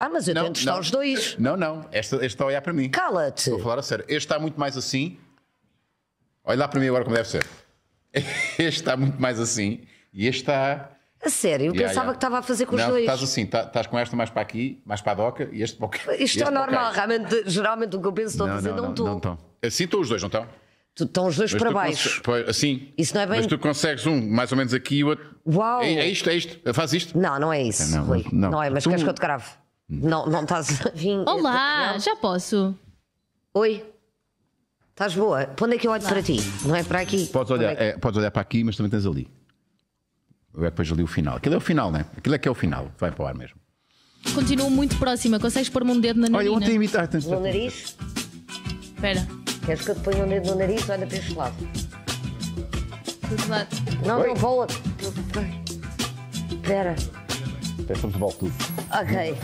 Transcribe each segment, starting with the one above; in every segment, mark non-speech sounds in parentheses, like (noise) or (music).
Ah, mas eu não, tento estar os dois. Não, não. Este, está a olhar para mim. Cala-te. Estou a falar a sério. Este está muito mais assim. Olha lá para mim agora como deve ser. (laughs) Este está muito mais assim. E este está. A sério, eu yeah, pensava yeah. que estava a fazer com os não, dois. Estás assim, tá, estás com esta mais para aqui, mais para a doca e este para o Isto é este é normal, realmente, geralmente o que eu penso estou não, a fazer, não estou. Não, assim estão os dois, não estão? estão os dois mas para baixo. assim. Isso não é bem. Mas tu consegues um mais ou menos aqui e o outro. Uau! É, é isto, é isto. Faz isto. Não, não é isso. É, não, não, não. é, mas tu... queres que eu te grave? Não, não estás a vir. Olá, já posso. Oi. Estás boa? Para onde é que eu olho para ti? Não é para aqui? Podes olhar, é, é, podes olhar para aqui, mas também tens ali. Eu é depois ali o final. Aquilo é o final, né? Aquilo é que é o final. Vai para o ar mesmo. Continuo muito próxima. Consegues pôr-me um dedo na narina? Olha, ontem imitar. No nariz? Espera. Queres que eu te ponha um dedo no nariz? Olha para este lado. lado. Não, Oi. não, vou. Espera. de futebol tudo. Ok.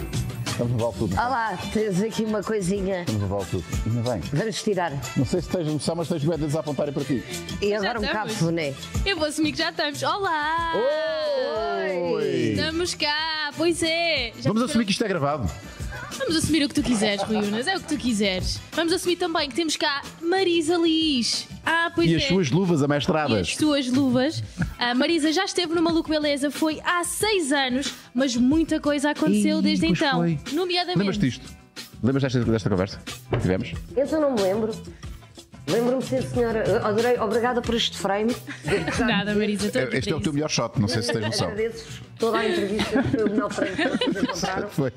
Vamos levar tudo. Olá, ah tens aqui uma coisinha. Vamos levar tudo. Ainda bem. Vamos tirar. Não sei se tens noção, mas tens moedas a apontar para ti. E agora um de boné. Eu vou assumir que já estamos. Olá! Oi! Oi. Estamos cá, pois é. Já Vamos assumir que isto é gravado. Vamos assumir o que tu quiseres, Rui Unas, é o que tu quiseres. Vamos assumir também que temos cá Marisa Liz. Ah, pois e é. as suas luvas amestradas. E as suas luvas. A ah, Marisa já esteve no Maluco Beleza, foi há seis anos, mas muita coisa aconteceu desde então. Foi. Nomeadamente. Lembras-te disto? Lembras desta, desta conversa que tivemos? Eu não me lembro. Lembro-me, sim, senhora. Adorei. Obrigada por este frame. (laughs) Nada, Marisa. Este é o teu melhor shot, não sei se tens noção. Agradeço toda a entrevista que (laughs) foi o melhor frame que vocês encontraram. Foi.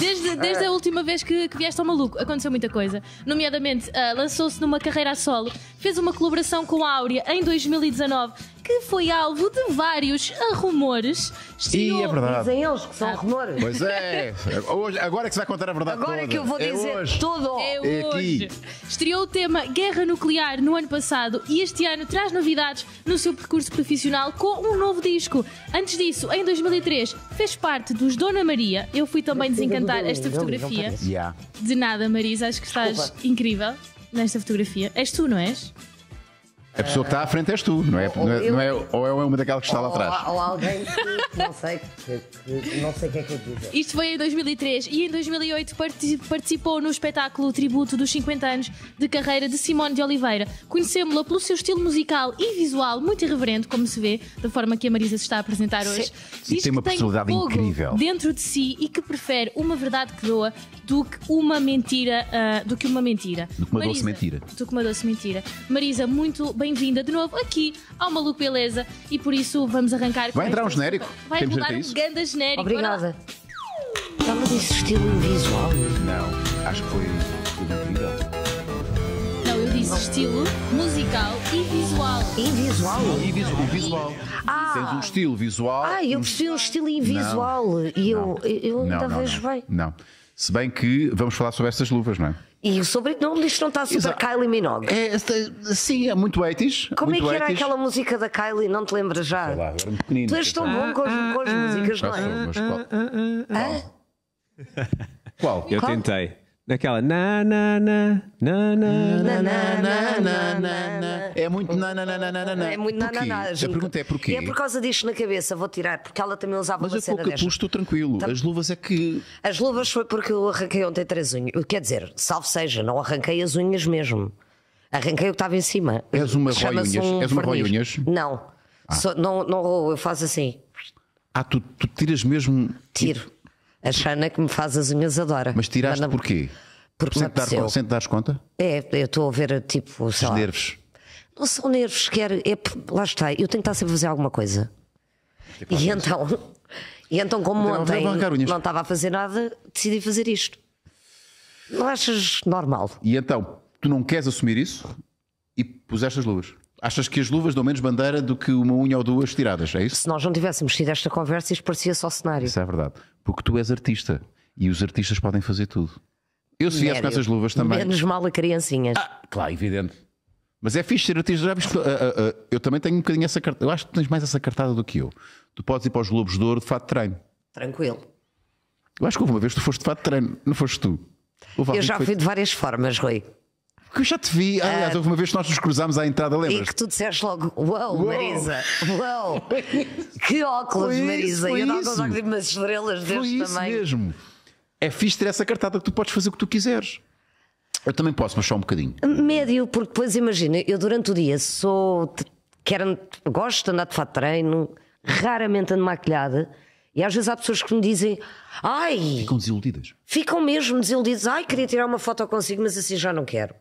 Desde, desde a última vez que, que vieste ao maluco, aconteceu muita coisa. Nomeadamente, uh, lançou-se numa carreira a solo, fez uma colaboração com a Áurea em 2019 que foi alvo de vários rumores. Estreou... E é verdade. Dizem eles que são ah. rumores. Pois é. Hoje, agora é que se vai contar a verdade Agora toda. é que eu vou é dizer é, é hoje. tudo. É hoje. É Estreou o tema Guerra Nuclear no ano passado e este ano traz novidades no seu percurso profissional com um novo disco. Antes disso, em 2003, fez parte dos Dona Maria. Eu fui também desencantar esta fotografia. De nada, Marisa. Acho que estás Desculpa. incrível nesta fotografia. És tu, não és? A pessoa que está à frente és tu, não é? Ou, não é, não é, ou é uma daquelas que está lá atrás. Ou, alguém que (laughs) não sei, que, não sei o que é que eu digo. Isto foi em 2003 e em 2008 participou no espetáculo Tributo dos 50 anos de carreira de Simone de Oliveira. Conhecemos-la pelo seu estilo musical e visual muito irreverente, como se vê, da forma que a Marisa se está a apresentar hoje. Diz e tem uma personalidade tem incrível. Dentro de si e que prefere uma verdade que doa do que uma mentira, uh, do que uma mentira. Do que uma Marisa, doce mentira. Do que uma doce mentira. Marisa, muito bem bem-vinda de novo aqui ao Maluco Beleza e por isso vamos arrancar Vai entrar um genérico? Vai Temos rolar um ganda genérico. Obrigada. a dizer estilo visual. Não, acho que foi incrível. Não, eu disse estilo musical e visual. Invisual? E visu- e visual. Ah! Tens um estilo visual. ah, eu percebi um estilo invisual e eu, eu, eu Não, não, talvez não. Não. Se bem que vamos falar sobre estas luvas, não é? E o sobrenome disto não está super Exato. Kylie Minogue. É, é, sim, é muito etis. Como é muito é que era 80's. aquela música da Kylie? Não te lembras já? Sei lá, era é um pequenino. Tu és tão bom com, as, ah, ah, com as ah, músicas, não é? Qual? Qual? Eu tentei. Naquela na na na na na na na na na É muito na na na na na na É muito na na na já perguntei porquê? é por causa disto na cabeça, vou tirar, porque ela também usava Mas uma cena Mas eu estou tranquilo, as luvas é que... As luvas foi porque eu arranquei ontem três unhas, quer dizer, salve seja, não arranquei as unhas mesmo. Arranquei o que estava em cima. És uma roiunhas? Um És uma Não. não, não, eu faço assim. Ah, tu, tu tiras mesmo... Tiro. A Xana que me faz as unhas adora. Mas tiraste Manda... porquê? Porque sem, dar, sem te dares conta? É, eu estou a ver tipo. Os nervos. Não são nervos, quer. É, lá está, eu tenho que estar sempre a fazer alguma coisa. Tipo, e então, (laughs) e então, como então ontem não estava a fazer nada, decidi fazer isto. Não achas normal? E então, tu não queres assumir isso e puseste as luvas? Achas que as luvas dão menos bandeira do que uma unha ou duas tiradas, é isso? Se nós não tivéssemos tido esta conversa, isto parecia só cenário. Isso é verdade. Porque tu és artista e os artistas podem fazer tudo. Eu se viesse com essas luvas também. Menos mal a criancinhas. Ah, claro, evidente. Mas é fixe ser artista. Já viste, uh, uh, uh, eu também tenho um bocadinho essa cartada. Eu acho que tens mais essa cartada do que eu. Tu podes ir para os Globos de Ouro de fato de treino. Tranquilo. Eu acho que houve uma vez que tu foste de fato de treino, não foste tu. Houve eu já fui de várias formas, Rui. Que eu já te vi. Ah, aliás, ah, houve uma vez que nós nos cruzámos à entrada, lembras? E que tu disseste logo: Uou, wow, Marisa, uou, wow. (laughs) que óculos, foi Marisa. Isso, eu não consigo umas estrelas foi deste isso tamanho. mesmo. É fixe ter essa cartada que tu podes fazer o que tu quiseres. Eu também posso, mas só um bocadinho. Médio, porque depois imagina, eu durante o dia sou. Quero, gosto de andar de fato treino, raramente ando maquilhada. E às vezes há pessoas que me dizem, ai. Ficam desiludidas. Ficam mesmo desiludidas. Ai, queria tirar uma foto consigo, mas assim já não quero.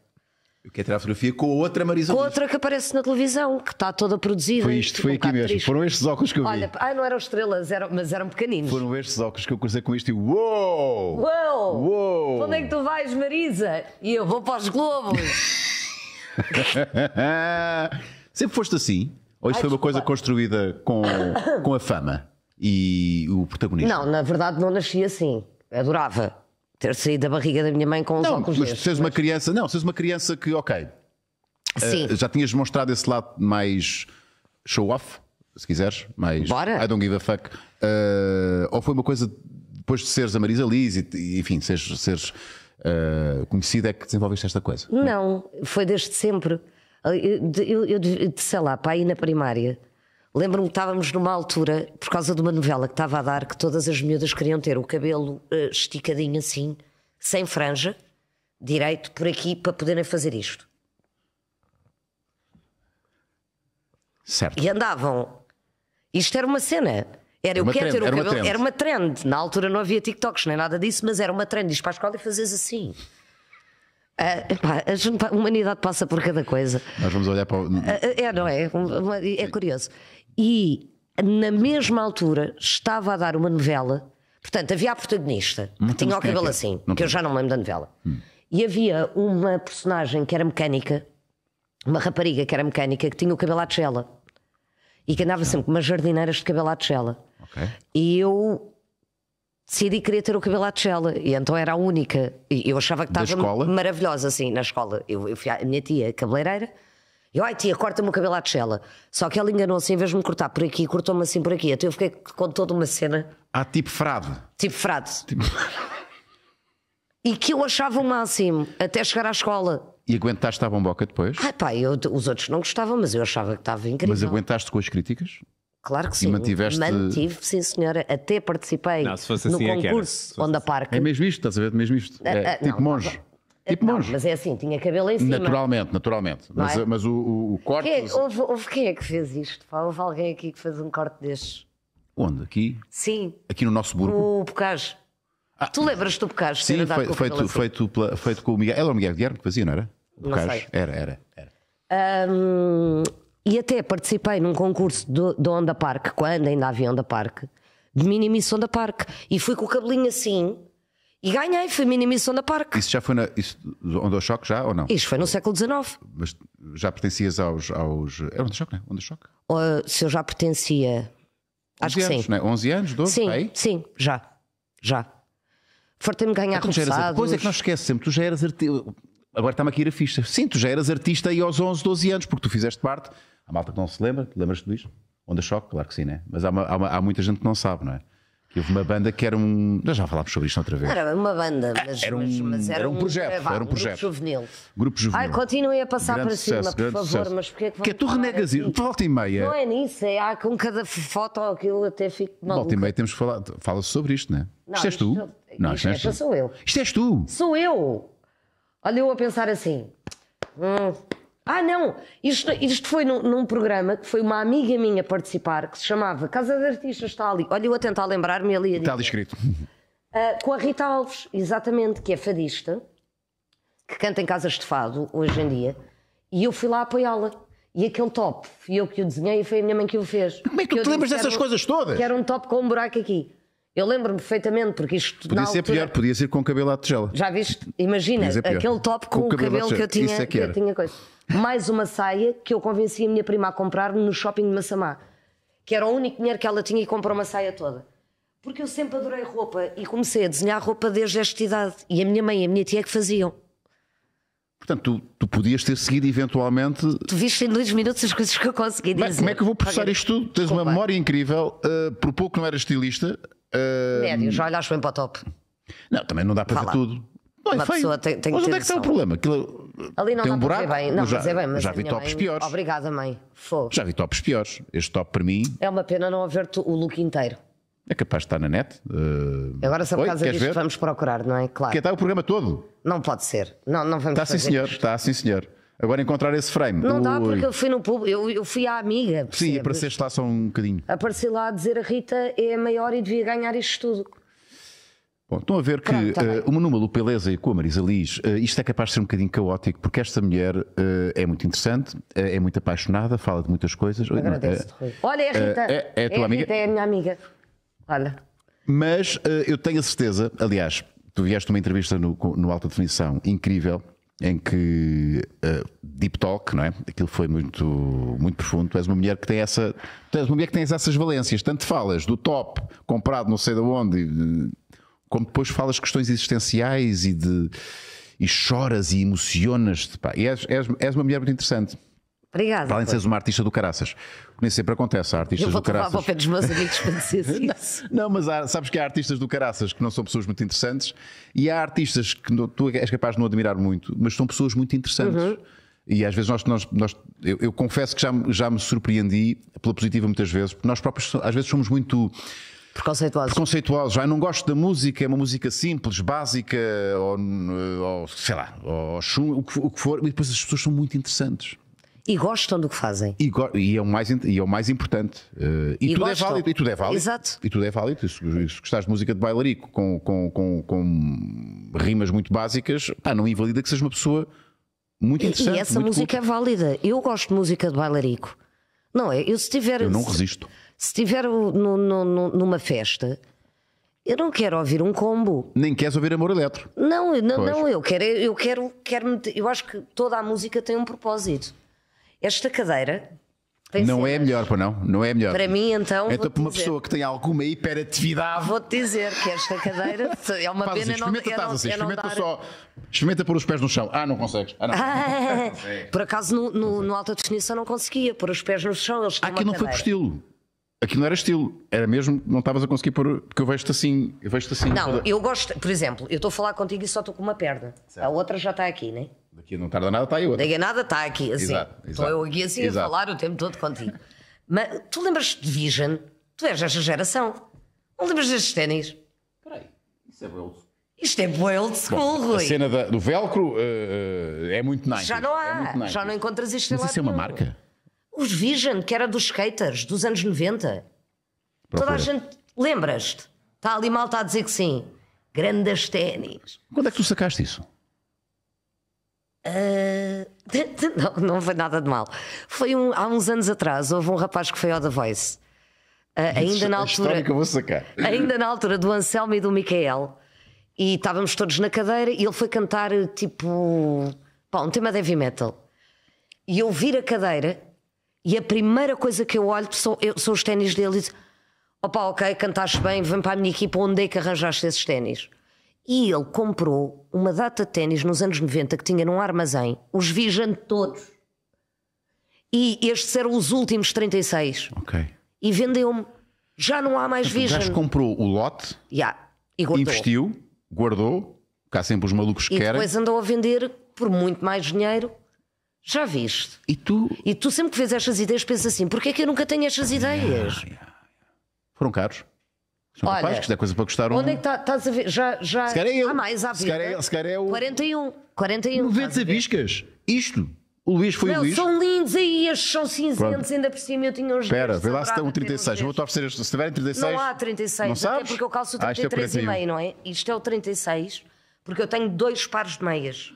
O que é fotografia com outra Marisa Com outra que aparece na televisão, que está toda produzida. Foi isto, tipo, foi um aqui mesmo. Triste. Foram estes óculos que eu vi. Olha, ah, não eram estrelas, eram, mas eram pequeninos. Foram estes óculos que eu cruzei com isto e uou! Uou! Uou! Onde é que tu vais, Marisa? E eu vou para os Globos. (laughs) (laughs) Sempre foste assim? Ou isso ai, foi uma desculpa. coisa construída com, (coughs) com a fama e o protagonista? Não, na verdade não nasci assim. Adorava ter saído da barriga da minha mãe com os os Não, mas seres uma criança, não, és uma criança que, ok, eh, Sim. Uh, já tinhas mostrado esse lado mais show off, se quiseres, mais Bora. I don't give a fuck. Uh, ou foi uma coisa depois de seres a Marisa Liz e, e enfim, seres, seres uh, conhecida é que desenvolveste esta coisa? Não, não foi desde sempre. Eu, eu, eu, sei lá, para ir na primária. Lembro-me que estávamos numa altura, por causa de uma novela que estava a dar, que todas as miúdas queriam ter o cabelo uh, esticadinho assim, sem franja, direito, por aqui, para poderem fazer isto. Certo. E andavam. Isto era uma cena. Era, era eu quero ter o era cabelo. Uma era uma trend. Na altura não havia TikToks nem nada disso, mas era uma trend. Diz para a escola e fazes assim. Ah, epá, a humanidade passa por cada coisa. Nós vamos olhar para. O... Ah, ah, é, não é? É curioso e na mesma altura estava a dar uma novela. Portanto, havia a protagonista, não que tinha o é cabelo é. assim, não que eu já não lembro da novela. Hum. E havia uma personagem que era mecânica, uma rapariga que era mecânica, que tinha o cabelo à tigela. E que andava ah. sempre com umas jardineiras de cabelo à tigela. Okay. E eu decidi querer ter o cabelo à tigela. E então era a única. E eu achava que estava maravilhosa assim na escola. Eu, eu fui à, minha tia cabeleireira eu, ai tia, corta-me o cabelo à tchela. Só que ela enganou-se, em vez de me cortar por aqui, cortou-me assim por aqui. Então eu fiquei com toda uma cena. Ah, tipo frade. Tipo frade. Tipo... E que eu achava o máximo, até chegar à escola. E aguentaste a bomboca depois? Ah pá, eu, os outros não gostavam, mas eu achava que estava incrível. Mas aguentaste com as críticas? Claro que sim. E mantiveste... Mantive, sim senhora. Até participei não, se fosse assim, no é concurso é a Onda Parque. É mesmo isto, estás a ver? É mesmo isto. Ah, é, é, tipo não, monge. Não, é tipo não, Mas é assim, tinha cabelo em cima. Naturalmente, naturalmente. mas, é? mas o, o, o corte. Quem, houve, houve, quem é que fez isto? Pá? Houve alguém aqui que fez um corte destes. Onde? Aqui? Sim. Aqui no nosso burgo. O Bocage. Ah, tu lembras-te do Bocage? Sim, foi, feito, assim. feito, pela, feito com o Miguel. Era é o Miguel Guilherme que fazia, não era? Bocage. Não sei. Era, era. era. Um, e até participei num concurso do, do Onda Park, quando ainda havia Onda Park, de mini Miss Onda Park. E fui com o cabelinho assim e ganhei, foi a minha da Parque. Isso já foi na, isso, onde ao choque já ou não? Isto foi no século XIX. Mas já pertencias aos. aos era é onde choque, não é? Onde choque? Uh, se eu já pertencia. Acho que anos, sim. Não 11 é? anos, 12? Sim, aí? sim, já. Já. Fartei-me ganhar é então, repassados. Depois é que nós esquece sempre, tu já eras artista. Agora está-me aqui a ir a ficha. Sim, tu já eras artista aí aos 11, 12 anos, porque tu fizeste parte. Há malta que não se lembra, lembras-te disto? Onda choque, claro que sim, né? Mas há, uma, há, uma, há muita gente que não sabe, não é? houve uma banda que era um. Nós já falámos sobre isto outra vez. Era uma banda, mas era um, mas, era, era um projeto. era um projeto. Grupo juvenil. Grupo juvenil. Ai, continuem a passar grande para cima, por favor. Sucesso. Mas porque é que Que é tu renegas isso? volta e meia. Não é nisso, é ah, com cada foto aquilo até fico maluco. Volta e meia temos que falar. Fala se sobre isto, né? não é? Isto és tu? Isto, é não, isto, isto, isto é és tu. sou eu. Isto és tu. Sou eu. Olha, eu a pensar assim. Hum, ah, não! Isto, isto foi num, num, programa que foi uma amiga minha participar, que se chamava Casa de Artistas, está ali. Olha, eu a tentar lembrar-me ali. Está ali escrito. Uh, com a Rita Alves, exatamente, que é fadista, que canta em casas de fado hoje em dia, e eu fui lá apoiá-la. E aquele top, fui eu que o desenhei e foi a minha mãe que o fez. Como é que, tu te lembras dessas um, coisas todas? Que era um top com um buraco aqui. Eu lembro-me perfeitamente, porque isto. Podia ser altura, pior, podia ser com o cabelo à tigela. Já viste? Imagina, aquele top com, com o cabelo, cabelo que eu tinha. Isso é que, que eu tinha coisa mais uma saia que eu convenci a minha prima a comprar no shopping de Massamá, que era o único dinheiro que ela tinha e comprou uma saia toda. Porque eu sempre adorei roupa e comecei a desenhar roupa desde esta idade. E a minha mãe e a minha tia é que faziam. Portanto, tu, tu podias ter seguido eventualmente. Tu viste em dois minutos as coisas que eu consegui dizer. Mas como é que eu vou processar isto tudo? Tens Desculpa. uma memória incrível, uh, por pouco não eras estilista. Uh... Médio, já olhaste bem para o top. Não, também não dá para Fala. fazer tudo. Não, é Uma feio. Tem, tem Mas onde é que está o problema? Aquilo é Ali não tem um buraco. bem. Não, já, é bem, mas já vi tops mãe... piores. Obrigada, mãe. Fogo. Já vi tops piores. Este top para mim. É uma pena não haver o look inteiro. É capaz de estar na net. Uh... Agora se por Oi, causa disso vamos procurar, não é? Claro. que está é, o programa todo? Não pode ser. Não, não vamos Está sim, senhor. Isto. Está sim, senhor. Agora encontrar esse frame. Não Ui. dá porque eu fui no público, eu, eu fui à amiga. Percebes? Sim, apareceste lá só um bocadinho. Apareci lá a dizer a Rita é a maior e devia ganhar isto tudo. Bom, estão a ver que Pronto, uh, o Numa Lupeleza e com a Marisa Liz, uh, isto é capaz de ser um bocadinho caótico, porque esta mulher uh, é muito interessante, é muito apaixonada, fala de muitas coisas. Não, Olha, é a Rita. é, é a tua é a amiga. Rita, é a minha amiga. Olha. Mas eu tenho a certeza, aliás, tu vieste uma entrevista no, no Alta Definição incrível, em que uh, deep talk, não é? Aquilo foi muito, muito profundo. Tu és uma mulher que tem essa, tu és uma mulher que tens essas valências. Tanto falas do top comprado não sei de onde como depois falas questões existenciais e de e choras e emocionas-te. E és, és, és uma mulher muito interessante. Obrigada. Além de seres uma artista do caraças. Nem sempre acontece, há artistas do caraças. Eu vou para dos meus amigos para dizer (laughs) isso. não, mas há, sabes que há artistas do caraças que não são pessoas muito interessantes e há artistas que não, tu és capaz de não admirar muito, mas são pessoas muito interessantes. Uhum. E às vezes nós, nós, nós eu, eu, confesso que já, já me surpreendi pela positiva muitas vezes, porque nós próprios às vezes somos muito Preconceituosos. Preconceituosos. Já ah, não gosto da música, é uma música simples, básica, ou, ou sei lá, ou chum, o, que, o que for. E depois as pessoas são muito interessantes. E gostam do que fazem. E, e, é, o mais, e é o mais importante. Uh, e, e, tudo é válido, e tudo é válido. Exato. E tudo é válido. E se, se gostares de música de bailarico com, com, com, com rimas muito básicas, pá, não invalida que seja uma pessoa muito interessante. E, e essa música culta. é válida. Eu gosto de música de bailarico. Não é? Eu se tiver. Eu não resisto. Se... Se estiver no, no, no, numa festa, eu não quero ouvir um combo. Nem queres ouvir amor eletro. Não, não, não eu quero, eu quero, quero eu acho que toda a música tem um propósito. Esta cadeira tem não cenas. é melhor para não, não é melhor. Para mim então, então para uma pessoa que tem alguma hiperatividade. Vou-te dizer que esta cadeira (laughs) é uma Faz assim, pena assim, experimenta, não, é não, assim, é experimenta não dar... experimenta pôr os pés no chão. Ah, não consegues. Ah, não. Ah, (laughs) não por acaso no, no, no, alta definição não conseguia pôr os pés no chão, eles Ah, aqui não cadeira. foi por estilo. Aquilo não era estilo, era mesmo, não estavas a conseguir pôr, porque eu vejo-te assim, eu vejo assim. Não, toda... eu gosto, por exemplo, eu estou a falar contigo e só estou com uma perna. Certo. A outra já está aqui, é? Daqui não tarda nada, está aí outra. Daqui a nada está aqui, assim. Estou eu aqui assim exato. a falar o tempo todo contigo. Mas tu lembras te de Vision? Tu és desta geração. Não lembras destes ténis? Peraí, isso é old isto é bué old school, Bom, Rui. A cena da, do velcro uh, é muito nice. É já não há, é já não encontras isto Mas isso é uma marca? Os Vision, que era dos skaters dos anos 90. Procura. Toda a gente. Lembras-te? Está ali mal, está a dizer que sim. Grandes ténis. Quando é que tu sacaste isso? Uh, (laughs) não, não foi nada de mal. Foi um, há uns anos atrás, houve um rapaz que foi ao The Voice. Uh, ainda na altura. Que eu vou sacar. Ainda na altura do Anselmo e do Micael. E estávamos todos na cadeira e ele foi cantar tipo. Pá, um tema de heavy metal. E eu vir a cadeira e a primeira coisa que eu olho são, eu, são os ténis dele e digo: Opa, ok, cantaste bem, vem para a minha equipa, onde é que arranjaste esses ténis? E ele comprou uma data de ténis nos anos 90 que tinha num armazém, os vi todos. E estes eram os últimos 36. Ok. E vendeu-me. Já não há mais Vision. Já comprou o lote, yeah. e guardou. investiu, guardou, cá sempre os malucos que e querem. E depois andou a vender por muito mais dinheiro já viste? E tu? E tu sempre que vês estas ideias pensas assim: porquê é que eu nunca tenho estas ideias? Yeah, yeah. Foram caros. São Olha, capazes, que é coisa para custar um. Onde é que tá, estás a ver? Já, já... Se é eu. Há mais à vida. É- se calhar é, eu. o. 41. 41. 90 biscas. Isto. O Luís foi o Luís. São lindos aí, estes são cinzentos, Pronto. ainda por cima eu tinha uns. Espera, vê lá se estão um 36. Vou-te oferecer este. Se tiverem 36. Não há 36. Não sabes? Até porque eu calço 33,5, ah, é e não é? Isto é o 36, porque eu tenho dois pares de meias.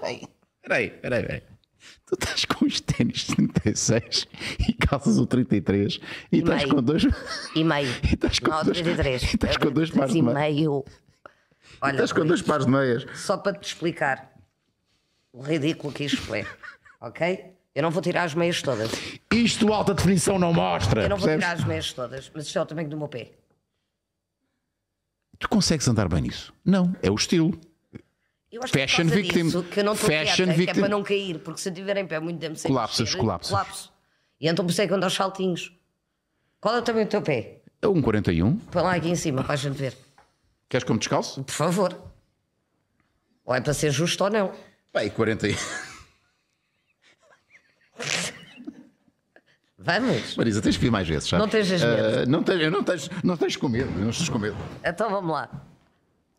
Peraí, peraí, peraí, peraí. Tu estás com os tênis 36 e calças o 33 e, e estás meio. com dois. E meio. (laughs) e estás com não, dois... 33. E estás com dois pares de meio. Olha, estás com dois pares de meias. Só para te explicar o ridículo que isto foi, é, ok? Eu não vou tirar as meias todas. Isto alta definição não mostra. Eu não vou tirar as meias todas, mas isto é o tamanho do meu pé. Tu consegues andar bem nisso? Não, é o estilo. Eu acho Fashion que victim. Disso, que eu não Fashion quieta, é é victim. é para não cair, porque se eu estiver em pé muito tempo sem Colapsas, mexer, colapsas. colapso. E então percebo quando é que aos saltinhos. Qual é o teu pé? É um 41. Põe lá aqui em cima, para a gente ver. Queres que eu me descalço? Por favor. Ou é para ser justo ou não. Pai, 41. (laughs) Vamos. Marisa, tens que vir mais vezes, sabes? Não tens medo. Ah, não, tens, não, tens, não tens com medo, não estás com medo. Então vamos lá.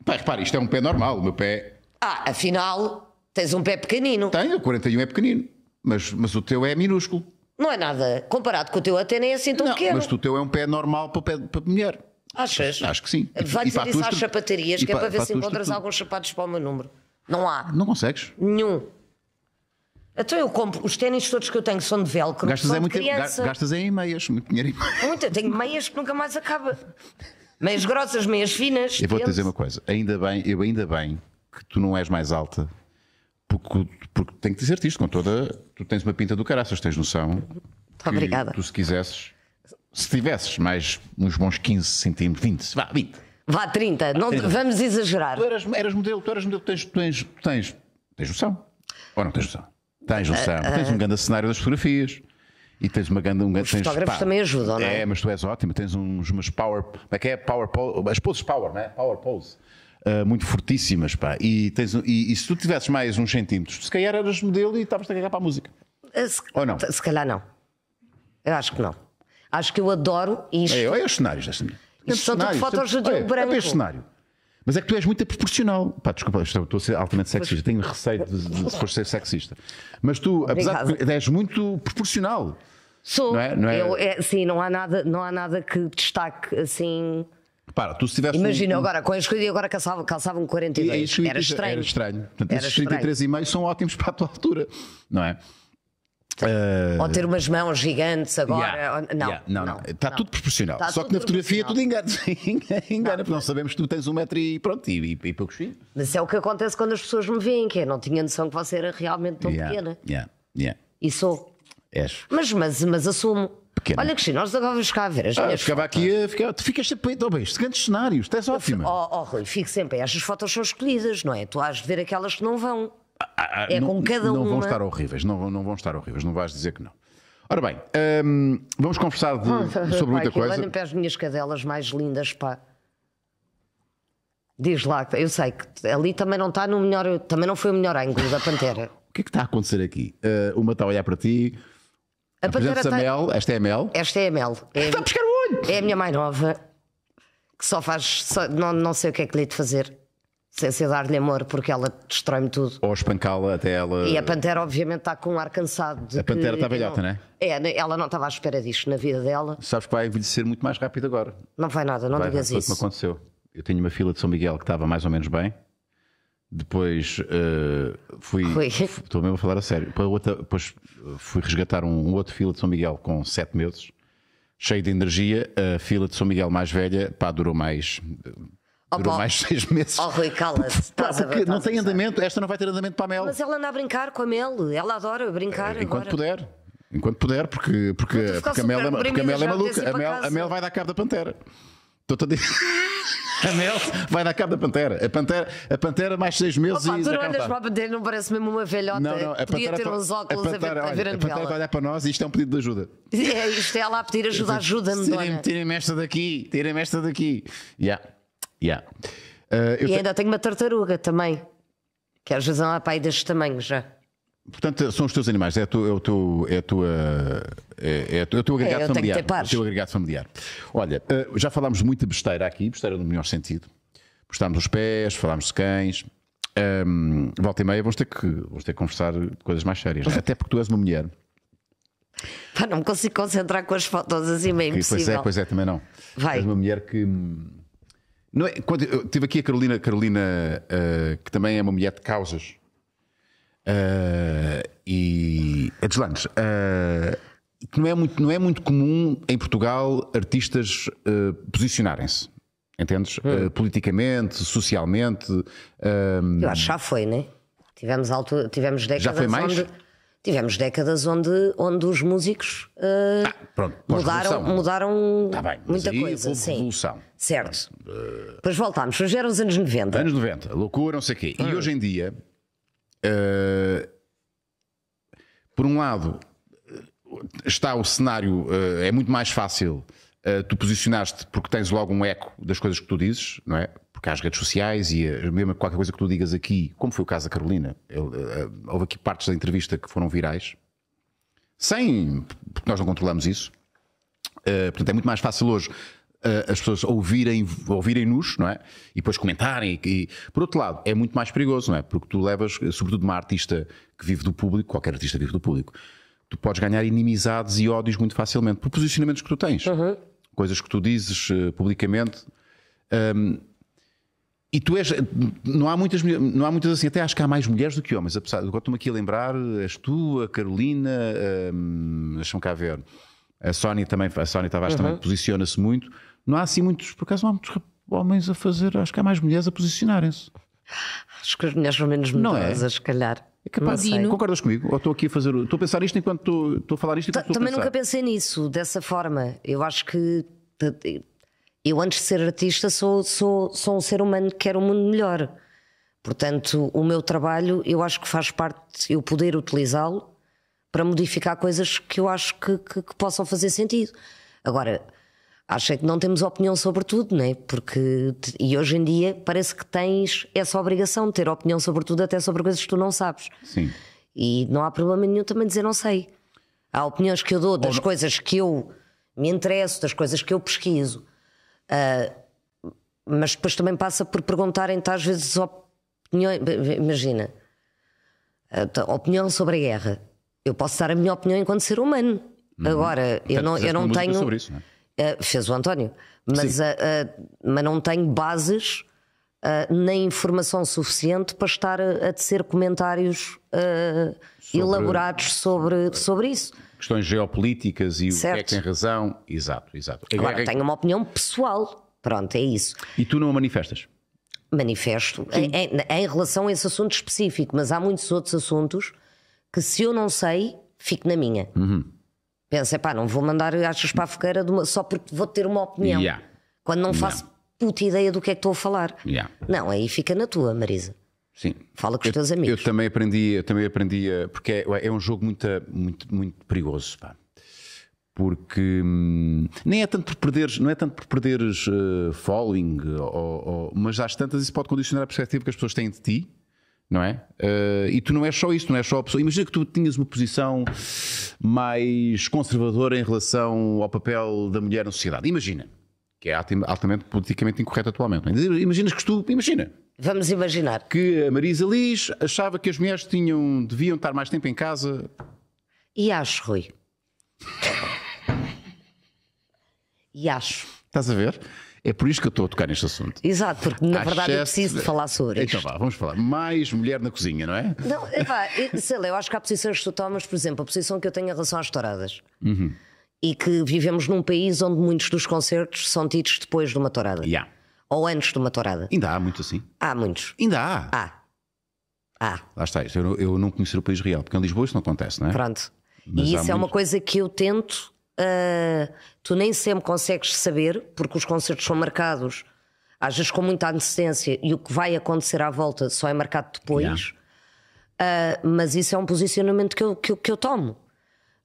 Pai, repara, isto é um pé normal. O meu pé ah, afinal, tens um pé pequenino. Tenho, 41 é pequenino, mas, mas o teu é minúsculo. Não é nada. Comparado com o teu, até nem é assim tão pequeno. Mas o teu é um pé normal para, pé, para mulher. Achas? Acho que sim. Vai dizer isso às sapatarias, que é para ver se encontras alguns sapatos para o meu número. Não há. Não consegues? Nenhum. Então eu compro os ténis todos que eu tenho são de velcro. Gastas, são é de muito, criança. gastas é em meias, muito dinheiro em meias. Muito, eu tenho meias que nunca mais acaba. Meias grossas, meias finas. Eu vou-te dizer uma coisa, ainda bem, eu ainda bem que tu não és mais alta. Porque, porque tenho que dizer-te isto com toda. Tu tens uma pinta do caraças, tens noção. Muito obrigada. Tu, se quisesses, se tivesses mais uns bons 15 centímetros, 20, vá, 20. Vá, 30, não, 30. vamos exagerar. Tu eras, eras, modelo, tu eras modelo, tens, tens, tens, tens noção. Ou não tens noção? Tens noção. Uh, uh, tens um grande cenário das fotografias. E tens uma grande. Um, os tens, fotógrafos pá, também ajudam, não é? É, mas tu és ótimo. Tens uns, umas power. Como é que é? Power pose. As poses power, não é? Power pose. Eh, muito fortíssimas, pá. E, tens, e, e, se tu tivesses mais uns centímetros, se calhar eras modelo e estavas a cagar para a música. Eh, se, Ou não? Se calhar não. Eu acho que não. Acho que eu adoro isto. É, olha é os cenários desta mulher. Eu sou de fotos de um é, é branco. É cenário. Mas é que tu és muito proporcional. Pá, desculpa, estou a ser altamente sexista. Tenho receio de, de, de ser sexista. Mas tu, apesar Obrigada. de és muito proporcional. Sou. Não é? Não é? Eu, é, sim, não há nada, não há nada que destaque assim. Para, tu se Imagina um, agora, com a escolha agora calçavam, calçavam 42. E, era, estranho. era estranho. Portanto, era esses 33,5 são ótimos (laughs) para a tua altura, não é? Uh... Ou eh, ter umas mãos gigantes agora. Yeah. Ou... Não, yeah. não, não, não, Está não. tudo proporcional. Está Só tudo que na fotografia tudo engana, engana porque não sabemos que tu tens um metro e pronto, e, e, e poucos filhos. Mas é o que acontece quando as pessoas me veem, que eu não tinha noção que você era realmente tão yeah. pequena. E sou. És. Mas, mas, mas assumo. Olha Olha, Cristina, nós agora vamos cá ver as ah, minhas ficava fotos. aqui a ficar. Tu ficas sempre oh, bem, grandes cenários, tu és ótima. Oh, oh, Rui, fico sempre. Estas fotos são escolhidas, não é? Tu has de ver aquelas que não vão. Ah, ah, ah é não, com cada uma. Não vão estar horríveis, não, vão, não vão estar horríveis, não vais dizer que não. Ora bem, hum, vamos conversar de, (laughs) sobre muita coisa. Olhem para as minhas cadelas mais lindas, pá. Diz lá, eu sei que ali também não está no melhor, também não foi o melhor ângulo da Pantera. (laughs) o que é que está a acontecer aqui? Uh, uma está a olhar para ti, a pantera tem... Mel, esta é a Mel? Esta é a Mel. É Está a pescar o olho! É a minha mãe nova, que só faz. Só, não, não sei o que é que lhe de fazer. Sem ser dar-lhe amor, porque ela destrói-me tudo. Ou espancá-la até ela. E a Pantera, obviamente, está com um ar cansado. a Pantera que, está velhota, não né? é? É, ela não estava à espera disto na vida dela. Sabes que vai envelhecer muito mais rápido agora. Não vai nada, não vai, digas isso. Foi o que me aconteceu. Eu tenho uma fila de São Miguel que estava mais ou menos bem depois uh, fui. Estou mesmo a falar a sério. Para outra, depois fui resgatar um, um outro fila de São Miguel com 7 meses, cheio de energia. A fila de São Miguel mais velha, pá, durou mais. Oh, durou pá. mais 6 (laughs) meses. Oh, Rui, cala-se. não tem andamento, esta não vai ter andamento para a Mel. Mas ela anda a brincar com a Mel, ela adora brincar. Eh, enquanto agora. puder. Enquanto puder, porque, porque, porque a, Mel é, porque a Mel é maluca. A Mel, a Mel vai dar cabo da pantera. Estou-te a dizer. A (laughs) mel vai dar cabo da pantera. A pantera, a pantera mais seis meses Opa, e. Tu não olhas para a pantera, não parece mesmo uma velhota. Não, não, a Podia ter uns óculos a, pantera, a ver, a ver a, a pantera vai olhar para nós e isto é um pedido de ajuda. (laughs) É, isto é lá pedir ajuda, ajuda-me. Tirem-me esta daqui, tirem-me esta daqui. Yeah. Yeah. Uh, e ainda tenho uma tartaruga também, que às vezes é há deste tamanho já. Portanto, são os teus animais, é, é o teu, é, tua, é, é, é teu agregado é, familiar. O teu agregado familiar. Olha, eh, já falámos muito de besteira aqui, besteira no melhor sentido. Postámos os pés, falámos de cães. Um, ehm, volta e meia, vamos ter, que, vamos ter que conversar de coisas mais sérias. Até porque tu és uma mulher. Pá, não me consigo concentrar com as fotos assim, meio impossível. Pois é, pois é, também não. Vai. És uma mulher que. Hum, não é, quando, eu tive aqui a Carolina, Carolina uh, que também é uma mulher de causas. Uh, e a é deslandes. Uh, eh, não, é muito, não é muito comum em Portugal artistas uh, posicionarem-se. Entendes? Hum. politicamente, socialmente. Ehm, Eu acho que já foi, né? Tivemos, tivemos décadas já foi mais? onde. Tivemos décadas onde, onde os músicos ah, pronto, mudaram, mudaram tá bem, muita aí coisa. Houve sim. revolução. Certo. Depois voltámos. Hoje eram os anos 90. Anos 90, loucura, não sei o quê. E hum. hoje em dia, eh, por um lado, eh, está o cenário, uh, é muito mais fácil. Uh, tu posicionaste porque tens logo um eco das coisas que tu dizes, não é? Porque há as redes sociais e mesmo qualquer coisa que tu digas aqui, como foi o caso da Carolina, houve aqui partes da entrevista que foram virais, sem, porque nós não controlamos isso. Uh, portanto, é muito mais fácil hoje as pessoas ouvirem, ouvirem-nos, não é? E depois comentarem. E, por outro lado, é muito mais perigoso, não é? Porque tu levas, sobretudo uma artista que vive do público, qualquer artista vive do público, tu podes ganhar inimizades e ódios muito facilmente por posicionamentos que tu tens, uhum. coisas que tu dizes eh, publicamente. Um, e tu és. Não há, muitas, não há muitas assim, até acho que há mais mulheres do que homens. Apesar, eu estou-me aqui a lembrar, és tu, a Carolina, um, deixa-me cá ver. A Sony também, a Sony Tavares uhum. também posiciona-se muito. Não há assim muitos, por acaso não há muitos homens a fazer, acho que há mais mulheres a posicionarem-se. Acho que as mulheres são menos medrosas, é? se calhar. É capaz, concordas comigo? Ou estou aqui a fazer. Estou a pensar isto enquanto estou, estou a falar isto enquanto Também nunca pensei nisso, dessa forma. Eu acho que eu, antes de ser artista, sou, sou, sou um ser humano que quer um mundo melhor. Portanto, o meu trabalho, eu acho que faz parte eu poder utilizá-lo para modificar coisas que eu acho que, que, que possam fazer sentido. Agora, acho é que não temos opinião sobre tudo, né? Porque e hoje em dia parece que tens essa obrigação de ter opinião sobre tudo, até sobre coisas que tu não sabes. Sim. E não há problema nenhum também dizer não sei. Há opiniões que eu dou das Ou... coisas que eu me interesso, das coisas que eu pesquiso. Uh, mas depois também passa por perguntarem às vezes opiniões. Imagina, ah, opinião sobre a guerra eu posso dar a minha opinião enquanto ser humano. Uhum. Agora, eu não, eu não tenho. Sobre isso, não é? uh, fez o António, mas, uh, uh, mas não tenho bases nem informação suficiente para estar a, a tecer comentários sobre... elaborados sobre, sobre isso. Questões geopolíticas e certo. o que é que tem razão. Exato, exato. Agora, Agora é... tenho uma opinião pessoal. Pronto, é isso. E tu não a manifestas? Manifesto em, em, em relação a esse assunto específico, mas há muitos outros assuntos que se eu não sei, fico na minha. Uhum. Pensa, pá, não vou mandar achas para a fogueira uma, só porque vou ter uma opinião. Yeah. Quando não faço não. puta ideia do que é que estou a falar. Yeah. Não, aí fica na tua, Marisa. Sim. Fala com os teus amigos. Eu também aprendi, eu também aprendi porque é, é um jogo muito, muito, muito perigoso, pá. Porque hum, nem é tanto por perderes, não é tanto por perderes uh, following, ou, ou, mas às tantas isso pode condicionar a perspectiva que as pessoas têm de ti não é? Uh, e tu não és só isso, não és só a pessoa. Imagina que tu tinhas uma posição mais conservadora em relação ao papel da mulher na sociedade. Imagina, que é altamente politicamente incorreto atualmente. É? Imaginas que tu, imagina. Vamos imaginar. Que a Marisa Liz achava que as mulheres tinham, deviam estar mais tempo em casa. E acho, Rui. (laughs) e acho. Estás a ver? É por isso que eu estou a tocar neste assunto. Exato, porque na Há verdade excesso... eu preciso de falar sobre isso. Então vá, vamos falar. Mais mulher na cozinha, não é? Não, epá, sei lá, eu acho que há posições que tu tomas, por exemplo, a posição que eu tenho em relação às touradas. Uhum. E que vivemos num país onde muitos dos concertos são tidos depois de uma tourada. Yeah. Ou antes de uma tourada. Ainda há muito assim. Há muitos. Ainda há. Há. Há. Lá está, eu, eu não conhecer o país real, porque em Lisboa isso não acontece, não é? Pronto. Mas e isso muito... é uma coisa que eu tento uh, tu nem sempre consegues saber, porque os concertos são marcados às vezes com muita antecedência e o que vai acontecer à volta só é marcado depois. Yeah. Uh, mas isso é um posicionamento que eu, que, que eu tomo.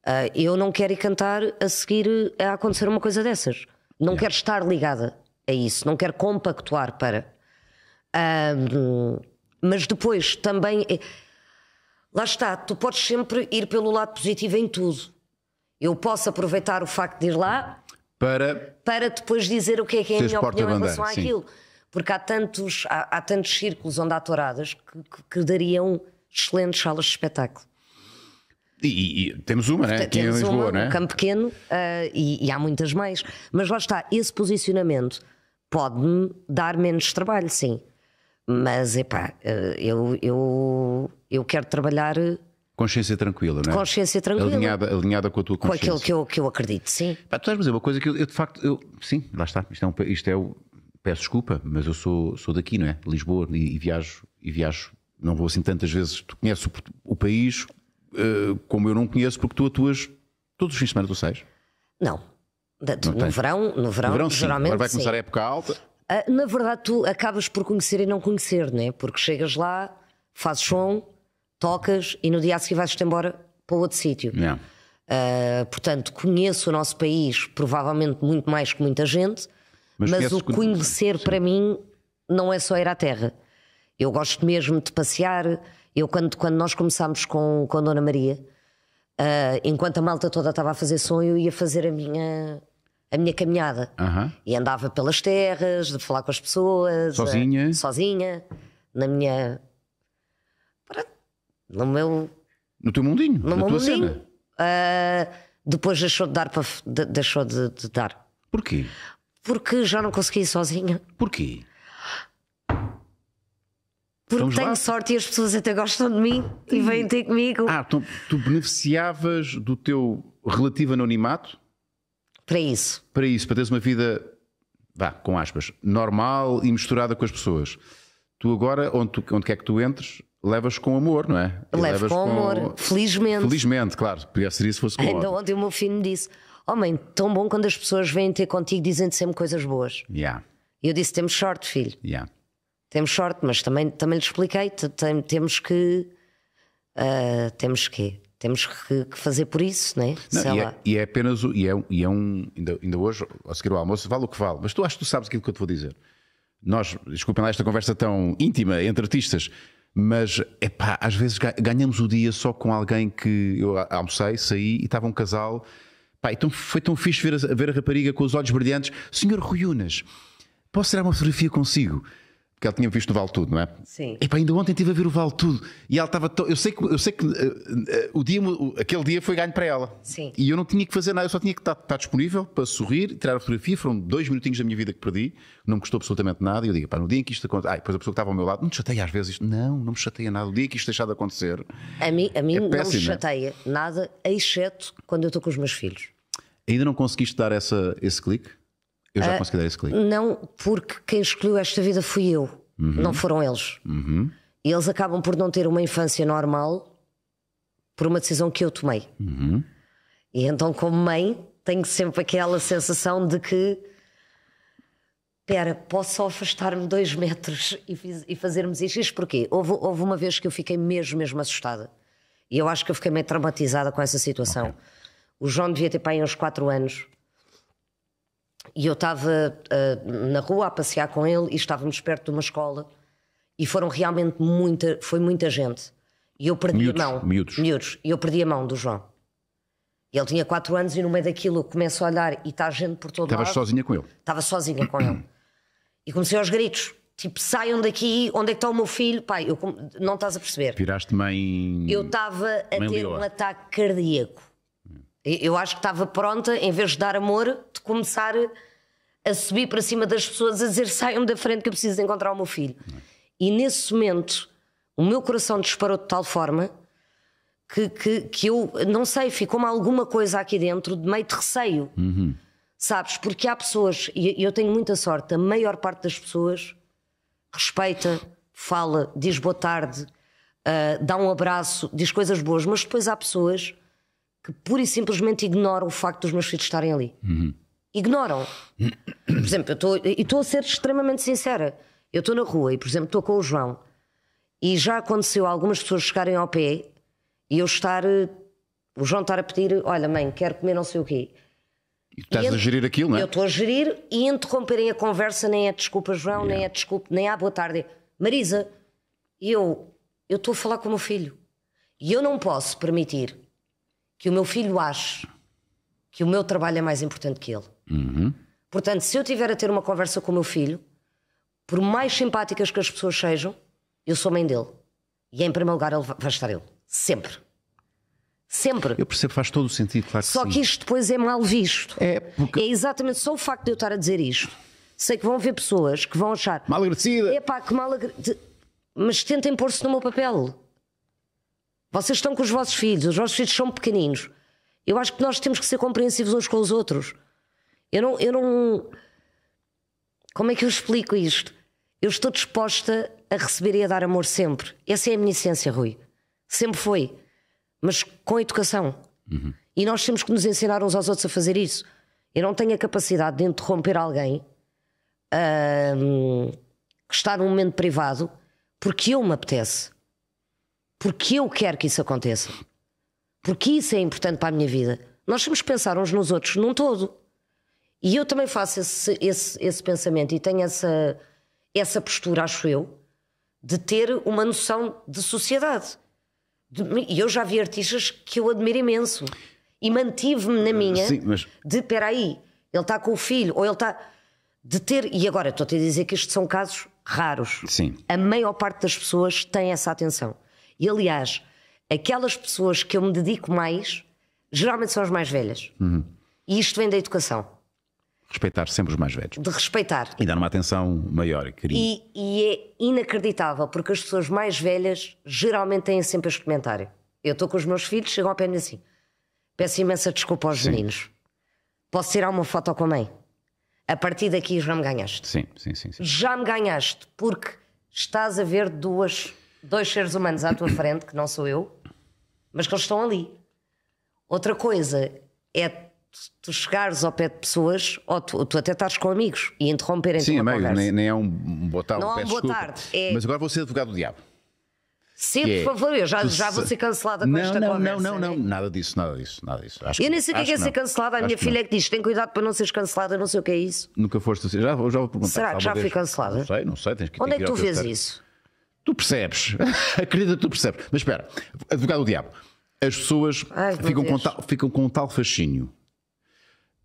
Uh, eu não quero ir cantar a seguir a acontecer uma coisa dessas. Não yeah. quero estar ligada a isso, não quero compactuar para. Uh, mas depois também. É, lá está, tu podes sempre ir pelo lado positivo em tudo. Eu posso aproveitar o facto de ir lá para, para depois dizer o que é que é a minha opinião em relação àquilo. Porque há tantos, há, há, tantos círculos onde há touradas que, que, que dariam excelentes salas de espetáculo. E, e, temos uma, né? Aqui temos em Lisboa, uma, né? Um campo pequeno uh, e, e, há muitas mais. Mas lá está, esse posicionamento pode-me dar menos trabalho, sim. Mas, epá, eh, eu, eu, eu quero trabalhar Consciência tranquila, não é? Consciência tranquila. Alinhada, alinhada com a tua consciência. Com aquilo que eu, que eu acredito, sim. Pá, tu estás a dizer uma coisa que eu, eu de facto. Eu, sim, lá está. Isto é, um, isto é o. Peço desculpa, mas eu sou, sou daqui, não é? Lisboa e, e viajo. E viajo. Não vou assim tantas vezes. Tu conheces o, o país uh, como eu não conheço, porque tu atuas. Todos os fins de semana tu sais? Não. no, verão, no verão, no verão, geralmente. Agora vai começar sim. a época alta. Uh, na verdade, tu acabas por conhecer e não conhecer, não é? Porque chegas lá, fazes som tocas e no dia a seguir vais-te embora para outro sítio. Yeah. Uh, portanto, conheço o nosso país provavelmente muito mais que muita gente, mas, mas o conhecer para mim não é só ir à terra. Eu gosto mesmo de passear. Eu, quando, quando nós começámos com, com a Dona Maria, uh, enquanto a malta toda estava a fazer sonho, eu ia fazer a minha, a minha caminhada. E andava pelas terras, de falar com as pessoas. Sozinha? Uh, sozinha, na minha no meu. No teu mundinho? No teu mundinho. Uh, depois deixou de dar. Para, de, deixou de, de, dar. Porquê? Porque já não consegui ir sozinha. Porquê? Porque então Vamos tenho lá? sorte e as pessoas até gostam de mim e vêm ter comigo. Ah, tu, então tu beneficiavas do teu relativo anonimato? Para isso. Para isso, para teres uma vida, vá, com aspas, normal e misturada com as pessoas. Tu agora, onde, tu, onde quer que tu entres, levas com amor, não é? Levas com, amor, felizmente. Felizmente, claro, porque seria se fosse com Ainda ontem o meu filho me disse: Homem, oh, tão bom quando as pessoas vêm ter contigo dizendo sempre coisas boas. Yeah. E eu disse: Temos sorte, filho. Yeah. Temos sorte, mas também, também lhe expliquei: temos que. Uh, temos que. Temos que, que fazer por isso, né? não é? Não, e, é e, é, apenas. E é, e é um. Ainda, ainda hoje, ao seguir o almoço, vale o que vale, mas tu acho que tu sabes aquilo que eu te vou dizer. Nós, desculpem lá esta conversa tão íntima entre artistas, mas, epá, às vezes ganhamos o dia só com alguém que eu almocei, saí e estava um casal. Pá, então foi tão fixe ver a, ver a rapariga com os olhos brilhantes. Senhor Ruiunas, posso tirar uma fotografia consigo? que ela tinha visto o Vale Tudo, não é? Sim. E pá, ainda ontem estive a ver o Vale Tudo e ela estava tão. Eu sei que, eu sei que uh, uh, o dia, aquele dia foi ganho para ela. Sim. E eu não tinha que fazer nada, eu só tinha que estar, estar disponível para sorrir, tirar a fotografia. Foram dois minutinhos da minha vida que perdi, não me custou absolutamente nada. E eu digo, pá, no dia em que isto acontece. Ai, depois a pessoa que estava ao meu lado, não chateia às vezes Não, não me chateia nada. O dia em que isto deixar de acontecer. A mim, a mim é não me é? chateia nada, exceto quando eu estou com os meus filhos. Ainda não conseguiste dar essa, esse clique? Eu já uh, consegui dar esse clique. Não, porque quem escolheu esta vida fui eu, uhum. não foram eles. Uhum. E eles acabam por não ter uma infância normal por uma decisão que eu tomei. Uhum. E então, como mãe, tenho sempre aquela sensação de que. pera, posso afastar-me dois metros e, fiz, e fazermos isto? Isto porquê? Houve, houve, uma vez que eu fiquei mesmo, mesmo assustada. E eu acho que eu fiquei meio traumatizada com essa situação. Okay. O João devia ter pai uns 4 anos. E eu estava uh, na rua a passear com ele e estávamos perto de uma escola e foram realmente muita, foi muita gente. E eu perdi miúdos, a mão. Miúdos. Miúdos. E eu perdi a mão do João. E ele tinha 4 anos e no meio daquilo eu começo a olhar e está gente por todo Estavas lado. Estavas sozinha com ele? Estava sozinha com ele. (clears throat) E comecei aos gritos. Tipo, saiam daqui, é onde é que está o meu filho? Pai, eu, não estás a perceber. Viraste mãe. Eu estava a ter um ataque cardíaco. Eu acho que estava pronta, em vez de dar amor, de começar a subir para cima das pessoas a dizer saiam da frente que eu preciso encontrar o meu filho. E nesse momento o meu coração disparou de tal forma que, que, que eu não sei, ficou-me alguma coisa aqui dentro de meio de receio. Uhum. Sabes? Porque há pessoas, e eu tenho muita sorte, a maior parte das pessoas respeita, fala, diz boa tarde, uh, dá um abraço, diz coisas boas, mas depois há pessoas que pura e simplesmente ignoram o facto dos meus filhos estarem ali. Uhum. Ignoram. Por exemplo, eu estou a ser extremamente sincera. Eu estou na rua e, por exemplo, estou com o João e já aconteceu algumas pessoas chegarem ao pé e eu estar. Eh, o João estar a pedir: Olha, mãe, quero comer não sei o quê. E tu estás e a gerir aquilo, não é? Eu estou a gerir e interromperem a conversa nem é desculpa, João, yeah. nem é desculpa, nem é, há ah, boa tarde. Marisa, eu eu estou a falar com o meu filho e eu não posso permitir que o meu filho ache que o meu trabalho é mais importante que ele. Uhum. Portanto, se eu tiver a ter uma conversa com o meu filho, por mais simpáticas que as pessoas sejam, eu sou mãe dele. E em primeiro lugar ele vai estar ele. Sempre. Sempre. Eu percebo, faz todo o sentido, claro Só que, que isto depois é mal visto. É, porque... é exatamente só o facto de eu estar a dizer isto. Sei que vão ver pessoas que vão achar. Mal agradecida! Epá, que mal agradecida. Mas tentem pôr-se no meu papel. Vocês estão com os vossos filhos, os vossos filhos são pequeninos. Eu acho que nós temos que ser compreensivos uns com os outros. Eu não, eu não. Como é que eu explico isto? Eu estou disposta a receber e a dar amor sempre. Essa é a minha essência, Rui. Sempre foi. Mas com educação. Uhum. E nós temos que nos ensinar uns aos outros a fazer isso. Eu não tenho a capacidade de interromper alguém hum, que está num momento privado porque eu me apetece porque eu quero que isso aconteça. Porque isso é importante para a minha vida. Nós temos que pensar uns nos outros num todo. E eu também faço esse, esse, esse pensamento e tenho essa, essa postura, acho eu, de ter uma noção de sociedade. E eu já vi artistas que eu admiro imenso. E mantive-me na minha Sim, mas... de peraí, ele está com o filho, ou ele está. De ter. E agora estou-te a dizer que estes são casos raros. Sim. A maior parte das pessoas tem essa atenção. E aliás, aquelas pessoas que eu me dedico mais geralmente são as mais velhas. Uhum. E isto vem da educação. Respeitar sempre os mais velhos. De respeitar. E dar uma atenção maior querido. E, e é inacreditável, porque as pessoas mais velhas geralmente têm sempre este comentário. Eu estou com os meus filhos, chegam ao pé assim. Peço imensa desculpa aos sim. meninos. Posso tirar uma foto com a mãe? A partir daqui já me ganhaste. Sim, sim, sim. sim. Já me ganhaste, porque estás a ver duas dois seres humanos à tua frente, que não sou eu, mas que eles estão ali. Outra coisa é tu chegares ao pé de pessoas, ou tu, tu até estás com amigos e interromperem Sim, uma amigo, nem, nem, é um boa tarde. Não é um boa desculpa, tarde. É... Mas agora vou ser advogado do diabo. Sim, é, por favor, eu já, já vou ser cancelada com não, esta não, conversa. Não, não, não, né? nada disso, nada disso, nada disso. Acho eu nem sei o que é, que é ser cancelada, a minha filha é que diz, tem cuidado para não seres cancelada, não sei o que é isso. Nunca foste assim, já, já vou perguntar. Será que já fui cancelada? Não sei, não sei, tens que Onde é que tu vês isso? Tu percebes, (laughs) acredita que tu percebes. Mas espera, advogado do diabo, as pessoas Ai, ficam, com tal, ficam com um tal fascínio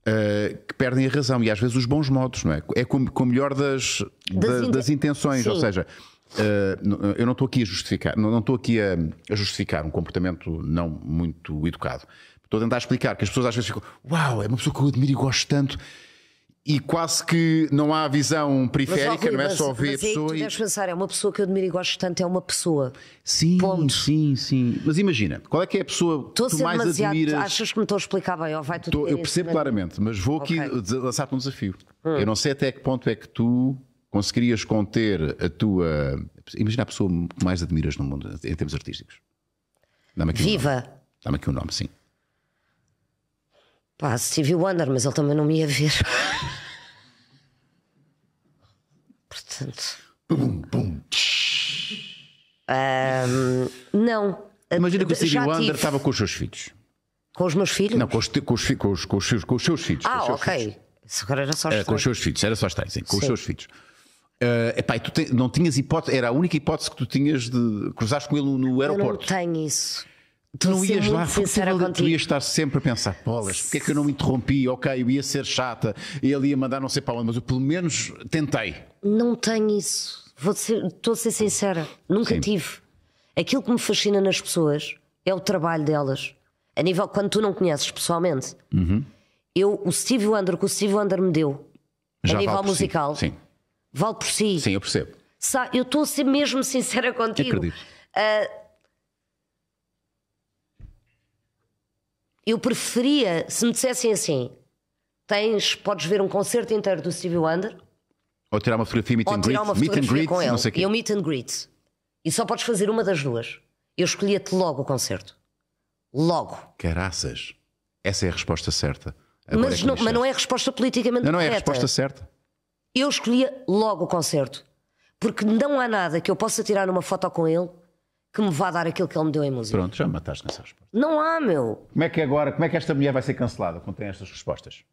Uh, que perdem a razão e às vezes os bons modos, não é? É com, com o melhor das, das, da, das intenções, sim. ou seja, uh, eu não estou aqui a justificar, não, não estou aqui a, a, justificar um comportamento não muito educado. Estou a tentar explicar que as pessoas às vezes ficam, uau, é uma pessoa que eu admiro e gosto tanto, e quase que não há visão periférica, mas, não é só ver mas, mas Mas tu pensar, é uma pessoa que eu admiro e gosto tanto, é uma pessoa. Sim, Ponto. sim, sim. Mas imagina, qual é que é a pessoa que tu mais admiras? Achas que me estou a explicar bem ou vai tudo estou, Eu percebo claramente, mas vou aqui okay. lançar-te um desafio. Hum. Eu não sei até que ponto é que tu conseguirias conter a tua. Imagina a pessoa que mais admiras no mundo, em termos artísticos. Viva! Dá-me aqui um nome, sim. Pá, Stevie Wonder, mas ele também não me ia ver. Portanto. Bum, bum. Um, não. Imagina que o Stevie Wonder estava com os seus filhos. Com os meus filhos? Não, com os, com os, com os, com os, seus, com os seus filhos. Ah, ok. agora era só os é, Com os seus filhos, era só os tais, sim, com sim. os seus filhos. Uh, epá, tu te, não tinhas hipótese, era a única hipótese que tu tinhas de cruzar com ele no, no aeroporto. Eu não tenho isso. Tu não ias lá, tu ias estar sempre a pensar, bolas, porque é que eu não me interrompi? Ok, eu ia ser chata, ele ia mandar não sei para onde, mas eu pelo menos tentei. Não tenho isso. Vou ser, estou a ser sincera, nunca Sim. tive. Aquilo que me fascina nas pessoas é o trabalho delas. A nível quando tu não conheces pessoalmente. Uhum. Eu, o Steve Wonder, que o Steve Wonder me deu, Já a nível vale musical, si. Sim. vale por si. Sim, eu percebo. Sa eu estou a ser mesmo sincera contigo. Acredito. Uh, ah, Eu preferia, se me dissessem assim, tens, podes ver um concerto inteiro do Stevie Wonder. Ou tirar uma fotografia meet and greet, uma meet com ele. Não Eu meet and greet. E só podes fazer uma das duas. Eu escolhia-te logo o concerto. Logo. Caraças. Essa é a resposta certa. mas, é não, mas não é a resposta politicamente não, não Não é a resposta certa. Eu escolhia logo o concerto. Porque não há nada que eu possa tirar uma foto com ele que me vá dar aquilo que ele me deu em música. Pronto, já me mataste nessa resposta. Não há, meu. Como é que agora, como é que esta mulher vai ser cancelada quando tem estas respostas?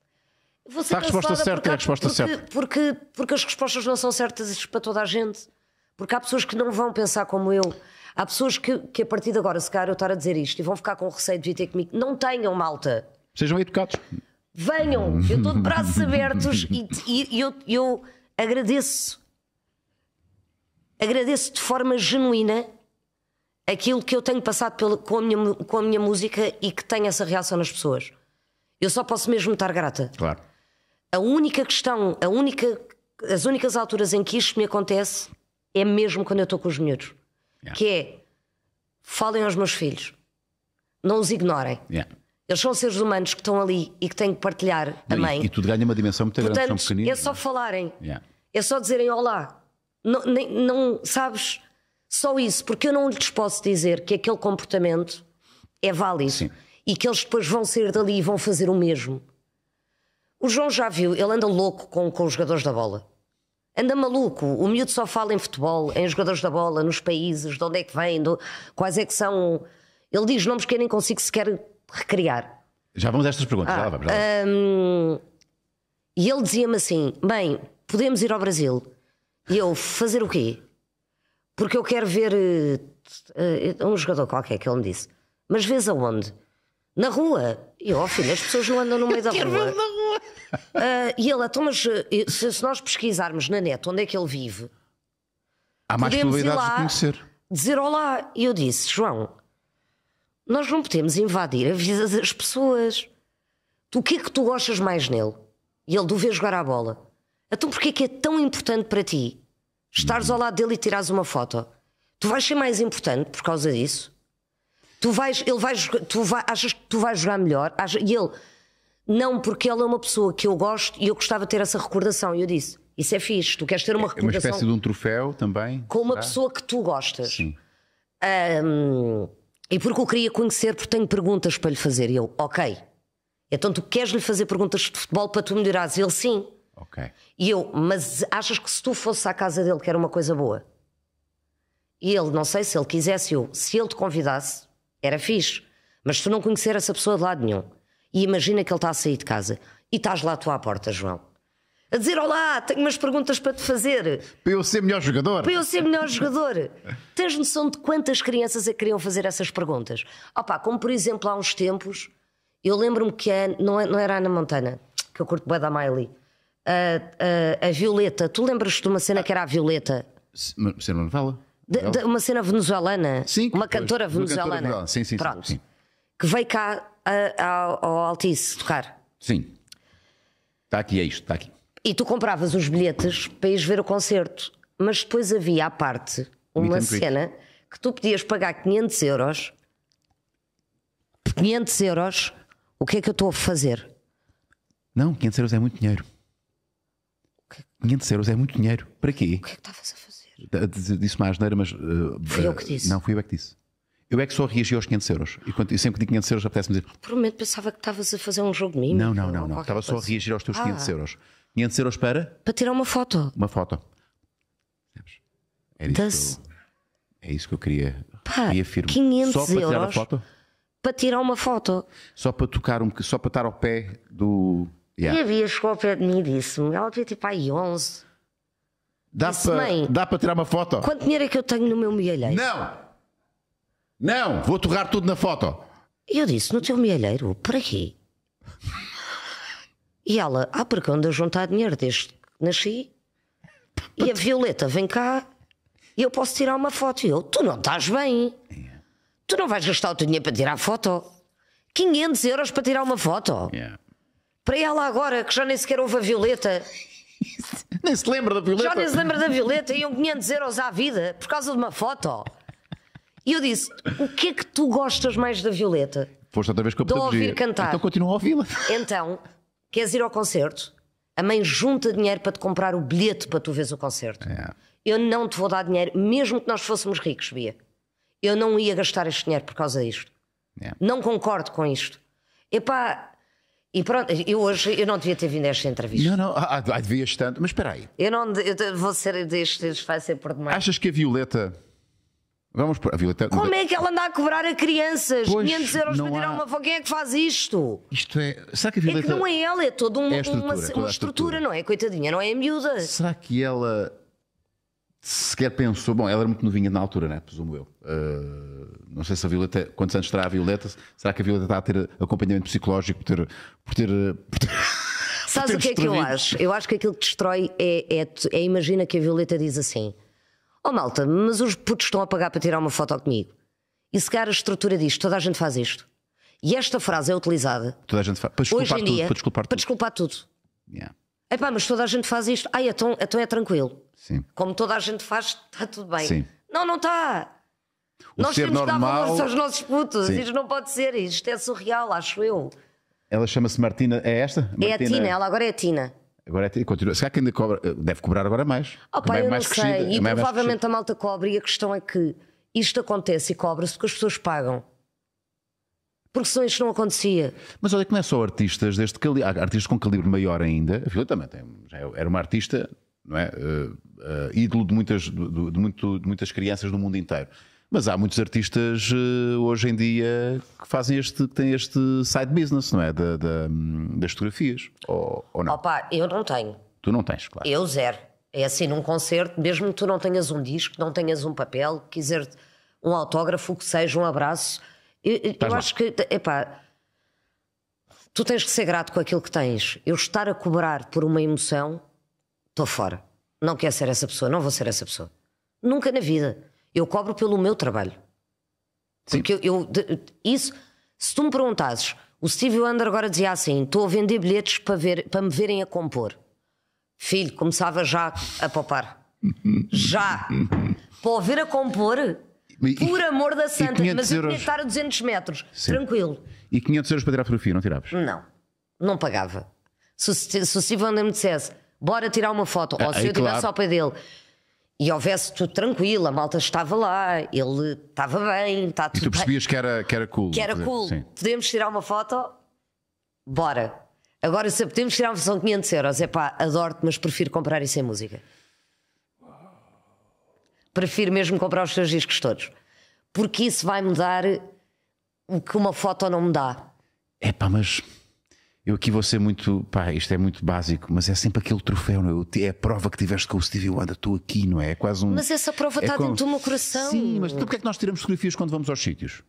Vou ser a resposta certa porque, é a resposta porque, certa. Porque, porque, porque as respostas não são certas para toda a gente. Porque há pessoas que não vão pensar como eu. Há pessoas que, que a partir de agora, se calhar eu estar a dizer isto e vão ficar com receio de vir ter comigo. Não tenham, malta. Sejam educados. Venham, eu estou de (laughs) braços abertos e, e, e eu, eu agradeço. Agradeço de forma genuína aquilo que eu tenho passado pela, com, a minha, com a minha música e que tem essa reação nas pessoas. Eu só posso mesmo estar grata. Claro. A única questão, a única, as únicas alturas em que isto me acontece é mesmo quando eu estou com os miúdos. Yeah. Que é, falem aos meus filhos. Não os ignorem. Yeah. Eles são seres humanos que estão ali e que têm que partilhar a mãe. E, e tudo ganha uma dimensão muito Portanto, grande, são pequeninos. É só é? falarem. Yeah. É só dizerem olá. Não, nem, não sabes só isso, porque eu não lhes posso dizer que aquele comportamento é válido Sim. e que eles depois vão sair dali e vão fazer o mesmo. O João já viu, ele anda louco com, com os jogadores da bola. Anda maluco, o miúdo só fala em futebol, em jogadores da bola, nos países, de onde é que vem, do, quais é que são. Ele diz nomes que eu nem consigo sequer recriar. Já vamos a estas perguntas, ah, já vamos. Já ah, Hum, e ele dizia-me assim: bem, podemos ir ao Brasil. E eu, fazer o quê? Porque eu quero ver uh, uh, um jogador qualquer que ele me disse. Mas vês aonde? Na rua. E ó, oh, filho, as pessoas não andam no (laughs) meio da rua. na rua. Uh, e ele, então, mas eh, se, se, nós pesquisarmos na net onde é que ele vive, há mais probabilidades de conhecer. Dizer olá. E eu disse, João, nós não podemos invadir a vida das pessoas. Tu, o que é que tu gostas mais nele? E ele do ver jogar a bola. Então, porquê é que é tão importante para ti Estares ao lado dele e tirares uma foto. Tu vais ser mais importante por causa disso. Tu vais, ele vai, tu vai, achas que tu vais jogar melhor? e ele, não, porque ele é uma pessoa que eu gosto e eu gostava de ter essa recordação. E eu disse, isso é fixe, tu queres ter uma recordação. É, é uma espécie de um troféu também. Com uma será? pessoa que tu gostas. Sim. Um, e porque eu queria conhecer, porque tenho perguntas para lhe fazer. E eu, ok. Então tu queres lhe fazer perguntas de futebol para tu melhorares? E ele, sim. Ok. E eu, mas achas que se tu fosses à casa dele, que era uma coisa boa? E ele, não sei se ele quisesse, eu, se ele te convidasse, era fixe. Mas tu não conhecer essa pessoa de lado nenhum. E imagina que ele está a sair de casa e estás lá tu à porta, João. A dizer: Olá, tenho umas perguntas para te fazer. Para eu ser melhor jogador. Para eu ser melhor jogador. (laughs) Tens noção de quantas crianças é que queriam fazer essas perguntas? Opa, como por exemplo, há uns tempos, eu lembro-me que a, não, é, não era a Ana Montana, que eu curto bem da Miley a, a, a Violeta. Tu lembras-te de uma cena que era a Violeta? Ser é uma novela? De, de uma cena venezuelana. Sim, uma cantora venezuelana. Uma cantora sim, sim, Pronto. Sim. Que veio cá a, a, ao Altice tocar. Sim. Está aqui, é isto, está aqui. E tu compravas os bilhetes para ires ver o concerto. Mas depois havia à parte uma cena que tu podias pagar 500 euros. 500 euros, o que é que eu estou a fazer? Não, 500 euros é muito dinheiro. 500 euros é muito dinheiro. Para quê? O que é que estavas a fazer? Disse mais asneira, mas. Uh, fui eu eh, que disse. Não, fui eu é que disse. Eu é que só reagi aos 500 euros. E, quando, sempre que digo 500 euros, apetece-me dizer. Por um momento pensava que estavas a fazer um jogo mínimo. Não, não, não. não. Estava só a reagir aos teus ah. 500 euros. 500 euros para? Para tirar uma foto. Uma foto. eu, é isso que eu queria Pá, 500 só para euros tirar a foto? Para tirar uma foto. Só para tocar um só para estar ao pé do. Yeah. E a Bia chegou ao pé de mim e disse-me: ela devia ter pai 11. Dá para pa tirar uma foto? Quanto dinheiro é que eu tenho no meu milheiro? Não! Não! Vou torrar tudo na foto. E eu disse: no teu milheiro? Para quê? e ela: ah, porque eu ando a juntar dinheiro desde que nasci. E a Violeta vem cá e eu posso tirar uma foto. E eu: tu não estás bem. Tu não vais gastar o teu dinheiro para tirar a foto? 500 euros para tirar uma foto. Yeah para ela agora, que já nem sequer ouve a Violeta. (laughs) nem se lembra da Violeta. Já nem se lembra da Violeta, iam 500 euros à vida por causa de uma foto. E eu disse: O que é que tu gostas mais da Violeta? Foste outra vez que eu De ouvir cantar. Então continua a ouvi-la. Então, queres ir ao concerto? A mãe junta dinheiro para te comprar o bilhete para tu veres o concerto. É. Eu não te vou dar dinheiro, mesmo que nós fôssemos ricos, Bia. Eu não ia gastar este dinheiro por causa disto. É. Não concordo com isto. Epá, e pronto, eu hoje eu não devia ter vindo a esta entrevista. Não, não, ah, ah, ah devias tanto. Mas espera aí. Eu não eu vou ser deste vai ser por demais. Achas que a Violeta. Vamos por. A Violeta. Como é que ela anda a cobrar a crianças pois 500 euros para tirar há... uma foto? Quem é que faz isto? Isto é. Será que a Violeta. É que não é ela, é toda uma, é estrutura, uma, uma estrutura, estrutura, não é? Coitadinha, não é a miúda. Será que ela sequer pensou. Bom, ela era muito novinha na altura, né? Presumo eu. Uh, não sei se a Violeta. Quantos anos terá a Violeta? Será que a Violeta está a ter acompanhamento psicológico por ter. Por ter, por ter (laughs) Sabes o que é que eu acho? Eu acho que aquilo que destrói é, é, é, Imagina que a Violeta diz assim: Oh malta, mas os putos estão a pagar para tirar uma foto comigo. E se calhar a estrutura diz: toda a gente faz isto. E esta frase é utilizada. Toda a gente faz. Para desculpar Hoje em tudo, dia, para desculpar tudo. Para desculpar tudo. Yeah. Epá, mas toda a gente faz isto. Ah, então, então é tranquilo. Sim. Como toda a gente faz, está tudo bem. Sim. Não, não está. O Nós ser temos normal... que dar aos nossos putos. Sim. Isto não pode ser, isto é surreal, acho eu. Ela chama-se Martina, é esta? Martina... É a Tina, é- ela agora é a Tina. Agora é, continua. Será que ainda cobra? Deve cobrar agora mais. Oh, pá, é eu mais não sei. E é provavelmente a malta cobra e a questão é que isto acontece e cobra-se porque as pessoas pagam porque senão isto não acontecia. Mas olha que não é só artistas deste calibre, artistas com calibre maior ainda. A filha também tem, é, era uma artista, não é? Uh, uh, ídolo de muitas, de, de, muito, de muitas crianças do mundo inteiro. Mas há muitos artistas uh, hoje em dia que fazem este, que têm este side business, não é? Da, da, das fotografias, ou, ou não? Opa, eu não tenho. Tu não tens, claro. Eu zero. É assim, num concerto, mesmo que tu não tenhas um disco, não tenhas um papel, quiser um autógrafo, que seja um abraço, eu, eu acho que, epá, tu tens que ser grato com aquilo que tens. Eu estar a cobrar por uma emoção, estou fora. Não quero ser essa pessoa, não vou ser essa pessoa. Nunca na vida. Eu cobro pelo meu trabalho. Sim. Porque eu, eu isso, se tu me perguntasses, o Steve Wonder agora dizia assim: estou a vender bilhetes para, ver, para me verem a compor. Filho, começava já a poupar. Uhum. já! Uhum. Para ouvir a compor, por amor da santa, mas eu euros... estar a 200 metros, Sim. tranquilo. E 500 euros para tirar fotografia, não tiravas? Não, não pagava. Se, se, se o me dissesse, bora tirar uma foto, ah, ou se eu claro. tivesse ao pé dele e houvesse tudo tranquilo, a malta estava lá, ele estava bem, está tudo. bem. E tu percebias bem. que era, que era cool. Que era cool. Sim. Podemos tirar uma foto? Bora. Agora, se podemos tirar uma versão de 500 euros, é pá, adoro-te, mas prefiro comprar isso em música. Prefiro mesmo comprar os seus discos todos. Porque isso vai mudar o que uma foto não me dá. É pá, mas eu aqui vou ser muito. Pá, isto é muito básico, mas é sempre aquele troféu, não é? É a prova que tiveste com o Stevie Wonder, estou aqui, não é? É quase um. Mas essa prova é está como... dentro do meu coração. Sim, mas porquê é que nós tiramos fotografias quando vamos aos sítios?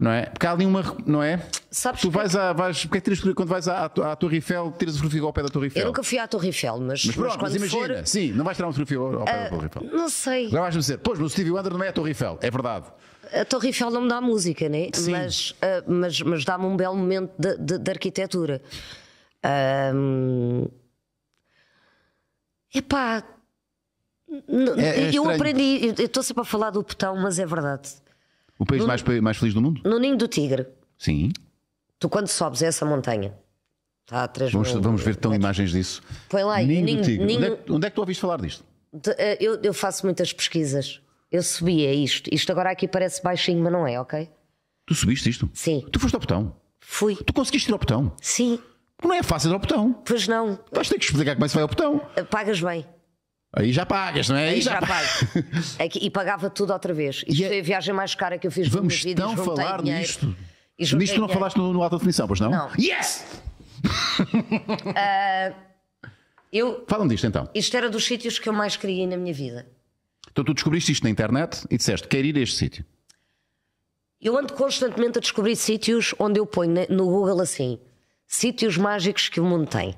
não é? Porque há ali uma, não é? Sabes tu vais que... a, vais, porque é que quando vais à, à, à Torre Eiffel, tiras o fotografia ao pé da Torre Eiffel? Eu nunca fui à Torre Eiffel, mas, mas pronto, mas, imagina, for... sim, não vais tirar um fotografia ao, pé uh, da ah, Torre Eiffel. Não sei. Agora vais-me dizer, pois, mas o Stevie Wonder não é a Torre Eiffel, é verdade. A Torre Eiffel não me dá música, né? Sim. Mas, uh, mas, mas dá-me um belo momento de, de, de arquitetura. Epá, é, é eu aprendi, eu estou sempre a falar do botão, mas é verdade. O país no, mais, mais feliz do mundo? No Ninho do Tigre. Sim. Tu quando sobes essa montanha, está a 3 vamos, mil, vamos ver tão imagens disso. Põe lá, Ninho, Ninho do Tigre. Ninho... Onde, é que, onde, é, que tu ouviste falar disto? Eh, eu, eu faço muitas pesquisas. Eu subi a isto. Isto agora aqui parece baixinho, mas não é, ok? Tu subiste isto? Sim. Tu foste ao botão? Fui. Tu conseguiste ir ao botão? Sim. Não é fácil ir ao botão. Pois não. Vais ter que explicar como é que se vai ao botão. Eh, pagas bem. Aí já pagas, não é? Aí, Aí já, já pagas. (laughs) É e pagava tudo outra vez. Isto é... foi a é- viagem mais cara que eu fiz Vamos minha vida. Vamos então falar dinheiro, nisto. Nisto não dinheiro. falaste no, no Alta Definição, pois não? Não. Yes! uh, (laughs) eu... Fala-me disto então. Isto era dos sítios que eu mais queria na minha vida. Então tu descobriste isto na internet e disseste, quero ir a este sítio. Eu ando constantemente a descobrir sítios onde eu ponho no Google assim, sítios mágicos que o mundo tem.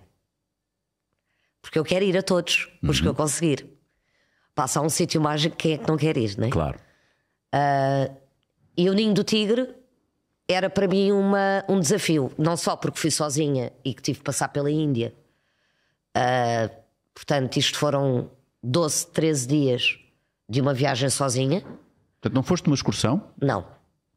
Porque eu quero ir a todos os uhum. que eu uhum. conseguir. Passa a um sítio mágico, quem é que não quer ir, não é? Claro. Uh, e o Ninho do Tigre era para mim uma, um desafio. Não só porque fui sozinha e que tive que passar pela Índia. Uh, portanto, isto foram 12, 13 dias de uma viagem sozinha. Portanto, não foste uma excursão? Não.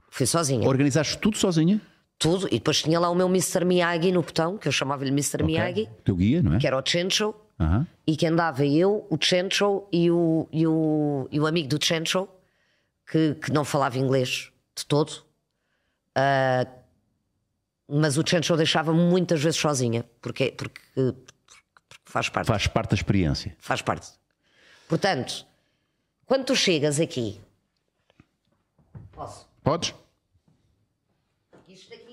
Fui sozinha. Organizaste tudo sozinha? tudo. E depois tinha lá o meu Mr. Miyagi no botão, que eu chamava-lhe Mr. Okay. Miyagi. teu guia, não é? Que era o Chencho. Uh -huh. E que andava eu, o Chencho e o, e o, e o amigo do Chencho, que, que não falava inglês de todo. Uh, mas o Chencho deixava-me muitas vezes sozinha, porque, porque, porque, faz parte. Faz parte da experiência. Faz parte. Portanto, quando tu chegas aqui. Posso? Podes?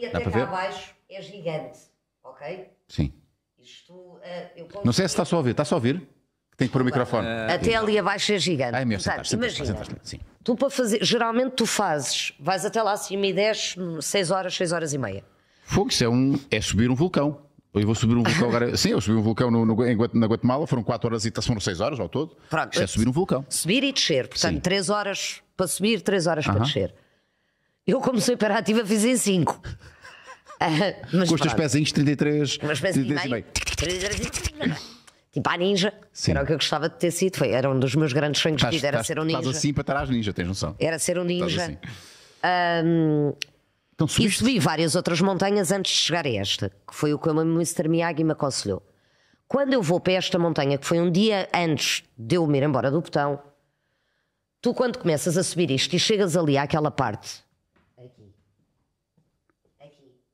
e até cá ver? abaixo é gigante, ok? Sim. Isto, uh, não sei se está só a ouvir, está só a ouvir? Tem que pôr o microfone. Uh, até ali abaixo é gigante. Ah, é meu, tá- Portanto, sentar, tá- imagina, sentar, tá- sim. tu para fazer, geralmente tu fazes, vais até lá acima e desce 6 horas, 6 horas e meia. Fogo, isso é, um, é subir um vulcão. Eu vou subir um vulcão agora. (laughs) Sim, eu subi um vulcão no, no, na Guatemala, foram 4 horas e foram 6 horas ao todo. Pronto, Isto é subir um vulcão. Subir e descer, portanto, 3 horas para subir, 3 horas uh -huh. para descer. Eu, como sou hiperativa, fiz em 5. Ah, mas Com os teus pronto. pezinhos 33, Meus 33 e meio. Tipo a ninja, Sim. era o que eu gostava de ter sido. Foi, era um dos meus grandes sonhos de vida, era ser um ninja. Estás assim para às ninja, tens noção. Era ser um ninja. Estás assim. Ahm, Então e subi várias outras montanhas antes de chegar a esta, que foi o que o meu Mr. Miyagi me aconselhou. Quando eu vou para esta montanha, que foi um dia antes de eu me ir embora do botão, tu quando começas a subir isto e chegas ali àquela parte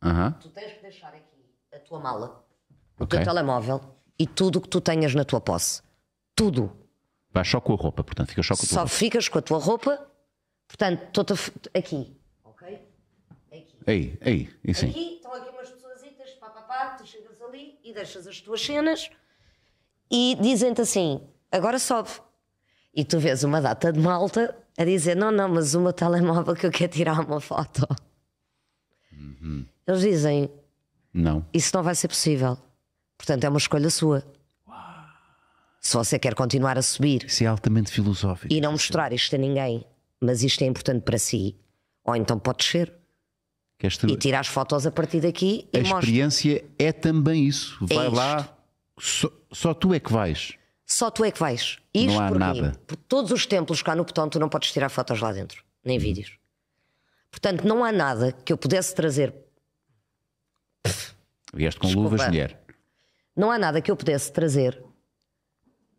Uhum. Tu tens que deixar aqui a tua mala, okay. o teu telemóvel e tudo o que tu tenhas na tua posse. Tudo. Vai só com a roupa, portanto, fica só com a tua Só roupa. ficas com a tua roupa, portanto, estou aqui. Ok? Aqui. Aí, aí, e sim. Aqui estão aqui umas pessoas, pá, pá, pá, tu chegas ali e deixas as tuas cenas e dizem-te assim: agora sobe. E tu vês uma data de malta a dizer: não, não, mas o meu telemóvel que eu quero tirar uma foto. Uhum. Eles dizem: Não. Isso não vai ser possível. Portanto, é uma escolha sua. Uau. Se você quer continuar a subir. Isso é altamente filosófico. E não mostrar isto a ninguém, mas isto é importante para si, ou então pode descer. Tu... E tirar as fotos a partir daqui A experiência mostra. é também isso. É vai é lá, só, só, tu é que vais. Só tu é que vais. Isto não há nada. por todos os templos cá no Petão, tu não podes tirar fotos lá dentro, nem uhum. vídeos. Portanto, não há nada que eu pudesse trazer Vieste com Desculpa. luvas, mulher. Não há nada que eu pudesse trazer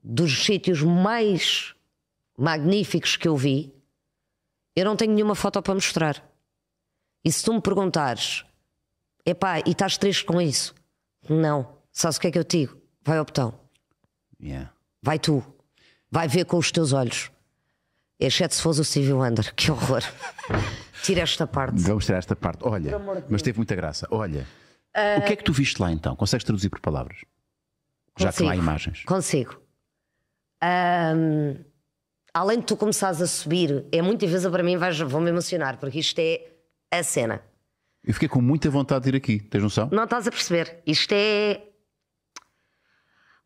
dos sítios mais magníficos que eu vi. Eu não tenho nenhuma foto para mostrar. E se tu me perguntares, epá, e estás triste com isso? Não. Sabes o que é que eu te digo? Vai ao botão. Yeah. Vai tu. Vai ver com os teus olhos. Exceto se fosse o civil Wonder. Que horror. (laughs) Tira esta parte. Vamos tirar esta parte. Olha, mas teve muita graça. Olha. Uh... O que é que tu viste lá então? Consegues traduzir por palavras? Consigo, Já que não há imagens. Consigo. Um, além de tu começares a subir, é muita vez para mim, vão me emocionar, porque isto é a cena. Eu fiquei com muita vontade de ir aqui, tens noção? Não estás a perceber. Isto é.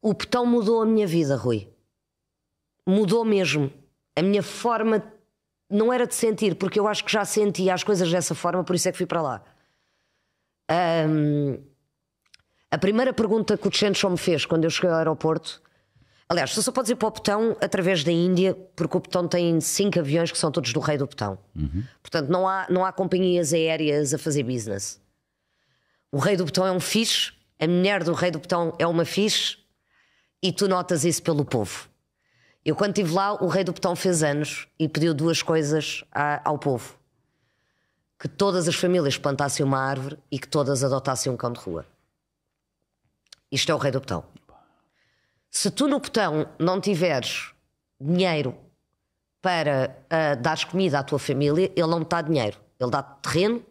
O botão mudou a minha vida, Rui. Mudou mesmo. A minha forma não era de sentir, porque eu acho que já sentia as coisas dessa forma, por isso é que fui para lá. Um, a primeira pergunta que o Tchencho me fez quando eu cheguei ao aeroporto. Aliás, tu só podes ir para o Petão através da Índia, porque o Petão tem cinco aviões que são todos do rei do Petão, Uhum. Portanto, não há, não há companhias aéreas a fazer business. O rei do Petão é um fixe, a mulher do rei do Petão é uma fixe, e tu notas isso pelo povo. Eu, quando estive lá, o rei do Petão fez anos e pediu duas coisas a, ao povo que todas as famílias plantassem uma árvore e que todas adotassem um cão de rua. Isto é o rei do botão. Se tu no botão não tiveres dinheiro para uh, comida à tua família, ele não te dá dinheiro. Ele dá-te terreno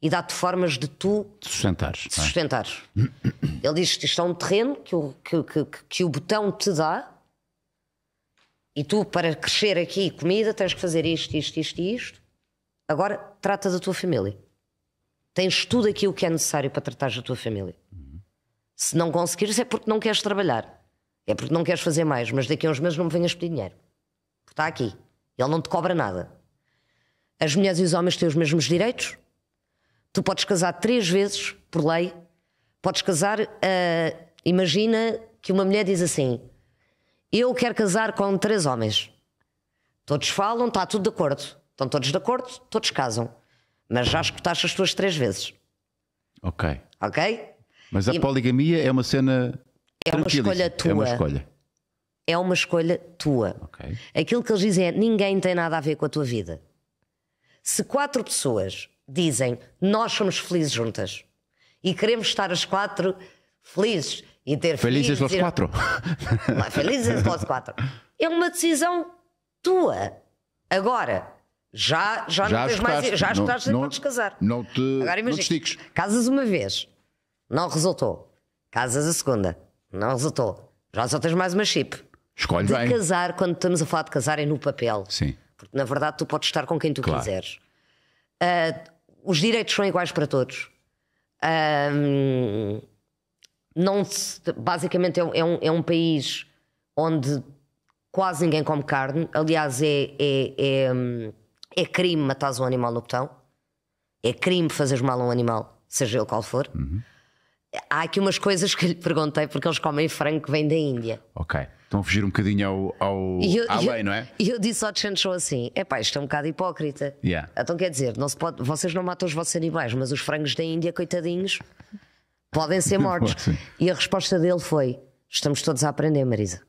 e dá-te formas de tu te sustentares. É? sustentares. É? (coughs) Ele diz que isto é um terreno que o, que, que, que o botão te dá e tu, para crescer aqui comida, tens que fazer isto, isto, isto e isto. Agora trata da tua família. Tens tudo aquilo que é necessário para tratar da tua família. Uhum. Se não conseguires, é porque não queres trabalhar. É porque não queres fazer mais, mas daqui a uns meses não me venhas pedir dinheiro. Porque está aqui. Ele não te cobra nada. As mulheres e os homens têm os mesmos direitos. Tu podes casar três vezes, por lei. Podes casar. Uh, imagina que uma mulher diz assim: Eu quero casar com três homens. Todos falam, está tudo de acordo. Estão todos de acordo, todos casam. Mas já escutaste as tuas três vezes. Ok. Ok? Mas a e... poligamia é uma cena. É uma escolha tua. É uma escolha. É uma escolha tua. Okay. Aquilo que eles dizem é: ninguém tem nada a ver com a tua vida. Se quatro pessoas dizem nós somos felizes juntas e queremos estar as quatro felizes e ter felizes filhos, os quatro é, felizes os quatro é uma decisão tua agora já, já, já não tens mais. Já estás não, para descasar. Não te, Agora, imagina, não te Casas uma vez, não resultou. Casas a segunda, não resultou. Já só tens mais uma chip. Escolhe de bem. casar, quando estamos a falar de casar, é no papel. Sim. Porque na verdade tu podes estar com quem tu claro. quiseres. Uh, os direitos são iguais para todos. Uh, não se, basicamente é um, é, um, é um país onde quase ninguém come carne. Aliás, é, é, é hum, é crime matar um animal no botão. É crime fazeres mal a um animal, seja ele qual for. Uhum. Há aqui umas coisas que lhe perguntei porque eles comem frango que vem da Índia. Ok. Estão a fugir um bocadinho ao, ao, eu, à lei, eu, não é? E eu disse ao Chancho assim: é pá, isto é um bocado hipócrita. Yeah. Então quer dizer, não se pode, vocês não matam os vossos animais, mas os frangos da Índia, coitadinhos, podem ser (laughs) mortos. e a resposta dele foi: estamos todos a aprender, Marisa.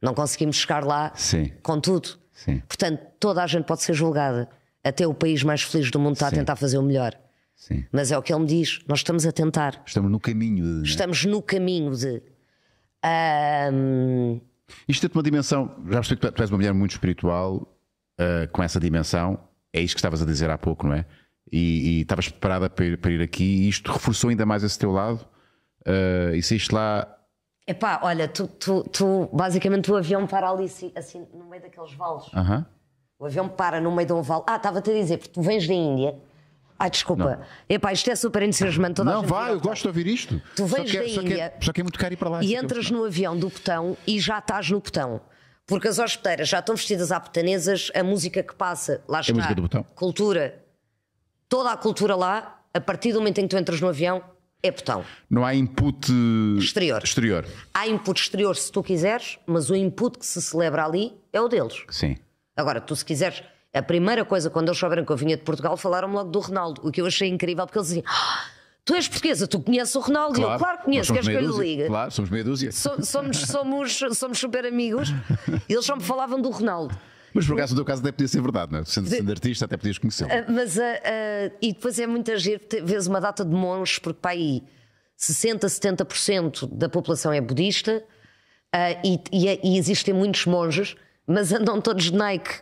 Não conseguimos chegar lá Sim. com tudo. Sim. Portanto, toda a gente pode ser julgada. Até o país mais feliz do mundo está Sim. a tentar fazer o melhor. Sim. Mas é o que ele me diz. Nós estamos a tentar. Estamos no caminho de. Né? Estamos no caminho de. Um... Isto tem é uma dimensão. Já percebi que tu és uma mulher muito espiritual uh, com essa dimensão. É isto que estavas a dizer há pouco, não é? E, e estavas preparada para ir, para ir, aqui e isto reforçou ainda mais esse teu lado. Uh, e saíste lá Epá, olha, tu, tu, tu, basicamente o avião para ali assim, assim no meio daqueles vales. O avião para no meio de um vale. Ah, estava-te a dizer, porque tu vens da Índia. Ai, desculpa. Não. Epá, isto é super entusiasmante. Toda não, vai, eu gosto de ouvir isto. Tu vens da Índia. Só que, é, é- só que é muito caro ir para lá. E entras no avião do botão e já estás no botão. Porque as hospedeiras já estão vestidas à botanesas, a música que passa, lá é está. É a música do botão. Cultura. Toda a cultura lá, a partir do momento em que tu entras no avião, é botão. Não há input exterior. exterior. Há input exterior se tu quiseres, mas o input que se celebra ali é o deles. Sim. Agora, tu se quiseres, a primeira coisa quando eles souberam que eu vinha de Portugal, falaram-me logo do Ronaldo, o que eu achei incrível, porque eles diziam. Ah, tu és portuguesa, tu conheces o Ronaldo? Claro, eu, claro que conheço, queres que eu lhe ligue? Claro, somos meia dúzia. So, somos, somos, somos super amigos. (laughs) Eles só me falavam do Ronaldo. Mas por acaso, no teu caso, até podia ser verdade, não é? Sendo, sendo artista, até podias conhecê-lo. Uh, mas, uh, uh, e depois é muito agir, vês uma data de monges, porque para aí 60, 70% da população é budista e, e, é, e, existem muitos monges, mas andam todos de Nike.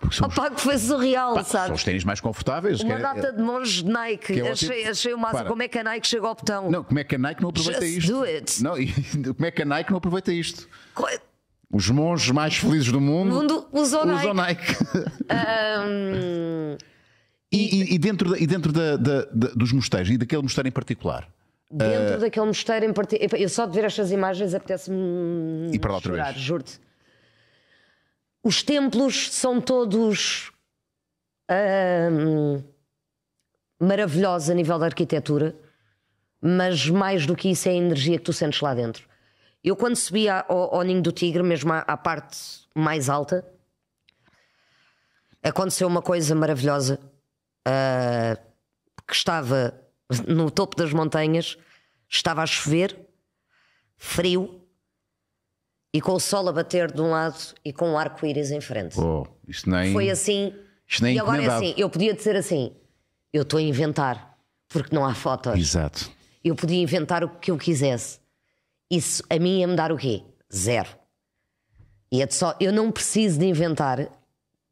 Porque são que foi surreal, pá, sabe? São os ténis mais confortáveis. Uma é- data é, de monges de Nike. é achei, tipo- achei o máximo. Como é que a Nike chega ao botão? Não, como é que a Nike não aproveita Just isto? Do it. Não, (laughs) como é que a Nike não aproveita isto? Co os monges mais felizes do mundo, mundo usam Nike. um... e, e, e, dentro, da, e dentro da, da, dos mosteiros, e daquele mosteiro em particular? Dentro uh... daquele mosteiro em particular. Eu só de ver estas imagens apetece-me. E para lá outra chorar, vez. Juro-te. Os templos são todos. Um, maravilhosos a nível da arquitetura, mas mais do que isso é a energia que tu sentes lá dentro. Eu, quando subi ao, ao ninho do tigre, mesmo à, à parte mais alta, aconteceu uma coisa maravilhosa. Uh, que estava no topo das montanhas, estava a chover, frio e com o sol a bater de um lado e com um arco-íris em frente. Oh, isto nem... Foi assim. Isto nem e agora é assim. Eu podia dizer assim: eu estou a inventar, porque não há fotos. Exato. Eu podia inventar o que eu quisesse. Isso a mim ia-me dar o quê? Zero. E é só, eu não preciso de inventar,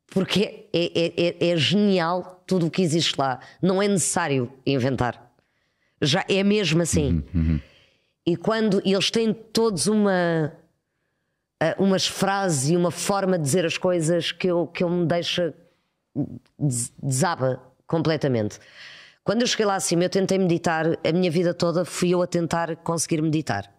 porque é, é, é, é genial tudo o que existe lá. Não é necessário inventar. Já é mesmo assim. Uhum, uhum. E quando e eles têm todos uma. Uh, umas frases e uma forma de dizer as coisas que eu, que eu me deixa desaba completamente. Quando eu cheguei lá acima, eu tentei meditar, a minha vida toda fui eu a tentar conseguir meditar.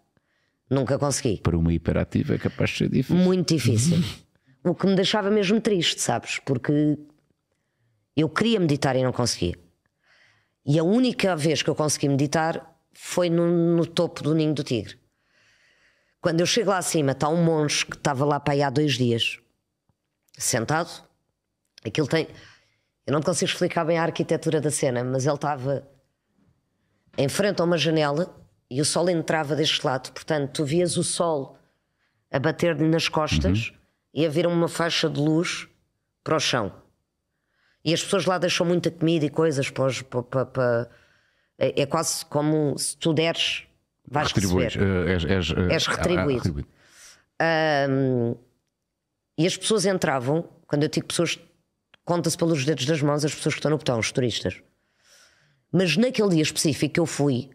Nunca consegui. Para uma hiperativa é capaz de ser difícil. Muito difícil. (laughs) o que me deixava mesmo triste, sabes? Porque eu queria meditar e não conseguia. E a única vez que eu consegui meditar foi no, no topo do ninho do tigre. Quando eu chego lá acima, está um monge que estava lá para aí há dois dias, sentado. Aquilo tem. Eu não consigo explicar bem a arquitetura da cena, mas ele estava em frente a uma janela e o sol entrava deste lado, portanto, tu vias o sol a bater-lhe nas costas uhum. e a vir uma faixa de luz para o chão. E as pessoas lá deixam muita comida e coisas para, os, para, para, para é, é quase como se tu deres, vais Retribuis, receber. Eh, és, és, eh, és retribuído. Ah, retribuído. Um, e as pessoas entravam, quando eu digo pessoas, conta-se pelos dedos das mãos as pessoas que estão no botão, os turistas. Mas naquele dia específico que eu fui,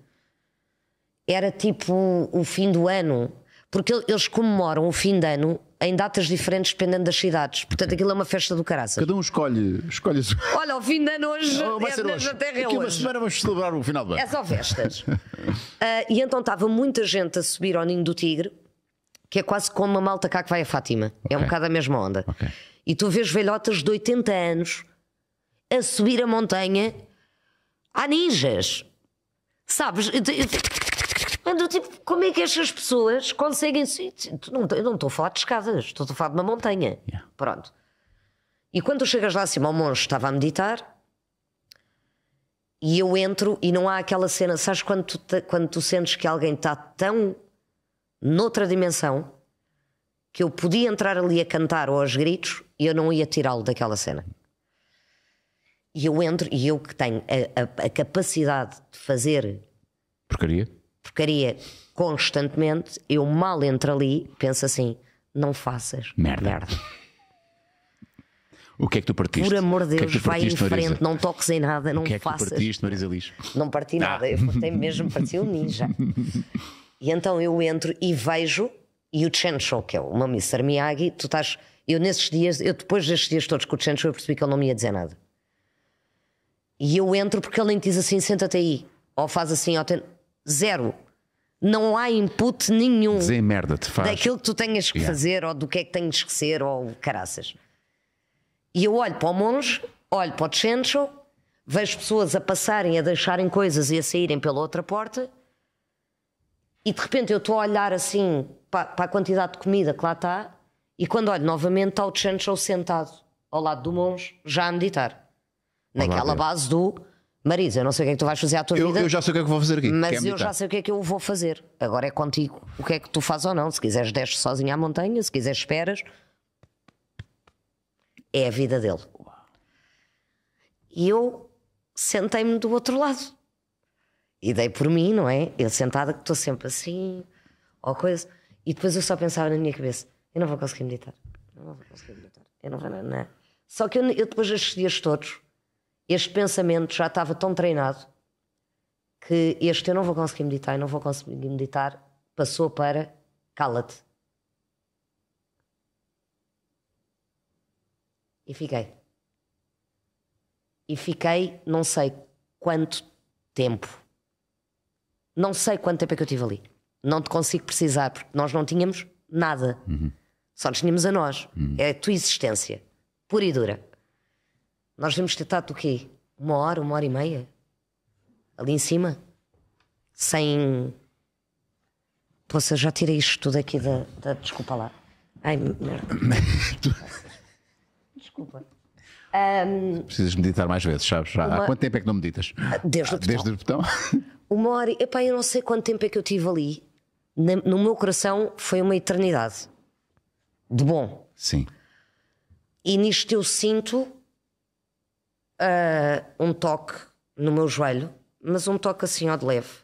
era tipo o fim do ano, porque eles comemoram o fim de ano em datas diferentes dependendo das cidades. Portanto, aquilo é uma festa do caraças. Cada um escolhe. escolhe Olha, o fim de ano hoje vai é, ser hoje. na Terra é Aqui é hoje. uma semana vamos celebrar o final do ano. É só festas. uh, (laughs) e então estava muita gente a subir ao Ninho do Tigre, que é quase como uma malta cá que vai a Fátima. Okay. É um bocado a mesma onda. Okay. E tu vês velhotas de 80 anos a subir a montanha a ninjas. Sabes? É tipo, como é que estas pessoas conseguem. eu não estou a falar de escadas, estou a falar de uma montanha. Yeah. Pronto. E quando tu chegas lá acima, o monge estava a meditar e eu entro e não há aquela cena. Sabes quando tu, quando tu sentes que alguém está tão noutra dimensão que eu podia entrar ali a cantar ou aos gritos e eu não ia tirá-lo daquela cena. E eu entro e eu que tenho a, a, a capacidade de fazer. Porcaria? porcaria constantemente, eu mal entro ali, penso assim: não faças merda. merda. O que é que tu partiste? Por amor de Deus, que é que vai em frente, Marisa? não toques em nada, não o que é que faças. Tu partiste, Marisa Lix? Não parti nada, eu até (laughs) mesmo parti um ninja. E então eu entro e vejo, e o Shou que é o meu Mr. Miyagi, tu estás. Eu nesses dias, eu depois destes dias todos com o Chensho, eu percebi que ele não me ia dizer nada. E eu entro porque ele nem diz assim: senta-te aí, ou faz assim, ou ten... Zero. Não há input nenhum. te faz. Daquilo que tu tenhas que yeah. fazer ou do que é que tens que ser ou caraças. E eu olho para o monge, olho para o Chencho, vejo pessoas a passarem, a deixarem coisas e a saírem pela outra porta. E de repente eu estou a olhar assim para, para a quantidade de comida que lá está, e quando olho novamente, está o Chencho sentado ao lado do monge, já a meditar. Naquela Olá, base do Marisa, eu não sei o que é que tu vais fazer à tua eu, vida. Eu já sei o que é que vou fazer aqui. Mas é eu já sei o que é que eu vou fazer. Agora é contigo. O que é que tu fazes ou não? Se quiseres, desce sozinho à montanha. Se quiseres, esperas. É a vida dele. E eu sentei-me do outro lado. E dei por mim, não é? Eu sentada, que estou sempre assim, ou coisa. E depois eu só pensava na minha cabeça: eu não vou conseguir meditar. Eu não vou conseguir meditar. Eu não vou. Não, é? Só que eu, eu depois, estes dias todos este pensamento já estava tão treinado que este eu não vou conseguir meditar, eu não vou conseguir meditar, passou para cala-te. E fiquei. E fiquei não sei quanto tempo. Não sei quanto tempo é que eu estive ali. Não te consigo precisar, porque nós não tínhamos nada. Uhum. Só nos tínhamos a nós. Uhum. É a tua existência, pura e dura. Nós devemos ter estado o quê? Uma hora, uma hora e meia? Ali em cima? Sem. Poxa, já tirei isto tudo aqui da. da... Desculpa lá. Ai, merda. (laughs) Desculpa. Um, Precisas meditar mais vezes, sabes? Já, uma... Há quanto tempo é que não meditas? Ah, desde o ah, botão. Desde o botão. (laughs) Uma hora. Epá, eu não sei quanto tempo é que eu tive ali. No meu coração foi uma eternidade. De bom. Sim. E nisto eu sinto uh, um toque no meu joelho, mas um toque assim ao de leve.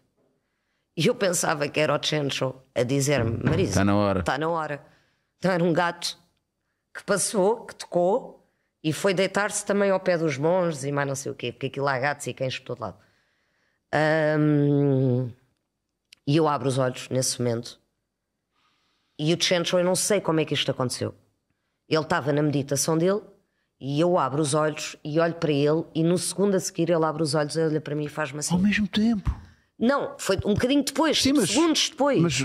E eu pensava que era o Chencho a dizer-me: tá Marisa, está na hora. Está na hora. Então era um gato que passou, que tocou e foi deitar-se também ao pé dos monges e mais não sei o quê, porque aquilo há gatos e cães por todo lado. Um, e eu abro os olhos nesse momento e o Chencho, eu não sei como é que isto aconteceu. Ele estava na meditação dele e eu abro os olhos e olho para ele, e no segundo a seguir ele abre os olhos, olha para mim e faz-me assim. Ao mesmo tempo? Não, foi um bocadinho depois, sim, mas, segundos depois. Mas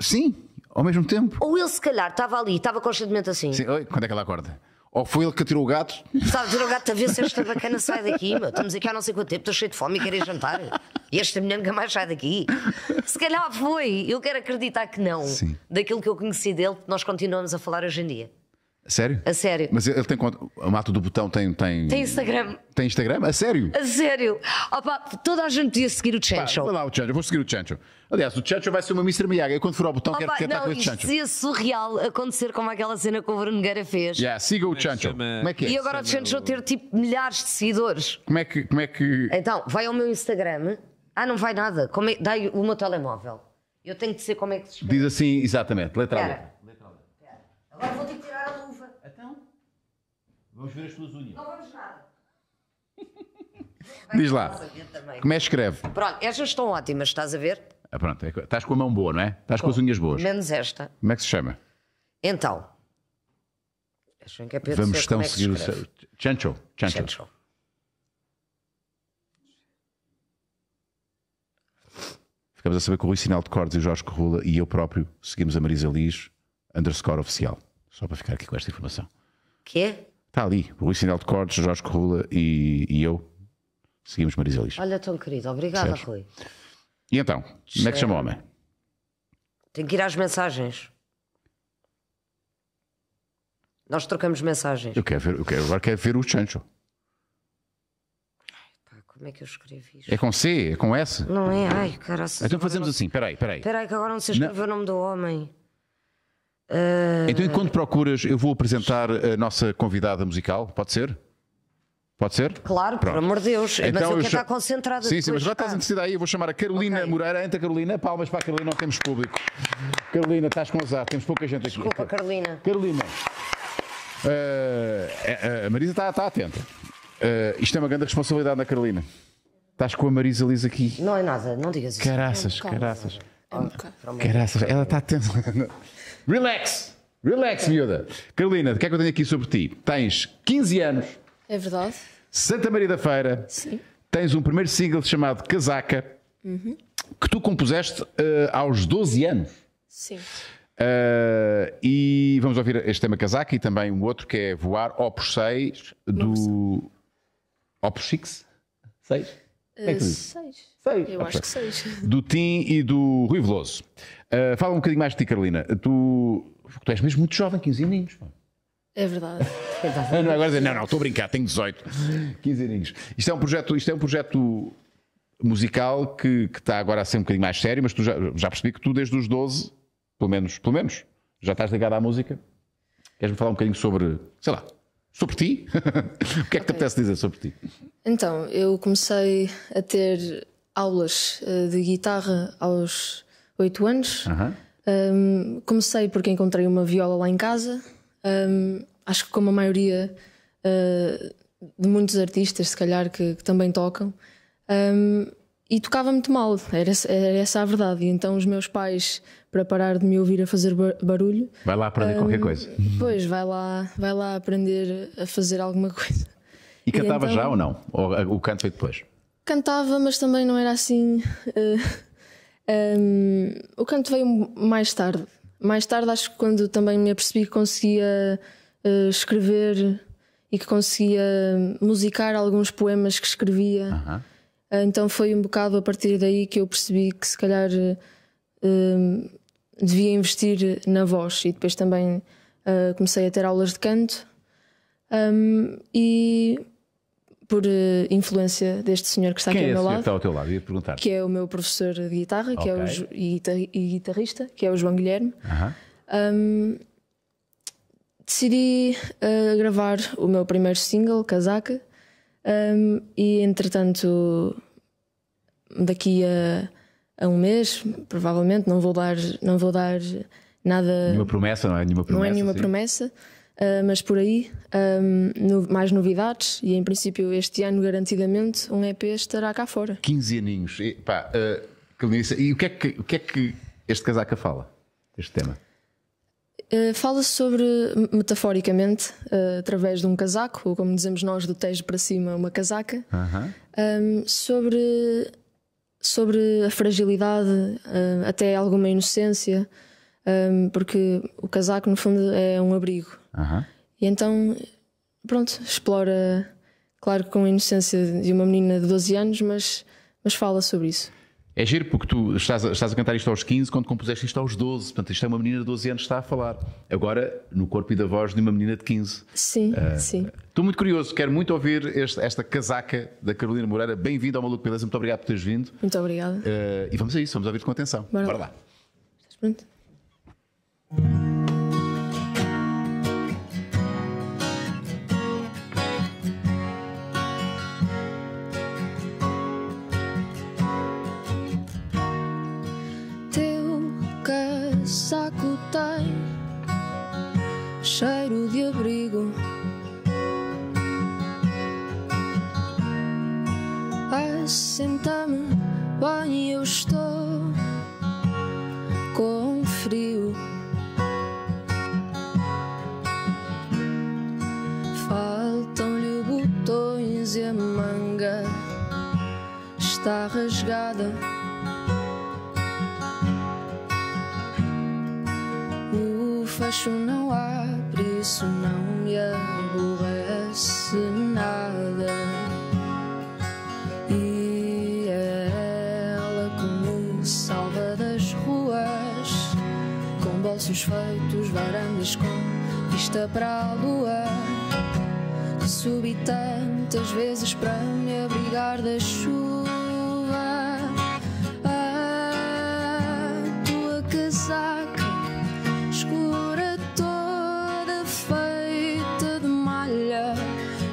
sim, ao mesmo tempo. Ou ele se calhar estava ali, estava constantemente assim. Sim, oi, quando é que ela acorda? Ou foi ele que tirou o gato? Estava a tirar o gato a ver se esta bacana (laughs) sai daqui, meu. Estamos aqui há não sei quanto tempo, estou cheio de fome e quero jantar. E esta menina nunca mais sai daqui. Se calhar foi, eu quero acreditar que não. Sim. Daquilo que eu conheci dele, nós continuamos a falar hoje em dia. Sério? A sério. Mas ele tem conta. A Mato do Botão tem. Tem, tem Instagram. Tem Instagram? A sério? A sério. Opa, toda a gente podia seguir o Chancho. Vai lá o Chancho, vou seguir o Chancho. Aliás, o Chancho vai ser uma Mr. Miyagi. Eu quando for ao botão Opa, quero tentar não, com esse Chancho. Seria surreal acontecer como aquela cena que o Bruno Nogueira fez. Yeah, siga o é Chancho. Como é que é? E agora o Chancho ter tipo milhares de seguidores. Como é que. Como é que... Então, vai ao meu Instagram. Ah, não vai nada. Como é... Dá o meu telemóvel. Eu tenho que dizer como é que se escreve. Diz assim, exatamente, letra Agora vou ter que tirar. Vamos ver as tuas unhas. Não vamos nada. (laughs) Diz lá. Como é que escreve? Pronto, estas estão ótimas, estás a ver? Ah, pronto, é estás com a mão boa, não é? Estás com as unhas boas. Menos esta. Como é que se chama? Então. Acho que é para Vamos então é seguir o. seu- Chancho. Chancho. Chancho. Ficamos a saber que o Rui Sinal de Cordes e o Jorge Corrula e eu próprio seguimos a Marisa Liz, underscore oficial. Só para ficar aqui com esta informação. Quê? Está ali, Rui Sinal de Cortes, Jorge Corrula e, e eu seguimos Marisa Lixo. Olha, tão querido, obrigada, Percebes? Rui. E então, como é que chama o homem? Tenho que ir às mensagens. Nós trocamos mensagens. Eu quero ver, eu quero, agora quero ver o Chancho. como é que eu escrevi isto? É com C, é com S. Não é? Ai, cara. Então fazemos não... assim, peraí, peraí. peraí que agora não se escreve o nome do homem. Uh... Então, enquanto procuras, eu vou apresentar a nossa convidada musical, pode ser? Pode ser? Claro, Pronto. por amor de Deus. Então, mas eu, eu quero estar concentrada. Sim, sim, mas já estás interessada ah. aí. Eu vou chamar a Carolina okay. Moreira. Entra, Carolina. Palmas para a Carolina, não temos público. Carolina, estás com azar, temos pouca gente aqui. Desculpa, Carolina. Carolina. Uh, a Marisa está, está atenta. Uh, isto é uma grande responsabilidade na Carolina. Estás com a Marisa Liz aqui. Não é nada, não digas isso. Caraças, é um caraças. É um caraças, ela está atenta. Relax, relax, miúda. Carolina, o que é que eu tenho aqui sobre ti? Tens 15 anos. É verdade. Santa Maria da Feira. Sim. Tens um primeiro single chamado Casaca, uhum. que tu compuseste uh, aos 12 anos. Sim. Uh, e vamos ouvir este tema Casaca e também um outro que é Voar Opus 6 do. Opus 6? 6? 6. 6. Eu acho que 6. Do Tim e do Rui Veloso. Eh, fala um bocadinho mais de ti, Carolina. Tu, tu és mesmo muito jovem, 15 aninhos. É verdade. (laughs) não, agora dizer, não, não, estou a brincar, tenho 18. 15 aninhos. Isto é um projeto, isto é um projeto musical que, que está agora a ser um bocadinho mais sério, mas tu já, já percebi que tu desde os 12, pelo menos, pelo menos, já estás ligado à música. Queres-me falar um bocadinho sobre, sei lá, sobre ti? (laughs) o que é que okay. te apetece dizer sobre ti? Então, eu comecei a ter aulas eh, de guitarra aos 8 anos. Uhum. Um, comecei porque encontrei uma viola lá em casa. Um, acho que, como a maioria uh, de muitos artistas, se calhar, que, que também tocam, um, e tocava muito mal, era, era, essa a verdade. E então os meus pais, para parar de me ouvir a fazer barulho. Vai lá aprender qualquer coisa. Pois, vai lá, vai lá aprender a fazer alguma (laughs) coisa. E cantava e então, já ou não? Ou ah, o canto foi depois? Cantava, mas também não era assim. Uh, um, o canto veio mais tarde. Mais tarde, acho que quando também me apercebi que conseguia uh, escrever e que conseguia musicar alguns poemas que escrevia. Uh -huh. uh, então foi um bocado a partir daí que eu percebi que se calhar eh, eh, devia investir na voz e depois também comecei a ter aulas de canto. Um, e por eh, influência deste senhor que está Quem aqui é ao meu lado. Que está ao teu lado, ia perguntar. Que é o meu professor de guitarra okay. que é o, e, e, guitarrista, que é o João Guilherme. Um, decidi uh, gravar o meu primeiro single, Casaca, um, e entretanto, daqui a, a, um mês, provavelmente, não vou dar, não vou dar nada. Nenhuma promessa, não é? Nenhuma promessa. Não é nenhuma sim. promessa ah, mas por aí, um, ah, no, mais novidades, e em princípio este ano, garantidamente, um EP estará cá fora. 15 aninhos. E, pá, uh, e o, que é que, o que é que este casaca fala? Este tema? Uh, fala sobre, metaforicamente, uh, através de um casaco, ou como dizemos nós, do tejo para cima, uma casaca, -huh. um, sobre, sobre a fragilidade, até alguma inocência um, porque o casaco, no fundo, é um abrigo. Uhum. E então, pronto, explora, claro, com a inocência de uma menina de 12 anos, mas, mas fala sobre isso. É giro porque tu estás a, estás a cantar isto aos 15, quando compuseste isto aos 12. Portanto, isto é uma menina de 12 anos que está a falar. Agora, no corpo e da voz de uma menina de 15. Sim, uh, sim. Estou muito curioso, quero muito ouvir este, esta casaca da Carolina Moreira. Bem-vindo ao Maluco Beleza, muito obrigado por teres vindo. Muito obrigada. Uh, e vamos a isso, vamos ouvir com atenção. Bora, Bora lá. Estás pronto? Teu casaco tem cheiro de abrigo. Assenta-me, bem, eu estou com frio. jeans e a manga está rasgada. O fecho não abre, isso não me aborrece nada. E ela, como salva das ruas, com bolsos feitos, varandas com vista para a lua. Subi tantas vezes para me abrigar da chuva. A tua casaca escura toda feita de malha,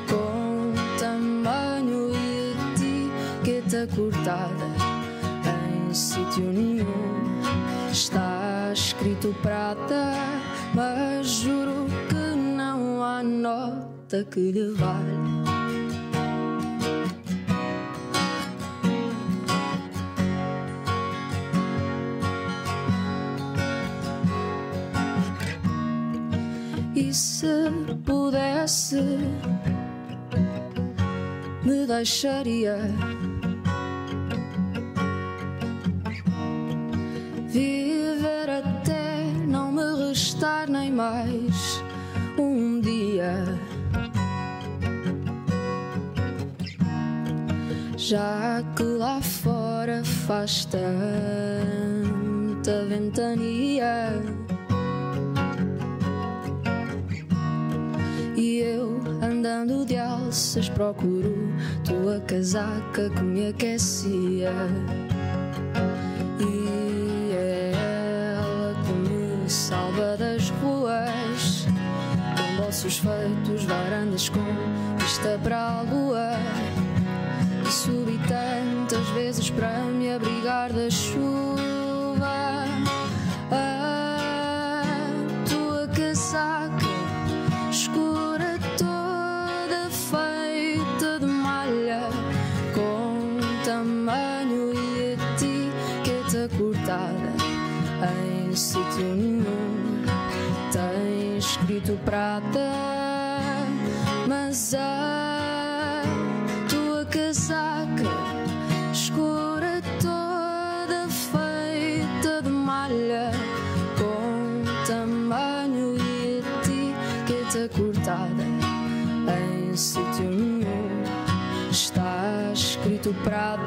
com tamanho e etiqueta cortada em sítio nenhum. Está escrito prata, mas juro que não há nota nota que lhe vale. E se pudesse, me deixaria viver até não me restar nem mais. já que lá fora faz tanta ventania. E eu, andando de alças, procuro tua casaca que me aquecia. E é ela que me salva das ruas, com bolsos feitos, varandas com vista para a lua. E subi tantas vezes para me abrigar da chuva. A tua casaca escura toda feita de malha, com tamanho e ti que etiqueta cortada em sítio nenhum. Tem escrito prata, mas há. pra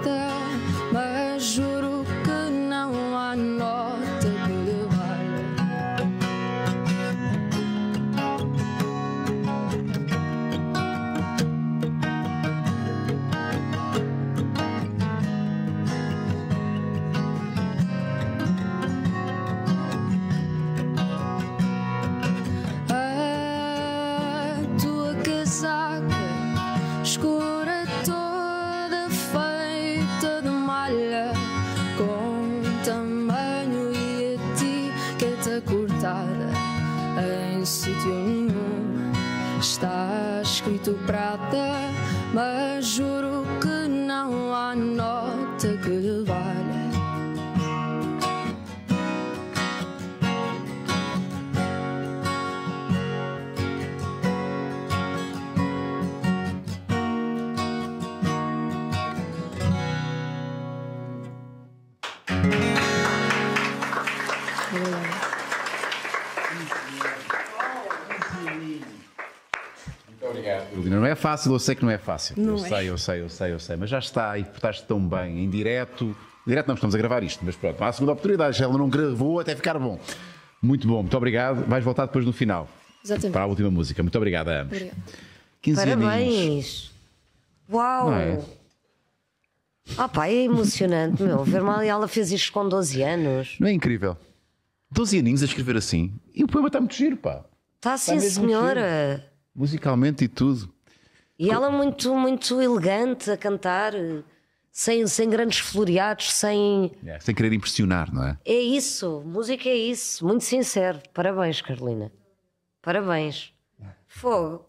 é fácil, eu sei que não é fácil. Não eu é. sei, eu sei, eu sei, eu sei. Mas já está e portaste tão bem, em direto. Direto não estamos a gravar isto, mas pronto, há a segunda oportunidade. ela não gravou, até ficar bom. Muito bom, muito obrigado. Vais voltar depois no final. Exatamente. Para a última música. Muito obrigado, ambos. Obrigado. 15 Parabéns. Uau! É? Ah pá, é emocionante, meu. Ver mal ela fez isto com 12 anos. Não é incrível? 12 aninhos a escrever assim. E o poema está muito giro, pá. Tá, está sim, senhora. Musicalmente e tudo. E ela muito, muito elegante a cantar, sem, sem grandes floreados, sem. É, sem querer impressionar, não é? É isso, música é isso, muito sincero. Parabéns, Carolina. Parabéns. Fogo.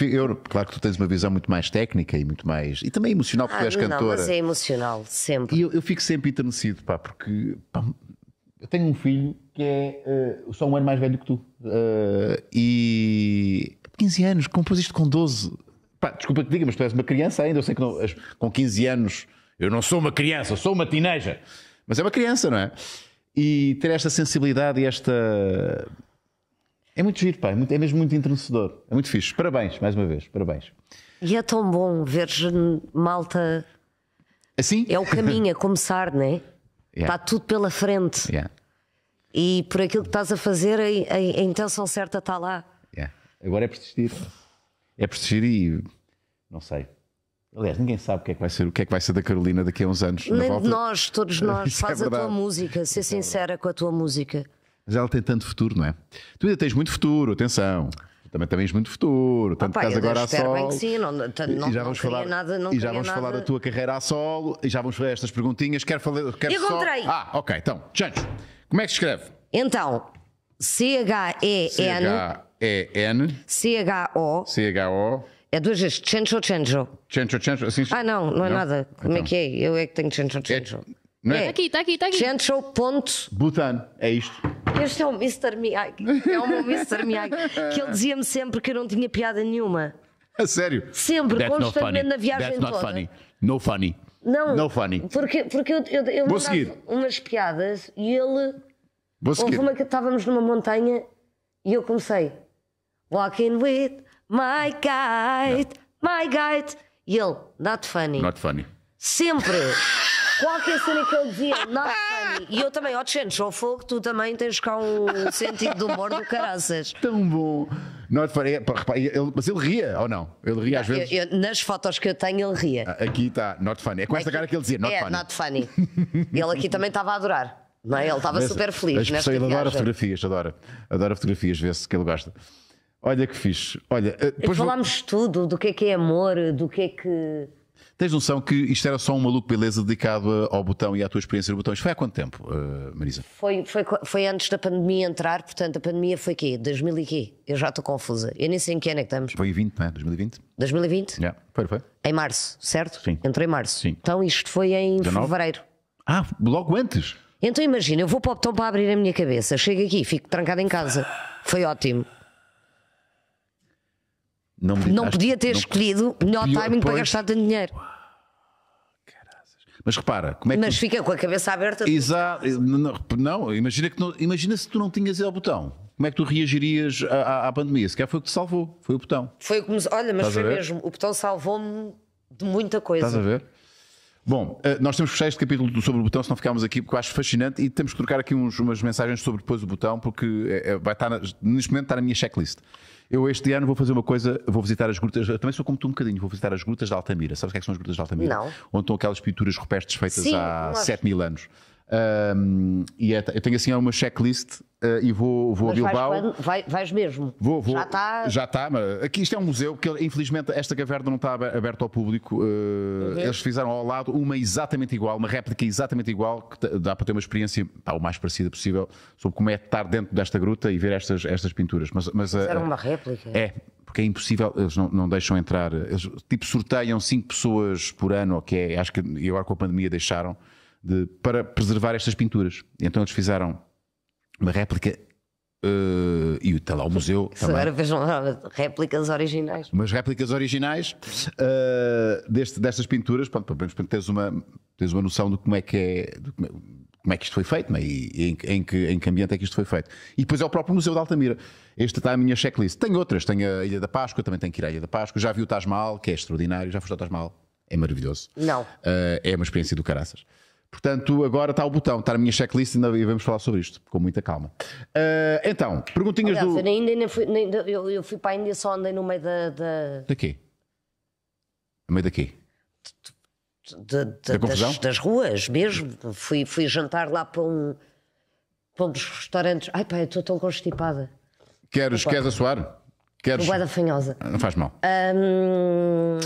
Eu, claro que tu tens uma visão muito mais técnica e muito mais. E também emocional, porque ah, tu és cantora. Não, mas é emocional, sempre. E eu, eu fico sempre enternecido, pá, porque. Pá, eu tenho um filho que é uh, só um ano mais velho que tu. Uh, e 15 anos, compôs isto com 12. Pá, desculpa que diga, mas tu és uma criança ainda. Eu sei que não, com 15 anos eu não sou uma criança, sou uma tineja. Mas é uma criança, não é? E ter esta sensibilidade e esta. É muito giro, pá. É, muito, é mesmo muito entrenecedor. É muito fixe. Parabéns, mais uma vez. Parabéns. E é tão bom ver malta. Assim? É o caminho a começar, não é? (laughs) Yeah. Está tudo pela frente. Yeah. E por aquilo que estás a fazer, a, a, a intenção certa está lá. Agora é persistir. É persistir e. Não sei. Aliás, ninguém sabe o que é que vai ser, o que é que vai ser da Carolina daqui a uns anos. Nem de nós, todos nós. (laughs) É faz é a tua música, ser é sincera com a tua música. Mas ela tem tanto futuro, não é? Tu ainda tens muito futuro, atenção. Também tens muito futuro, tanto oh, que estás agora a solo. Bem que sim, não, não, e já vamos falar, nada, não e já vamos nada. falar da tua carreira a solo e já vamos fazer estas perguntinhas. Quero falar. Quero Encontrei! Só... Ah, ok, então, Chancho, como é que se escreve? Então, C-H-E-N é n c C-H-O. C-H-O. É duas vezes. Chencho, chencho. Chencho, chencho. Assim... Ah, não, não, é não? nada. Então. Como então. é que é? Eu é que tenho chencho, chencho. É... Não é? é. Tá aqui, está aqui, está aqui. Chencho, ponto. Butano, é isto. Este é o Mr. Miyagi. É o meu Mr. Miyagi. que ele dizia-me sempre que eu não tinha piada nenhuma. A sério? Sempre, That's constantemente na viagem That's not toda. funny. No funny. Não. No funny. Porque, porque eu, eu, eu Vou umas piadas e ele. Vou seguir. Houve uma que estávamos numa montanha e eu comecei. Walking with my guide, não. my guide. E ele, not funny. Not funny. Sempre. (laughs) Qualquer é cena que ele dizia, not funny. E eu também, ó, oh, Tchenes, ao fogo, tu também tens cá um sentido de humor do caraças. (laughs) Tão bom. Not funny. É, ele, mas ele ria ou não? Ele ria às vezes? Eu, eu, nas fotos que eu tenho, ele ria. Ah, aqui está, not funny. É com esta cara que ele dizia, not é, funny. not funny. (laughs) ele aqui também estava a adorar. Não é? Ele estava super feliz. Ele adora fotografias, adora. Adora fotografias, vê-se que ele gosta. Olha que fixe. Olha, eh, é depois Falámos vou... tudo, do que é que é amor, do que é que. Tens noção que isto era só um maluco beleza dedicado ao botão e à tua experiência de botões? Foi há quanto tempo, eh, Marisa? Foi, foi, foi antes da pandemia entrar, portanto, a pandemia foi quê? 2000 e quê? Eu já estou confusa. Eu nem sei em que ano é que estamos. Foi 20, não é? 2020? 2020? Yeah, foi, foi. Em março, certo? Sim. Entrei em março. Sim. Então isto foi em 19? fevereiro. Ah, logo antes? Então imagina, eu vou para o botão para abrir a minha cabeça, chego aqui, fico trancado em casa. Foi ótimo. Não, não podia ter não escolhido melhor pior, timing pois... para gastar tanto dinheiro. Mas repara, como é que. Mas fica com a cabeça aberta. Exato. Não, não, imagina, que não, imagina se tu não tinhas o botão. Como é que tu reagirias à, à, à pandemia? Se calhar foi o que te salvou, foi o botão. Foi como. Olha, mas Estás foi mesmo. O botão salvou-me de muita coisa. Estás a ver? Bom, eh, nós temos que fechar este capítulo sobre o botão, se não ficarmos aqui, porque eu acho fascinante e temos que trocar aqui uns, umas mensagens sobre depois o botão, porque eh, eh, vai estar, neste momento está na minha checklist. Eu este ano vou fazer uma coisa, vou visitar as grutas, também sou como tu um bocadinho, vou visitar as grutas de Altamira. Sabes o que, é que são as grutas de Altamira? Não. Onde estão aquelas pinturas rupestres feitas Sim, há 7 mil anos. Um, e é, eu tenho assim uma checklist uh, e vou, vou mas a Bilbao. Vais, vai, vais mesmo? Vou, vou, já está. Já está, mas aqui isto é um museu que infelizmente esta caverna não está aberta ao público. Uh, uhum. Eles fizeram ao lado uma exatamente igual, uma réplica exatamente igual, que dá para ter uma experiência pá, o mais parecida possível sobre como é estar dentro desta gruta e ver estas, estas pinturas. Mas, mas, eh, fizeram uma réplica? É, porque é impossível, eles não, não deixam entrar. Eles tipo sorteiam 5 pessoas por ano, que acho que agora com a pandemia deixaram de, para preservar estas pinturas. E então eles fizeram uma réplica Uh, e está lá o museu. também. Agora vejam lá, réplicas originais. Umas réplicas originais uh, deste, destas pinturas, pronto, pelo menos uma, teres uma noção de como é que é. é como é que isto foi feito né? e em, em, que, em que ambiente é que isto foi feito. E depois é o próprio Museu de Altamira. Esta está a minha checklist. Tenho outras, tenho a Ilha da Páscoa, também tenho que ir à Ilha da Páscoa. Já vi o Taj Mahal, que é extraordinário. Já foste ao Taj Mahal? É maravilhoso. Não. Uh, é uma experiência do caraças. Portanto, agora está o botão, está na minha checklist e vamos falar sobre isto com muita calma. Uh, então, perguntinhas Aliás, do. Eu, ainda, ainda fui, eu, eu, fui para a Índia só andei no meio da. da... De quê? No meio daqui? De, de, da das, das, ruas mesmo. Fui, fui jantar lá para um, para um dos restaurantes. Ai pá, eu estou tão constipada. Queres, queres açoar? Queres? Boa fanhosa. Não faz mal. Um...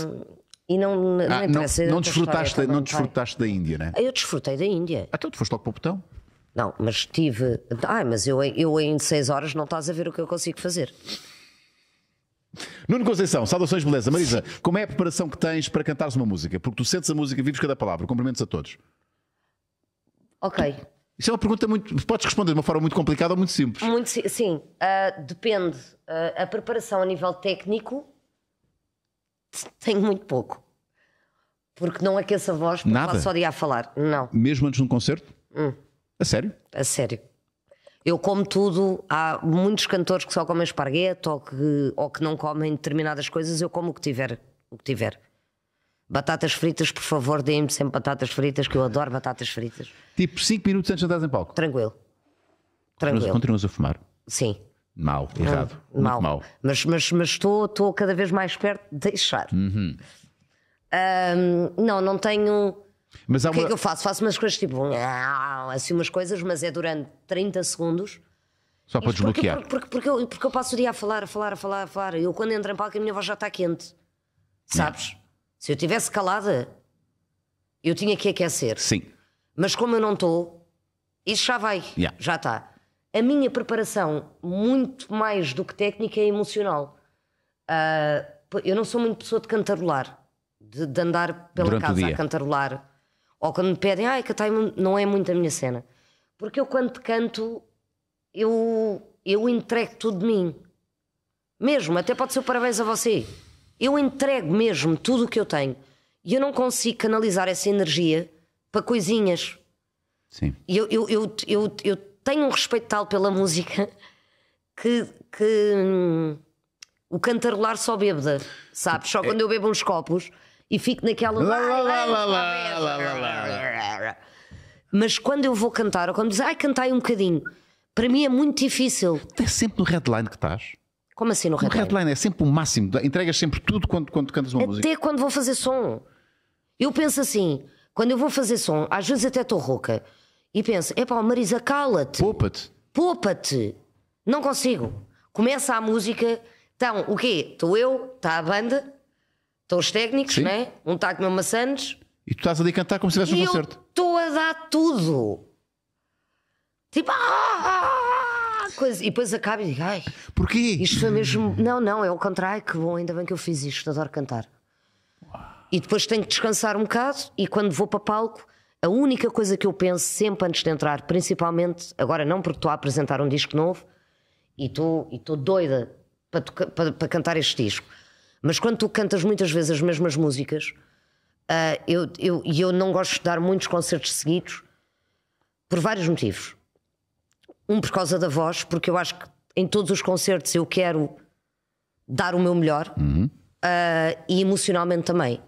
E não, ah, não, é não desfrutaste, tá não desfrutaste da Índia, né? Eu desfrutei da Índia. Ah, então tu foste logo para o botão? Não, mas tive. Ai, mas eu, eu em 6 horas não estás a ver o que eu consigo fazer. Nuno Conceição, saudações, beleza. Marisa, como é a preparação que tens para cantares uma música? Porque tu sentes a música, e vives cada palavra. Cumprimentos a todos. Ok. Isso é uma pergunta muito. Podes responder de uma forma muito complicada ou muito simples? Muito, sim, uh, depende. Uh, a preparação a nível técnico tenho muito pouco. Porque não aqueço é a voz, porque Nada. passo o dia a falar. Não. Mesmo antes de um concerto? Hum. A sério? A sério. Eu como tudo, há muitos cantores que só comem esparguete ou que, ou que não comem determinadas coisas, eu como o que tiver, o que tiver. Batatas fritas, por favor, deem-me sempre batatas fritas, que eu adoro batatas fritas. Tipo 5 minutos antes de andares em palco? Tranquilo. Tranquilo. Continuas a fumar? Sim. Mal, errado. mal. mal. Mas, mas, mas estou, estou cada vez mais perto de deixar. Uhum. Um, não, não tenho. Mas o que é que eu faço? Faço umas coisas tipo. Assim, umas coisas, mas é durante 30 segundos. Só para desbloquear. Porque, porque, porque, eu, porque eu passo o dia a falar, a falar, a falar, a falar. Eu quando entro em palco a minha voz já está quente. É. Sabes? Não. Se eu tivesse calada, eu tinha que aquecer. Sim. Mas como eu não estou, isso já vai. Yeah. Já está a minha preparação, muito mais do que técnica, é emocional. Uh, eu não sou muito pessoa de cantarolar, de, de andar pela Durante casa a cantarolar. Ou quando me pedem, ai, ah, que não é muito a minha cena. Porque eu, quando canto, eu, eu entrego tudo de mim. Mesmo, até pode ser o parabéns a você. Eu entrego mesmo tudo o que eu tenho. E eu não consigo canalizar essa energia para coisinhas. Sim. Eu, eu, eu, eu, eu tenho um respeito tal pela música que, que hum, o cantarolar só bêbada, sabes? Só é. quando eu bebo uns copos e fico naquela. Lá, lá, lá, lá, Mas quando eu vou cantar, ou quando dizem, ai, cantai um bocadinho, para mim é muito difícil. É sempre no headline que estás. Como assim no headline? O headline é sempre o máximo, entregas sempre tudo quando, quando cantas uma Até música. Até quando vou fazer som. Eu penso assim, quando eu vou fazer som, às vezes até estou rouca e penso: é pá, oh, Marisa, cala-te. Poupa-te. Poupa-te. Não consigo. Começa a música. Então, o quê? Estou eu, está a banda, estão os técnicos, Sim. né? Um está o meu maçantes. E tu estás ali a cantar como se estivesse no concerto. Estou a dar tudo. Tipo, ah ah, ah, ah, coisa. E depois acaba e digo, ai. Porquê? Isto foi mesmo. Não, não, é o contrário, que bom, ainda bem que eu fiz isto, adoro cantar. E depois tenho que descansar um bocado e quando vou para palco a única coisa que eu penso sempre antes de entrar, principalmente agora não porque estou a apresentar um disco novo e estou, e estou doida para, tocar, para, para, cantar este disco, mas quando tu cantas muitas vezes as mesmas músicas, uh, eu, eu, e eu não gosto de dar muitos concertos seguidos por vários motivos. Um por causa da voz, porque eu acho que em todos os concertos eu quero dar o meu melhor uhum. uh, e emocionalmente também.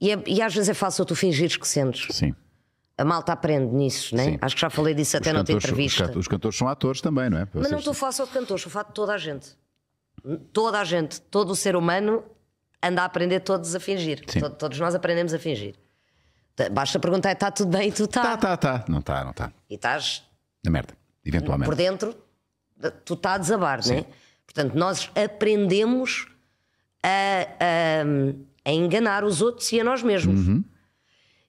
E, é, e, às vezes é fácil tu fingires que sentes. Sim. A malta aprende nisso, não é? Acho que já falei disso até na outra entrevista. Os, os cantores são atores também, não é? Para Mas não estou a falar só de cantores, estou a falar de toda a gente. Toda a gente, todo o ser humano anda a aprender todos a fingir. todos nós aprendemos a fingir. Basta perguntar, está tudo bem e tu está? Está, está, está. Não está, não está. E estás. Na merda, eventualmente. Por dentro, tu estás a desabar, não é? Portanto, nós aprendemos a, a, a, enganar os outros e a nós mesmos. Uhum.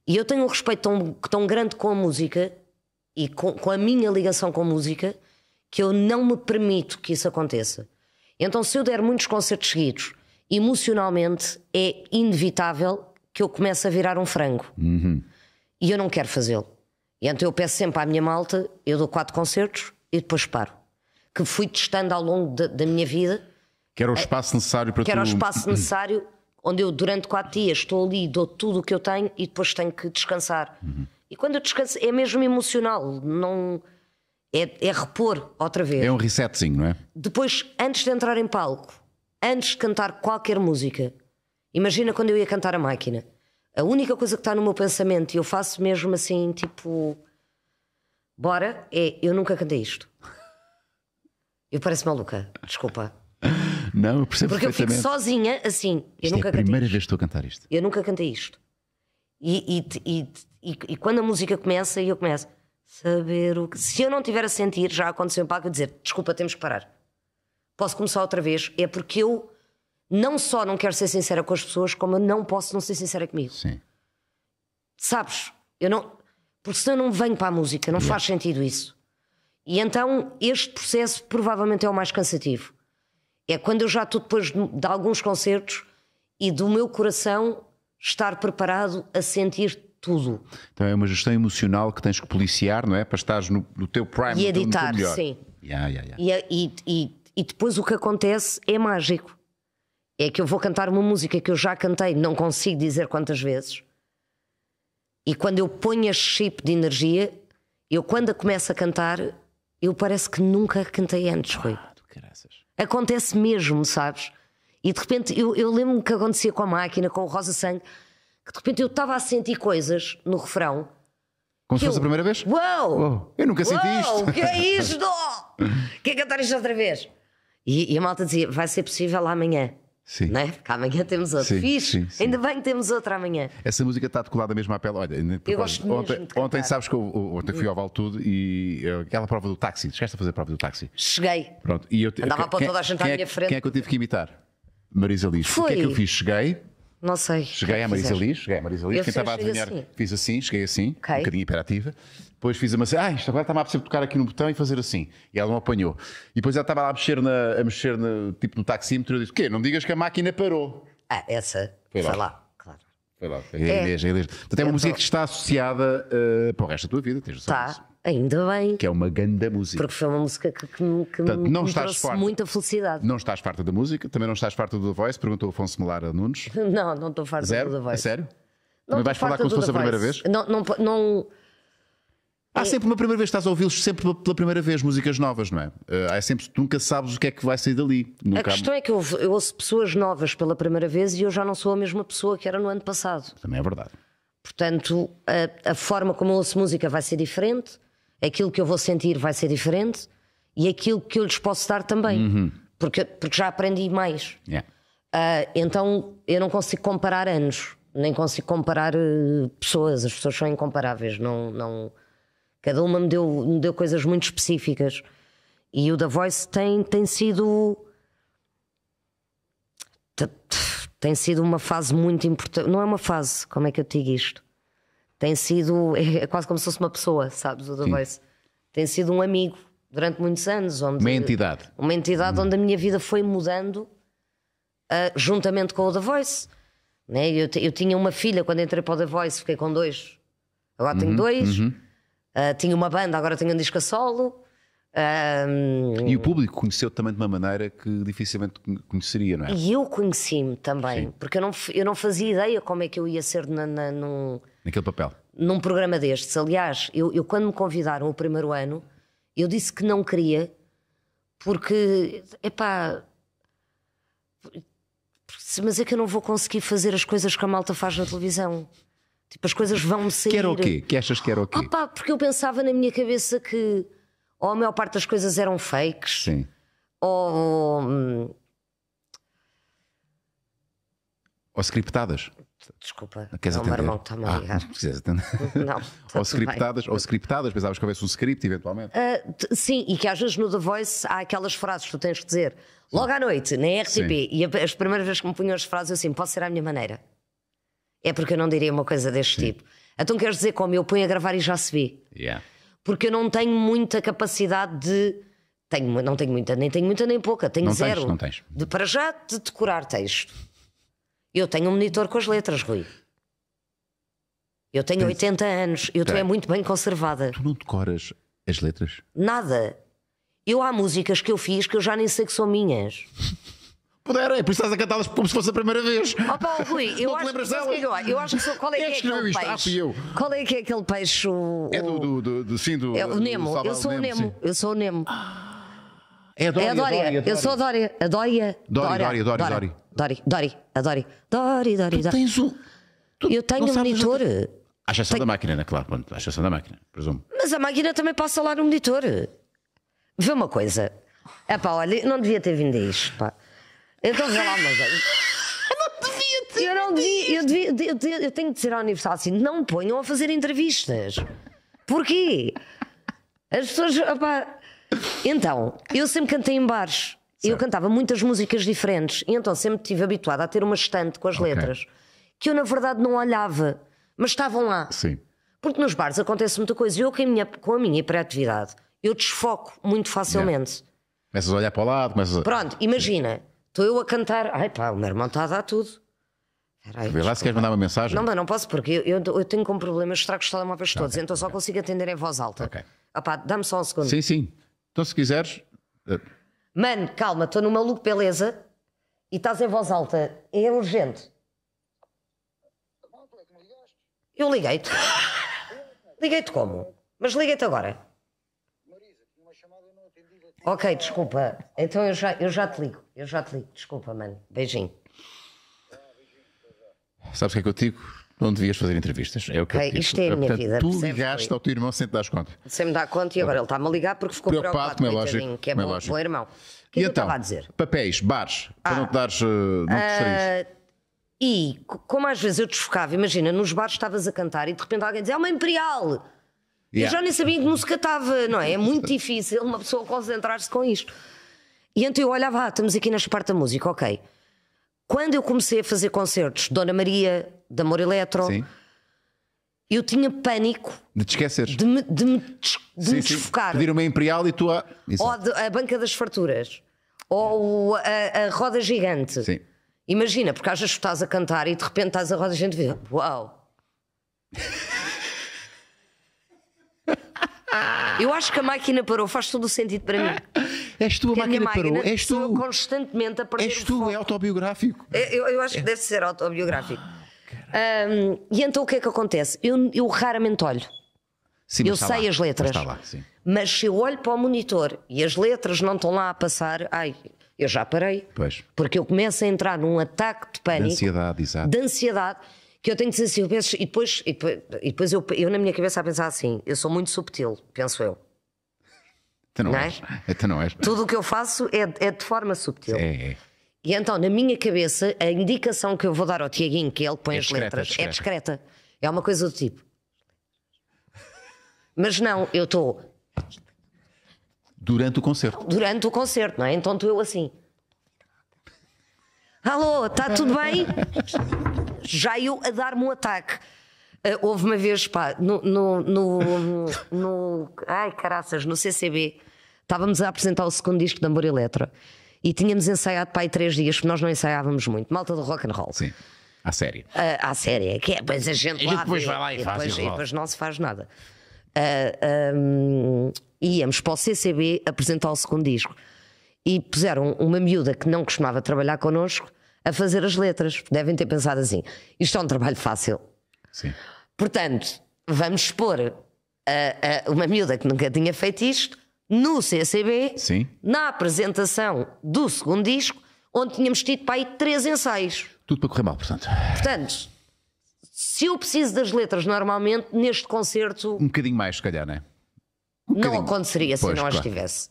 E eu tenho um respeito tão, tão grande com a música e com, com a minha ligação com a música que eu não me permito que isso aconteça. Então, se eu der muitos concertos seguidos, emocionalmente é inevitável que eu comece a virar um frango. Uhum. E eu não quero fazê-lo. Então, eu peço sempre à minha malta, eu dou quatro concertos e depois paro. Que fui testando ao longo da minha vida. Que era o espaço necessário para Que tu... era o espaço necessário onde eu durante quatro dias estou ali, dou tudo o que eu tenho e depois tenho que descansar. Uhum. E quando eu descanso, é mesmo emocional, não é, é repor outra vez. É um resetzinho, não é? Depois, antes de entrar em palco, antes de cantar qualquer música, imagina quando eu ia cantar a máquina. A única coisa que está no meu pensamento, e eu faço mesmo assim, tipo, bora, é eu nunca cantei isto. Eu pareço maluca, desculpa. Não, eu percebo Porque eu fico sozinha, assim. Eu é nunca é a primeira vez que estou a cantar isto. Eu nunca cantei isto. E, e, e, e, quando a música começa, eu começo. Saber o que. Se eu não tiver a sentir, já aconteceu em palco, eu dizer desculpa, temos que parar. Posso começar outra vez. É porque eu não só não quero ser sincera com as pessoas, como eu não posso não ser sincera comigo. Sim. Sabes? Eu não. Porque senão eu não venho para a música, não yeah. faz sentido isso. E então este processo provavelmente é o mais cansativo. É quando eu já estou depois de, alguns concertos e do meu coração estar preparado a sentir tudo. Então é uma gestão emocional que tens que policiar, não é? Para estares no, no teu prime. E editar, melhor. sim. Yeah, yeah, yeah. E, e, e, depois o que acontece é mágico. É que eu vou cantar uma música que eu já cantei, não consigo dizer quantas vezes. E quando eu ponho este chip de energia, eu quando a começo a cantar, eu parece que nunca cantei antes, Rui. Acontece mesmo, sabes? E de repente, eu, eu lembro-me que acontecia com a máquina, com o Rosa Sangue, que de repente eu estava a sentir coisas no refrão. Como se fosse eu, a primeira vez? Uau! eu nunca senti isto! O que é isto? (laughs) Quer é cantar isto outra vez? E, e a malta dizia: vai ser possível amanhã. Sim. né Porque amanhã temos outro. Sim, Fixe. Sim, sim. Ainda bem que temos outro amanhã. Essa música está decolada mesmo à pele. Olha, eu gosto mesmo ontem, de ontem sabes que eu, ontem fui ao Valtudo e eh, aquela prova do táxi. Chegaste a fazer a prova do táxi? Cheguei. Pronto. E eu, Andava para toda a gente à é minha frente. Quem é que eu tive que imitar? Marisa Liz. Foi. O que é que eu fiz? Cheguei não sei. Cheguei é à Marisa Liz, cheguei à Marisa Liz, quem estava a adivinhar, assim. fiz assim, cheguei assim, okay. um bocadinho hiperativa. Depois fiz a mas ah, isto agora está-me a perceber tocar aqui no botão e fazer assim. E ela não apanhou. E depois ela estava lá a mexer, na, a mexer na, tipo no taxímetro e eu disse: quê? Não digas que a máquina parou. Ah, essa. Foi lá. Foi lá. Claro. Foi lá. É, é. igreja, é, é, é Portanto, é uma música tô... que está associada uh, para o resto da tua vida, tens noção tá. Ainda bem. Que é uma ganda música. Porque foi uma música que, que, que Portanto, me, não me estás farta, muita felicidade. Não estás farta da música, também não estás farta do The Voice, perguntou Afonso Melar a Nunes. (laughs) Não, não estou farta Zero? do The Voice. A sério? Não também vais falar como se fosse a primeira vez? Não, não, não... Há é... sempre uma primeira vez, estás a ouvi-los sempre pela primeira vez, músicas novas, não é? É sempre, tu nunca sabes o que é que vai sair dali. Nunca a questão há... é que eu, eu ouço pessoas novas pela primeira vez e eu já não sou a mesma pessoa que era no ano passado. Também é verdade. Portanto, a, a, forma como eu ouço música vai ser diferente, aquilo que eu vou sentir vai ser diferente e aquilo que eu lhes posso dar também, uhum. porque, porque já aprendi mais. Yeah. Uh, então eu não consigo comparar anos, nem consigo comparar uh, pessoas, as pessoas são incomparáveis. Não, não... Cada uma me deu, me deu coisas muito específicas e o da Voice tem, tem sido. Tem sido uma fase muito importante. Não é uma fase, como é que eu te digo isto? tem sido. (laughs) É quase como se fosse uma pessoa, sabes? O The Voice. Tem sido um amigo durante muitos anos. Onde, uma entidade. Uma entidade hum. onde a minha vida foi mudando uh, juntamente com o The Voice. Né? Eu, eu, tinha uma filha quando entrei para o The Voice, fiquei com dois. Agora uhum, tenho dois. Uhum. Uh, tinha uma banda, agora tenho um disco a solo. Um... Ah, e o público conheceu também de uma maneira que dificilmente conheceria, não é? E eu conheci-me também, Sim. porque eu não, eu não fazia ideia como é que eu ia ser na, na, num, naquele papel? Num programa destes. Aliás, eu, eu quando me convidaram o primeiro ano, eu disse que não queria, porque, epá, mas é que eu não vou conseguir fazer as coisas que a malta faz na televisão. Tipo, as coisas vão-me sair. Que era o quê? Que achas que era o quê? Opa, porque eu pensava na minha cabeça que ou a maior parte das coisas eram fakes. Sim. Ou. Hum, ou scriptadas. Desculpa, Queres o meu irmão está-me a ah, ligar. Ah, (laughs) não, ou scriptadas, bem. ou scriptadas, pensavas que houvesse um script eventualmente? Uh, sim, e que às vezes no The Voice há aquelas frases que tu tens que dizer logo à noite, na RTP, sim. e as primeiras vezes que me punham as frases eu assim, pode ser à minha maneira. É porque eu não diria uma coisa deste sim. tipo. Então queres dizer como? Eu ponho a gravar e já se vê. Yeah. Porque eu não tenho muita capacidade de. Tenho, não tenho muita, nem tenho muita nem pouca, tenho não zero. Tens, não tens. De, para já de decorar texto eu tenho um monitor com as letras, Rui. Eu tenho 80 anos, eu estou é muito bem conservada. Tu não decoras as letras? Nada. Eu há músicas que eu fiz que eu já nem sei que são minhas. (laughs) Pudera, é por isso estás a cantá-las como se fosse a primeira vez. Opa, Rui, (laughs) eu, acho é que, eu, eu acho que sou, qual é, é que, é aquele isto? Ah, peixe? Ah, qual é que é aquele peixe? O, é do, do, do, do sim, do, é, o Nemo. eu sou o Nemo, eu sou o Nemo. É a Dória. É a Dória. É eu sou a Dória. A Dória. Dória, Dória, Dória. Dória, Dória. Dória. A Dória. Dória, Dória. Tu tens um... Tu eu tenho um é monitor. Onde... À exceção tenho... da máquina, né? Claro, à exceção da máquina, presumo. Mas a máquina também passa lá no monitor. Vê uma coisa. É pá, olha, não devia ter vindo a isto, pá. Então vê lá uma coisa. (laughs) Eu não devia, ter eu, devia, eu, devia, eu tenho de dizer ao aniversário assim: não me ponham a fazer entrevistas. Porquê? As pessoas. Opá, então, eu sempre cantei em bares. Certo. Eu cantava muitas músicas diferentes. E então sempre estive habituada a ter uma estante com as okay. letras. Que eu, na verdade, não olhava. Mas estavam lá. Sim. Porque nos bares acontece muita coisa. Eu, com a minha, com a minha hiperatividade, eu desfoco muito facilmente. Yeah. Começas a olhar para o lado, começas a... Pronto, imagina. Estou eu a cantar. Ai pá, o meu irmão está a dar tudo. Peraí, Vê lá se queres mandar uma mensagem. Não, mas não posso, porque eu, eu, tenho como problema estrago os telemóveis tá okay, todos, então okay. só consigo atender em voz alta. Ok. Ah pá, dá-me só um segundo. Sim, sim. Então, se quiseres. Eh, mano, calma, estou no maluco, beleza. E estás em voz alta. É urgente. Eu liguei-te. (laughs) liguei-te como? Mas liguei-te agora. Ok, desculpa. Então eu já, eu já te ligo. Eu já te ligo. Desculpa, mano. Beijinho. Sabes o que é que eu digo? não devias fazer entrevistas. É o que okay, eu Isto é a minha Portanto, vida. Tu ligaste ao teu irmão sem te dar conta. Sem me dar conta e agora ele está-me a ligar porque ficou preocupado, preocupado com é lógico, que é, é bom, bom irmão. O que é e então, eu estava a então, dizer? Papéis, bares, ah, para não te ah, dares. Eh, não te uh, e como às vezes eu desfocava, imagina, nos bares estavas a cantar e de repente alguém dizia: É uma Imperial! Yeah. Eu já nem sabia que música estava, não é? É muito difícil uma pessoa concentrar-se com isto. E então eu olhava, ah, estamos aqui nesta parte da música, ok. Quando eu comecei a fazer concertos, Dona Maria, de Amor Eletro, sim. eu tinha pânico. De te esquecer. De me, de me, de sim, me desfocar. Pedir uma Imperial e tu a. Ou de, a Banca das Farturas. Ou a, a Roda Gigante. Sim. Imagina, porque às vezes estás a cantar e de repente estás a roda e a gente vê, uau! Ah. Eu acho que a máquina parou, faz todo o sentido para mim. Ah. És tu a máquina, a máquina parou, és tu. constantemente a perder És tu, é autobiográfico. Eu, eu acho que é. deve ser autobiográfico. um, ah, e então o que é que acontece? Eu, eu raramente olho. Sim, eu sei lá. as letras. Mas, lá, mas se eu olho para o monitor e as letras não estão lá a passar, ai, eu já parei. Pois. Porque eu começo a entrar num ataque de pânico. De ansiedade, exato. De ansiedade que eu tenho que dizer assim, eu penso, e depois, e depois, e depois eu, eu na minha cabeça a pensar assim, eu sou muito subtil, penso eu. Até não, não, é? és. É? (laughs) Tu não és. Tudo o que eu faço é, é de forma subtil. É, é. E então, na minha cabeça, a indicação que eu vou dar ao Tiaguinho, que é ele põe é discreta, as letras, é discreta. é discreta. É uma coisa do tipo. Mas não, eu estou. Durante o concerto. Durante o concerto, não é? Então estou eu assim. Alô, está tudo bem? (laughs) Já eu a dar-me um ataque. Uh, houve uma vez, pá, no, no, no, no, Ai, caraças, no CCB, estávamos a apresentar o segundo disco de Amor Eletro e tínhamos ensaiado para aí três dias, porque nós não ensaiávamos muito. Malta do rock and roll. Sim. À série. Uh, à série. É que é, pois a gente, a gente depois vê, vai lá e, e faz. Depois, e depois não se faz nada. Uh, ah, um, íamos para o CCB apresentar o segundo disco e puseram uma miúda que não costumava trabalhar connosco a fazer as letras. Devem ter pensado assim: isto é um trabalho fácil. Sim. Portanto, vamos expor a, a uma miúda que nunca tinha feito isto no CCB, Sim. na apresentação do segundo disco, onde tínhamos tido para aí três ensaios. Tudo para correr mal, portanto. Portanto, se eu preciso das letras normalmente, neste concerto. Um bocadinho mais, se calhar, não é? Um não aconteceria se não claro. as tivesse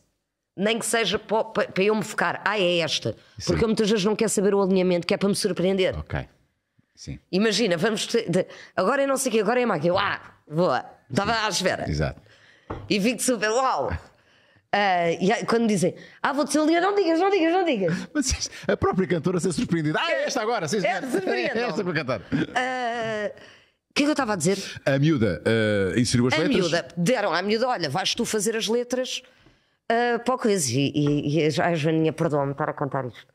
nem que seja para, eu me focar, ah, é esta. Sim. Porque eu muitas vezes não quero saber o alinhamento, que é para me surpreender. Ok. Sim. Imagina, vamos. de, agora é não sei o quê, agora é máquina. Ah, boa. Estava à espera. Exato. E fico super, uau! Uh, e quando dizem, ah, vou desalinhar, não digas, não digas, não digas. (laughs) Mas a própria cantora ser surpreendida. Ah, é esta agora, sim, é, (laughs) É esta para cantar. Uh... O que é que eu estava a dizer? A miúda uh, inseriu as a letras. A miúda, deram à miúda: olha, vais tu fazer as letras uh, para o quiz. E, e, e a Joaninha perdoa-me estar a contar isto.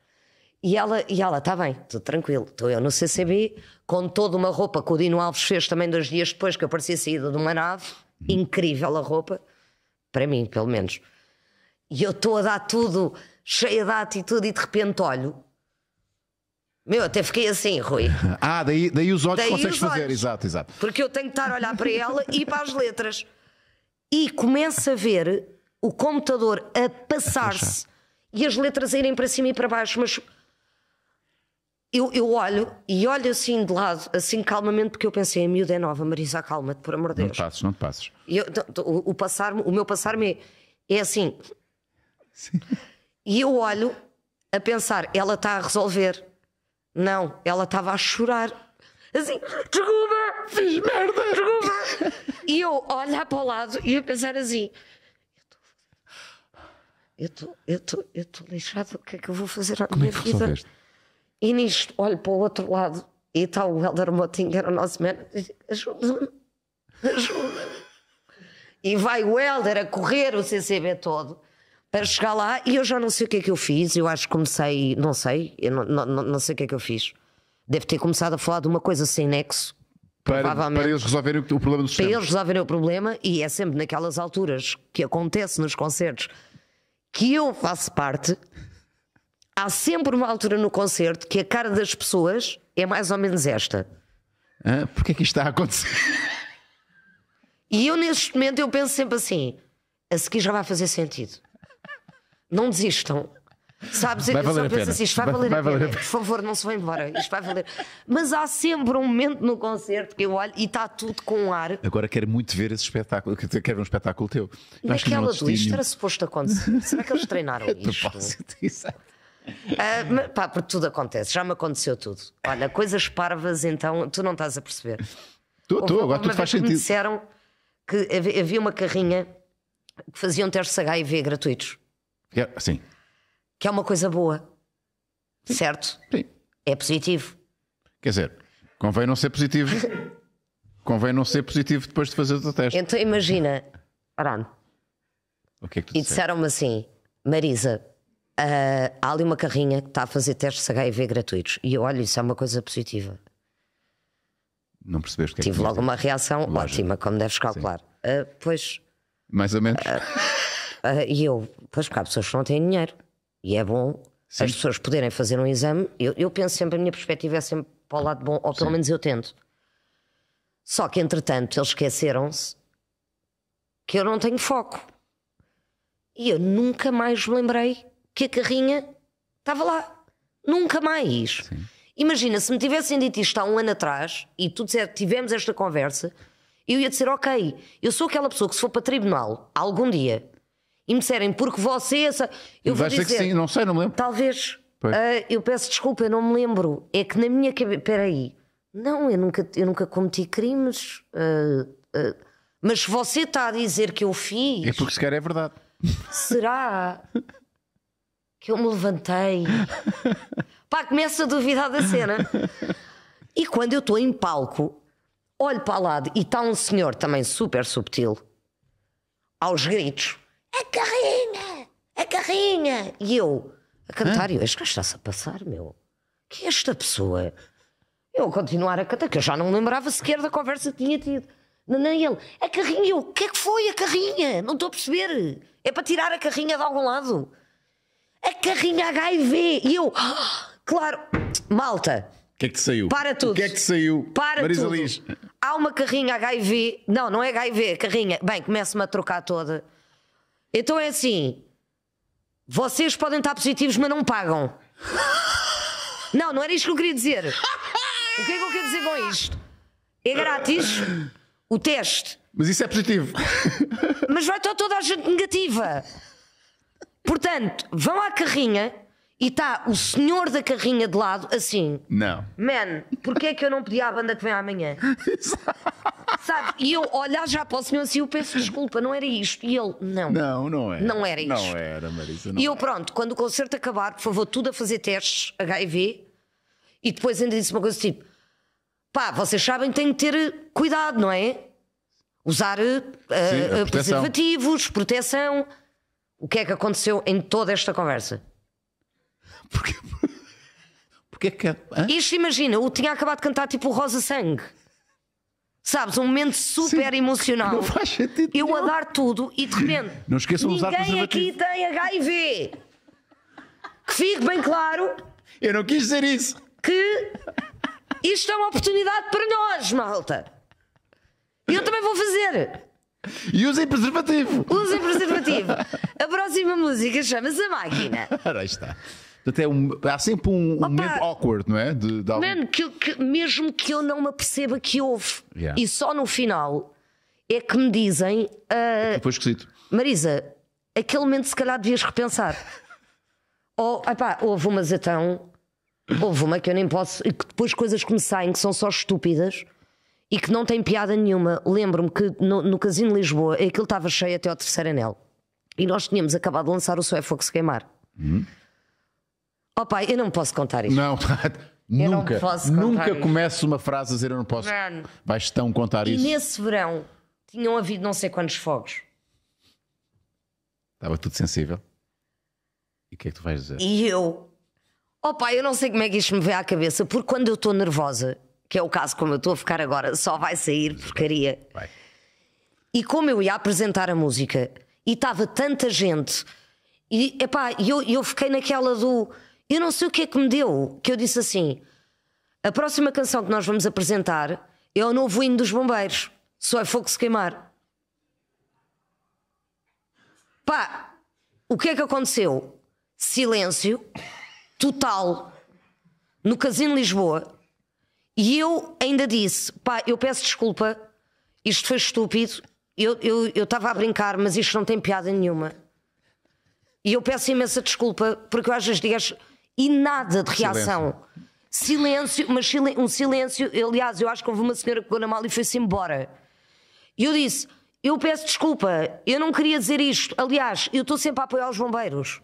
E ela, e ela, está bem, tudo tranquilo. Estou eu no CCB, com toda uma roupa que o Dino Alves fez também dois dias depois, que eu parecia saída de uma nave. Incrível a roupa, para mim, pelo menos. E eu estou a dar tudo, cheia de atitude, e de repente olho. Meu, até fiquei assim, Rui. (laughs) Ah, daí, daí os olhos daí consegues fazer, olhos. exato, exato. Porque eu tenho que estar a olhar para ela e para as letras. E começo a ver o computador a passar-se e as letras a irem para cima e para baixo, mas eu, eu, olho e olho assim de lado, assim calmamente, porque eu pensei, a miúda é nova, Marisa, calma-te, por amor de Deus. Não te passes, não te passes. Eu, o, o, passar, o meu passar-me é, é assim. Sim. E eu olho a pensar, ela está a resolver. Não, ela estava a chorar. Assim, desculpa, fiz merda, (laughs) desculpa. e eu olhar para o lado e a pensar assim eu estou, eu estou, eu estou lixado, o que é que eu vou fazer à Como é minha é que vida? E nisto, olho para o outro lado e está o Helder Motinho, era o nosso manager, ajuda-me, ajuda-me. E vai o Helder a correr o CCB todo para chegar lá e eu já não sei o que é que eu fiz, eu acho que comecei, não sei, eu não, não, não sei o que é que eu fiz. Deve ter começado a falar de uma coisa sem nexo, para, para, eles resolverem o problema dos Para tempos. eles resolverem o problema, e é sempre naquelas alturas que acontece nos concertos que eu faço parte, há sempre uma altura no concerto que a cara das pessoas é mais ou menos esta. Ah, Porquê que isto está a acontecer? E eu, neste momento, eu penso sempre assim: a seguir já vai fazer sentido. Não desistam. Sabes? Vai eu valer só penso assim, isto vai, valer, vai a, valer pena. pena. Por favor, não se vá embora. Isto vai valer. Mas há sempre um momento no concerto que eu olho e está tudo com ar. Agora quero muito ver esse espetáculo. Quero ver um espetáculo teu. Eu é Naquela do isto era suposto acontecer. Será que eles treinaram (laughs) isto? Exato. Uh, pá, porque tudo acontece, já me aconteceu tudo. Olha, coisas parvas, então tu não estás a perceber. Estou, agora tudo faz sentido. Me disseram que havia uma carrinha que fazia teste de HIV gratuitos. Yeah, é, sim que é uma coisa boa. Sim. Certo? Sim. É positivo. Quer dizer, convém não ser positivo. convém não ser positivo depois de fazer o teste. Então imagina, Arano. O que é que tu E disseram-me assim, Marisa, uh, há ali uma carrinha que está a fazer testes HIV gratuitos. E eu olho, isso é uma coisa positiva. Não percebeste é que Tive que logo uma reação Lógico. ótima, como deves calcular. Uh, pois. Mais ou menos. Uh, e eu, pois porque há pessoas que não têm dinheiro. E é bom Sim. as pessoas poderem fazer um exame. Eu, eu, penso sempre, a minha perspectiva é sempre para o lado bom, ou pelo Sim. menos eu tento. Só que, entretanto, eles esqueceram-se que eu não tenho foco. E eu nunca mais me lembrei que a carrinha estava lá. Nunca mais. Sim. Imagina, se me tivessem dito isto há um ano atrás e tudo certo tivemos esta conversa, eu ia dizer: Ok, eu sou aquela pessoa que, se for para tribunal algum dia e me disserem porque você. Essa... É eu vou dizer, que sim, não sei, não me lembro. Talvez. Uh, eu peço desculpa, eu não me lembro. É que na minha cabeça. Espera aí. Não, eu nunca, eu nunca cometi crimes. Uh, uh, mas se você está a dizer que eu fiz. É porque sequer é verdade. Será que eu me levantei? Pá, começo a duvidar da cena. E quando eu estou em palco, olho para o lado e está um senhor também super subtil, aos gritos a carrinha, a carrinha. E eu, a cantar, e eu, este gajo está-se a passar, meu. Que é esta pessoa? Eu a continuar a cantar, que eu já não lembrava sequer da conversa que tinha tido. Nem ele, a carrinha, eu, o que é que foi a carrinha? Não estou a perceber. É para tirar a carrinha de algum lado. A carrinha HIV. E eu, (gasps) claro, malta. O que é que te saiu? Para tudo. O que é que te saiu? Para Marisa tudo. Liz. Há uma carrinha HIV. Não, não é HIV, carrinha. Bem, começo-me a trocar toda. Então é assim: vocês podem estar positivos, mas não pagam. Não, não era isto que eu queria dizer. O que é que eu quero dizer com isto? É grátis o teste. Mas isso é positivo. Mas vai estar toda a gente negativa. Portanto, vão à carrinha e está o senhor da carrinha de lado assim. Não. Man, porquê é que eu não pedi à banda que vem amanhã? (laughs) Sabe? E eu olhar já para o senhor assim, eu peço desculpa, não era isto. E ele, não. Não, não era. Não era isto. Não era, Marisa. Não e eu, pronto, quando o concerto acabar, por favor, tudo a fazer testes HIV. E depois ainda disse uma coisa tipo: pá, vocês sabem, têm que ter eh, cuidado, não é? Usar uh, Sim, eh, preservativos, proteção. O que é que aconteceu em toda esta conversa? Porque, porque é que. É? Isto, imagina, eu tinha acabado de cantar tipo Rosa Sangue. Sabes, um momento super Sim, emocional. Não faz sentido. Eu nenhum. a dar tudo e de repente. Não esqueçam de usar Ninguém aqui tem HIV. Que fique bem claro. Eu não quis dizer isso. Que isto é uma oportunidade para nós, malta. E eu também vou fazer. E usem preservativo. Usem preservativo. A próxima música chama-se A Máquina. (laughs) Ora, está até um, há sempre um, um momento awkward, não é? De, de algum... que, que, mesmo que eu não me aperceba que houve. Yeah. E só no final é que me dizem. Uh, é foi esquisito. Marisa, aquele momento se calhar devias repensar. (laughs) Ou, epá, houve uma zetão, houve uma que eu nem posso. E que depois coisas que me saem que são só estúpidas e que não tem piada nenhuma. Lembro-me que no, no Casino de Lisboa aquilo estava cheio até ao terceiro anel. E nós tínhamos acabado de lançar o Só é Fogo Se Queimar. Uhum. Oh pai, eu não posso contar isto. Não, nunca. (laughs) Não nunca começo uma frase a dizer eu não posso. vai Vais tão contar isto. isso. E nesse verão tinham havido não sei quantos fogos. Estava tudo sensível. E o que é que tu vais dizer? E eu. Oh pai, eu não sei como é que isto me veio à cabeça, porque quando eu estou nervosa, que é o caso como eu estou a ficar agora, só vai sair porcaria. Vai. E como eu ia apresentar a música e estava tanta gente, e epá, eu, eu fiquei naquela do eu não sei o que é que me deu, que eu disse assim: a próxima canção que nós vamos apresentar é o novo hino dos bombeiros, só é fogo se queimar. Pá, o que é que aconteceu? Silêncio total no Casino Lisboa. E eu ainda disse: pá, eu peço desculpa, isto foi estúpido, eu estava eu, eu a brincar, mas isto não tem piada nenhuma. E eu peço imensa desculpa, porque eu às vezes digo e nada de reação. Silêncio, silêncio mas silen um silêncio. Aliás, eu acho que houve uma senhora que pegou na mala e foi-se embora. E eu disse: Eu peço desculpa, eu não queria dizer isto. Aliás, eu estou sempre a apoiar os bombeiros.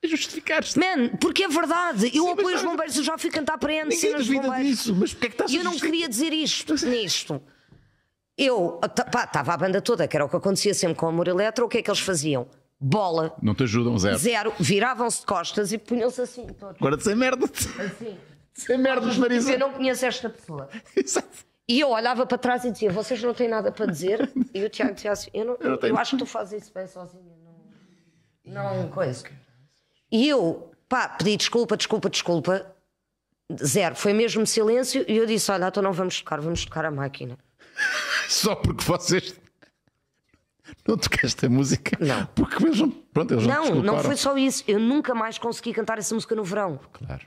É Justificaste. Man, porque é verdade. Eu Sim, apoio os bombeiros, eu já fui cantar para Ninguém cenas de bombeiros. Disso, mas porque é que estás Eu não queria dizer isto nisto. Eu, pá, estava a banda toda, que era o que acontecia sempre com o amor eletro, o que é que eles faziam? bola. Não te ajudam, zero. Zero. Viravam-se de costas e punham-se assim todos. Agora sem merda. Assim. sem merda os narizes. Eu não conheço esta pessoa. Exato. E eu olhava para trás e dizia: Vocês não têm nada para dizer? e o Tiago dizia assim: Eu, não, eu, não eu acho que tu fazes isso bem sozinha. Não, não coisa. E eu, pá, pedi desculpa, desculpa, desculpa. Zero. Foi mesmo silêncio e eu disse: Olha, então não vamos tocar, vamos tocar a máquina. (laughs) Só porque vocês não tocaste a música. Não. Porque eles não. Pronto, eles não, não, não foi só isso. Eu nunca mais consegui cantar essa música no verão. Claro.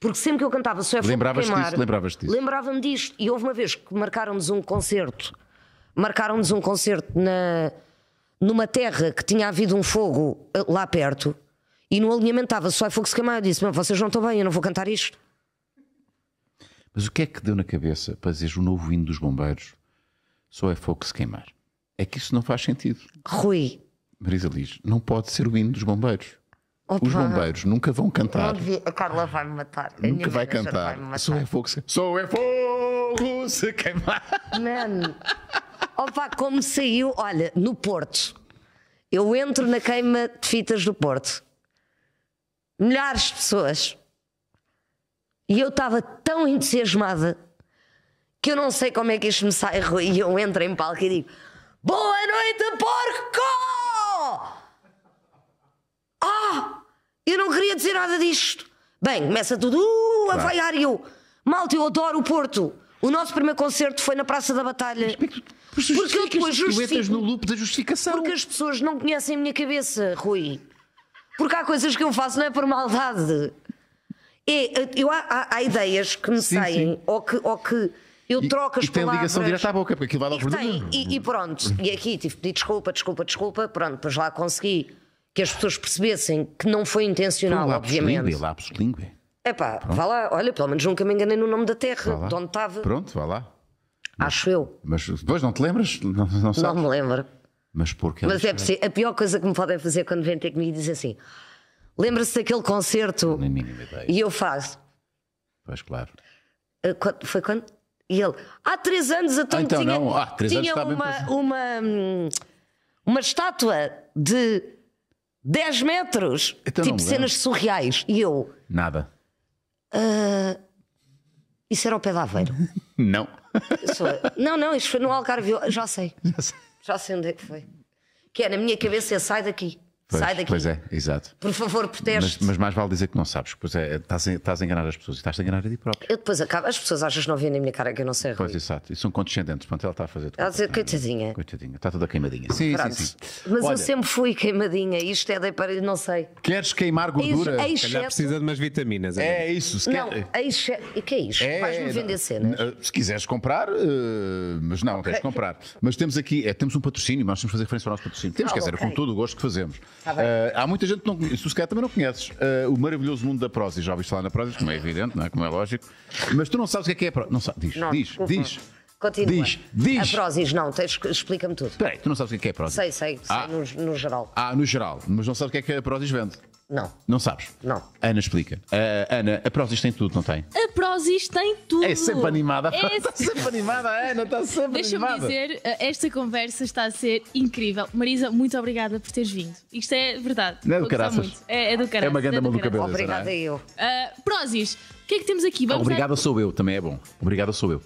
Porque sempre que eu cantava só é Lembrava-te disso? Lembravas disso? Lembrava-me disto. E houve uma vez que marcaram-nos um concerto. Marcaram-nos um concerto na, numa terra que tinha havido um fogo eh, lá perto. E no alinhamento estava só é fogo se queimar. Eu disse: vocês não estão bem, eu não vou cantar isto. Mas o que é que deu na cabeça para dizeres o novo hino dos bombeiros só é fogo se queimar? é que isso não faz sentido. Rui. Marisa Liz, não pode ser o hino dos bombeiros. Opa. Os bombeiros nunca vão cantar. Vi, a Carla vai me matar. A nunca vai cantar. Vai matar. Só é fogo se, só é fogo se queimar. Mano, opa, como saiu, olha, no Porto. Eu entro na queima de fitas do Porto. Milhares de pessoas. E eu estava tão entusiasmada que eu não sei como é que isto me sai. E eu entro em palco e digo: Boa noite, porco! Ah! Eu não queria dizer nada disto. Bem, começa tudo uh, a vaiar e eu. Malta, eu adoro o Porto. O nosso primeiro concerto foi na Praça da Batalha. Mas, é porque eu depois no loop da justificação. Porque as pessoas não conhecem a minha cabeça, Rui. Porque há coisas que eu faço, não é por maldade. É, eu, há, há, há ideias que me sim, saem sim. Ou, que, ou que eu e, troco as e palavras. tem ligação direta à boca, porque aquilo vai logo... E, tem, e, e pronto, e aqui tive tipo, de pedir desculpa, desculpa, desculpa, pronto, depois lá consegui que as pessoas percebessem que não foi intencional, Pô, obviamente. É língua, lapso língua. É pá, vá lá, olha, pelo menos nunca me enganei no nome da terra, de onde estava. Pronto, vá lá. Mas, Acho eu. Mas depois não te lembras? Não, não, sabes? não me lembro. Mas porque Mas é preciso, A pior coisa que me podem fazer quando vêm ter comigo e dizem assim: lembra-se daquele concerto? Nem ideia. E eu faço. Pois claro. Eh, foi quando? E ele, há três anos, então, então tinha, Ah, tinha anos uma, uma, hum, uma, estátua de 10 metros, então tipo cenas surreais. E eu. Nada. Uh, isso era o pé de Aveiro. (laughs) não. Sou, não, não, isso foi no Algarve. Já sei. Já sei. Já sei onde é que foi. Que é, na minha cabeça, eu sai daqui. Pois, Sai daqui. Pois é, exato. Por favor, proteste. Mas, mas mais vale dizer que não sabes, pois é, estás, estás a enganar as pessoas e estás a enganar a ti próprio. Eu depois acabo, as pessoas achas que não veem a minha cara que eu não sei rir. Pois, exato. E são condescendentes, portanto, ela está a fazer tudo. Ela dizer, coitadinha. Coitadinha, está toda queimadinha. Sim, Pronto. sim, sim. Mas Olha, eu sempre fui queimadinha, isto é de para, não sei. Queres queimar gordura? É, é exceto... Calhar precisa de umas vitaminas. É isso. Se não, é isso o que é isto? É, Vais-me vender cenas. Se quiseres comprar, uh, mas não, okay. queres comprar. Mas temos aqui, é, temos um patrocínio, nós temos que fazer referência ao nosso patrocínio. Temos, ah, quer é okay. dizer, com todo o gosto que fazemos uh, há muita gente que não conhece, se calhar também não conheces uh, o maravilhoso mundo da prosa, já ouviste falar na prosa, como é evidente, não é? como é lógico, mas tu não sabes o que é que é a prosa. Não sabe diz, não, diz, uhum. diz. Continua. Diz, diz. A Prozis, não, explica-me tudo. Espera aí, tu não sabes o que é, é a Prozis? Sei, sei, sei ah, no, no, geral. Ah, no geral, mas não sabes o que é que a Prozis vende. Não. Não sabes? Não. Ana, explica. Uh, Ana, a Prozis tem tudo, não tem? A Prozis tem tudo. É sempre animada. É... Está (laughs) sempre animada, Ana, está sempre Deixa animada. Deixa-me dizer, eh, esta conversa está a ser incrível. Marisa, muito obrigada por teres vindo. Isto é verdade. Não é do caraças. É, é, do é caraças. É uma grande é maluca beleza. Obrigada eu. Uh, Prozis, o que é que temos aqui? Vamos Obrigada a... sou eu, também é bom. Obrigada sou eu.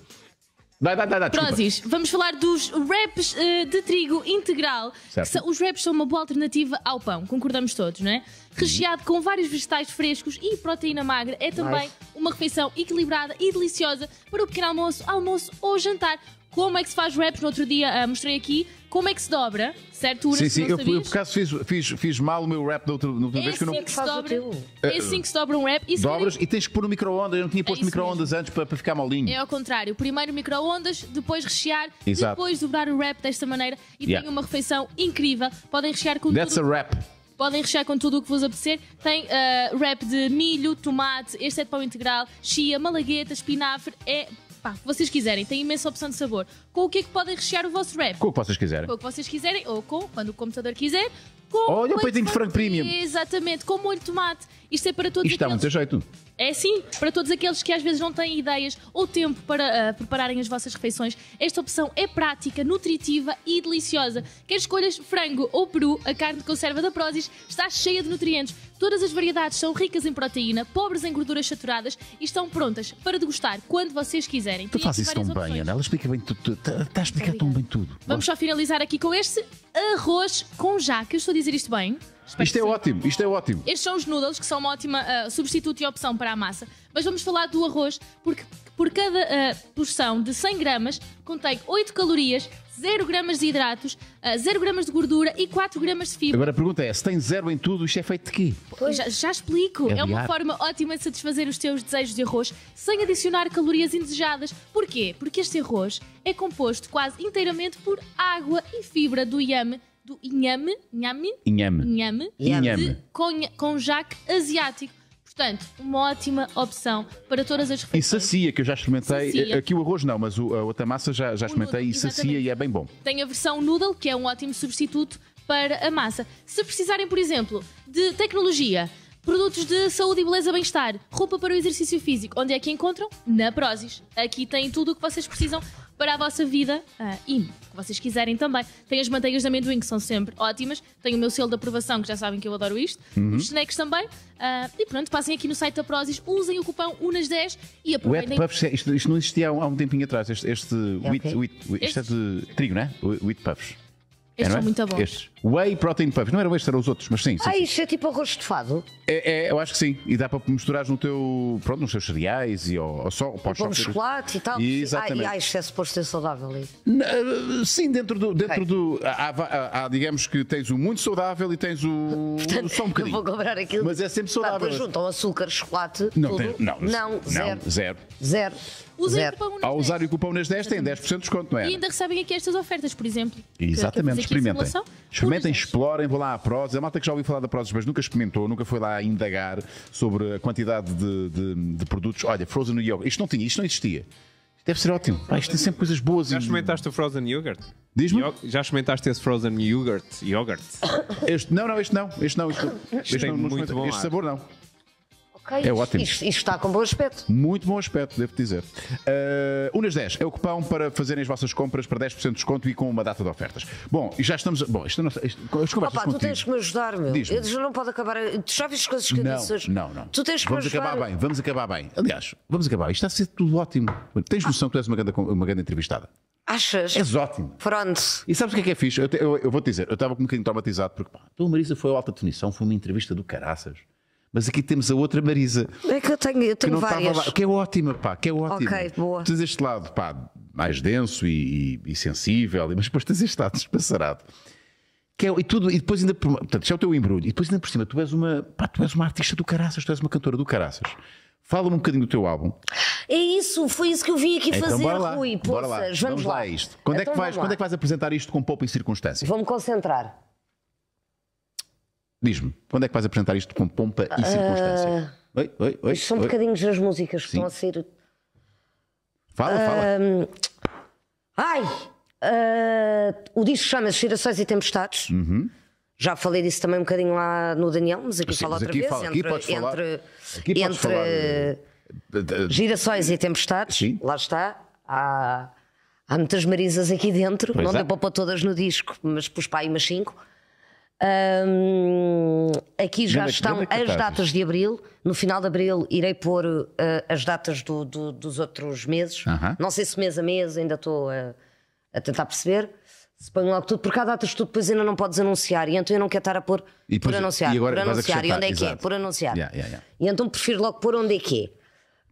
Vai, vai, vai, Prozis, vamos falar dos wraps uh, eh, de trigo integral. São, os wraps são uma boa alternativa ao pão, concordamos todos, não é? Recheado com vários vegetais frescos e proteína magra, é também nice. uma refeição equilibrada e deliciosa para o pequeno almoço, almoço ou jantar como é que se faz reps No outro dia uh, mostrei aqui como é que se dobra, certo? Ura, sim, sim, eu, eu, por acaso fiz, fiz, fiz mal o meu rap da outra, da outra é vez que eu não. Assim que dobra, esse é sim que se dobra um rap E dobras e tens que pôr no micro-ondas. Eu não tinha é posto é micro-ondas antes para, para ficar molinho. É ao contrário. Primeiro micro-ondas, depois rechear, Exato. depois dobrar o rap desta maneira e yeah. tem uma refeição incrível. Podem rechear com That's tudo. a wrap. Podem rechear com tudo o que vos apetecer. Tem uh, ah, wrap de milho, tomate, este é de pão integral, chia, malagueta, espinafre. É pá, que vocês quiserem, tem imensa opção de sabor. Com o que é que podem rechear o vosso wrap? Com o que vocês quiserem. Com o que vocês quiserem, ou com, quando o computador quiser, com Olha o peitinho de frango premium. Exatamente, com molho de tomate. Isto é para todos Isto aqueles... muito jeito. É sim, para todos aqueles que às vezes não têm ideias ou tempo para uh, prepararem as vossas refeições, esta opção é prática, nutritiva e deliciosa. Quer escolhas frango ou peru, a carne de conserva da Prozis está cheia de nutrientes. Todas as variedades são ricas em proteína, pobres em gorduras saturadas e estão prontas para degustar quando vocês quiserem. Tu fazes isso tão bem, Ana. Ela explica bem tudo. Está a explicar tão bem tudo. Vamos só finalizar aqui com este arroz com jaca. Eu estou dizer isto bem? Espero isto é sim. ótimo, isto é ótimo. Estes são os noodles, que são uma ótima uh, substituto e opção para a massa. Mas vamos falar do arroz, porque por cada uh, porção de 100 gramas contém 8 calorias, 0 gramas de hidratos, uh, eh, 0 gramas de gordura e 4 gramas de fibra. Agora a pergunta é, se tem zero em tudo, isto é feito de quê? Já, já, explico. É, é uma forma ótima de satisfazer os teus desejos de arroz sem adicionar calorias indesejadas. Porquê? Porque este arroz é composto quase inteiramente por água e fibra do yame, do inhame, inhame, inhame, inhame, inhame. De conjac asiático. Portanto, uma ótima opção para todas as refeições. E sacia, que eu já experimentei. Sacia. Eh, aqui o arroz não, mas o, a outra massa já, já experimentei noodle, e sacia exatamente. e é bem bom. Tem a versão noodle, que é um ótimo substituto para a massa. Se precisarem, por exemplo, de tecnologia, produtos de saúde e beleza bem-estar, roupa para o exercício físico, onde é que encontram? Na Prozis. Aqui têm tudo o que vocês precisam para a vossa vida uh, e que vocês quiserem também. Tem as manteigas de amendoim que são sempre ótimas, tem o meu selo de aprovação que já sabem que eu adoro isto, uhum. os snacks também. Uh, e pronto, passem aqui no site da Prozis, usem o cupão UNAS10 e aproveitem. Wet puffs, isto, isto não existia há um, há um tempinho atrás, este, este, é okay. wheat, wheat, este? isto é de trigo, não é? Wheat puffs. É, estes são é? muito bons. Estes. Whey Protein Puffs. Não era este, eram os outros, mas sim. sim ah, isto é tipo arroz estufado? É, é, eu acho que sim. E dá para misturar no teu, pronto, nos teus cereais e ou, ou só... Ou o chocolate e tal. E, exatamente. Ah, e há excesso para ser saudável aí. Sim, dentro do... Dentro okay. do há, há, há, digamos que tens o muito saudável e tens o Portanto, só um bocadinho. vou cobrar aquilo. Mas é sempre saudável. Tá, juntam açúcar, chocolate, não, tudo. Tem, não, não, zero. Não, zero. Zero. Ao usar o cupom nas 10 têm 10% de desconto, não é? E ainda recebem aqui estas ofertas, por exemplo. Exatamente, experimentem. Experimentem, explorem, vou lá à Prozis. É a malta que já ouviu falar da Prozis, mas nunca experimentou, nunca foi lá indagar sobre a quantidade de, de, de produtos. Olha, Frozen yogurt. isto não tinha, isto não existia. Deve ser ótimo. Pá, isto tem sempre coisas boas. Já experimentaste o Frozen Yogurt? Diz-me? Já experimentaste esse Frozen Yogurt? yogurt? Este, não, não, este não. Este não. Este, este, este não, muito bom este sabor não. Okay, é ótimo. Isto, isto, está com bom aspecto. Muito bom aspecto, devo dizer. Uh, Unas 10 é o cupão para fazerem as vossas compras para 10% de desconto e com uma data de ofertas. Bom, e já estamos. A... Bom, isto é não. Isto, as conversas Opa, tu tens que me ajudar, meu. -me. Eu não pode acabar. Tu já viste coisas que não, eu disse hoje. Não, não. Tu tens que vamos me ajudar. acabar bem, vamos acabar bem. Aliás, vamos acabar. Isto está a ser tudo ótimo. Tens noção que tu és uma grande, uma grande entrevistada. Achas? És ótimo. Pronto. E sabes o que é que é fixe? Eu, eu, eu vou-te dizer, eu estava um bocadinho traumatizado porque, pá, tu, Marisa, foi alta definição, foi uma entrevista do caraças. Mas aqui temos a outra Marisa. É que eu tenho, eu tenho que várias. Lá, que é ótima, pá, que é ótima. Ok, boa. Tens este lado, pá, mais denso e, e, e sensível, mas depois tens este lado despassarado. Que é, e, tudo, e depois ainda portanto, já é o teu embrulho. E depois ainda por cima, tu és uma, pá, tu és uma artista do caraças, tu és uma cantora do caraças. Fala-me um bocadinho do teu álbum. É isso, foi isso que eu vim aqui então, fazer, bora lá, Rui. Bora lá. Vamos, vamos lá. lá. isto. Quando, então é que então, vais, quando é que vais apresentar isto com poupa em circunstância? Vou-me concentrar. Diz-me, quando é que vais apresentar isto com pompa e ah, circunstância? Uh, oi, oi, oi. São oi. bocadinhos as músicas que Sim. estão a ser. Fala, uh, fala. Ai! Uh, o disco chama-se Girações e Tempestades. Uhum. Já falei disso também um bocadinho lá no Daniel, mas aqui Sim, falo mas outra aqui vez. Fala, entre, podes falar. Entre, aqui podes entre falar. Eh, Girações e Tempestades, Sim. lá está. Há, há muitas marisas aqui dentro. Pois não é. deu para pôr todas no disco, mas pus para aí umas cinco. Um, aqui já Ganda, estão as datas de abril. No final de abril irei pôr uh, as datas do, do, dos outros meses. Não sei se mês a mês, ainda estou a, a, tentar perceber. Se põe logo tudo, porque há datas que tu depois ainda não podes anunciar. E então eu não quero estar a pôr e por anunciar. E agora por anunciar. E onde é que é? exato. é? Por anunciar. Yeah, yeah, yeah. E então prefiro logo pôr onde é que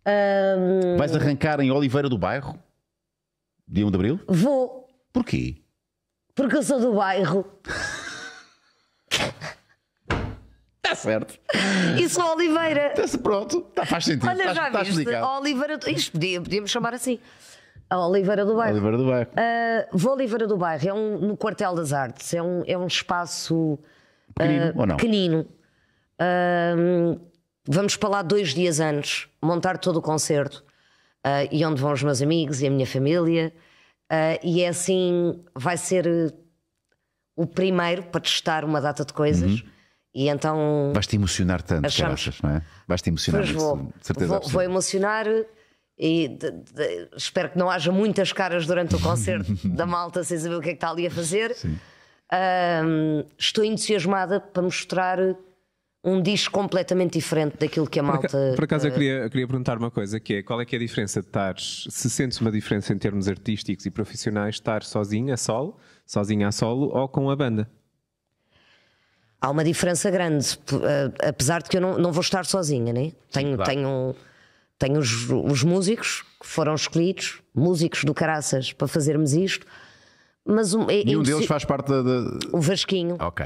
é. Um... Vais arrancar em Oliveira do Bairro? Dia 1 de abril? Vou. Porquê? Porque eu sou do bairro. (laughs) Está certo. Isso a Oliveira. Está pronto, está faz sentido. Olha, estás, já estás viste, explicado. Oliveira. Do... Isto podia, podíamos chamar assim. A Oliveira do Bairro. Oliveira do Bairro. Uh, Oliveira do Bairro é um, no Quartel das Artes, é um, é um espaço ah, pequenino. Uh, ou não? pequenino. Uh, vamos para lá dois dias antes, montar todo o concerto. Uh, e onde vão os meus amigos e a minha família. e é assim, vai ser o primeiro para testar uma data de coisas. Uhum e então. Vais-te emocionar tanto, achamos, caraças, não é? Vais-te emocionar pois muito, vou, certeza. Vou, vou emocionar e de, de, espero que não haja muitas caras durante o concerto (laughs) da malta sem saber o que é que está ali a fazer. Um, estou entusiasmada para mostrar um disco completamente diferente daquilo que a malta. Por acaso, eu, eh, queria, eu queria perguntar uma coisa: que é, qual é que é a diferença de estar, se sentes uma diferença em termos artísticos e profissionais, estar sozinha, solo, sozinha a solo ou com a banda? há uma diferença grande, eh, apesar de que eu não, não vou estar sozinha, né? Tenho, claro. tenho, tenho os, os, músicos que foram escolhidos, músicos do Caraças, para fazermos isto. Mas um, e um deles faz parte da. De... O Vasquinho. Ok.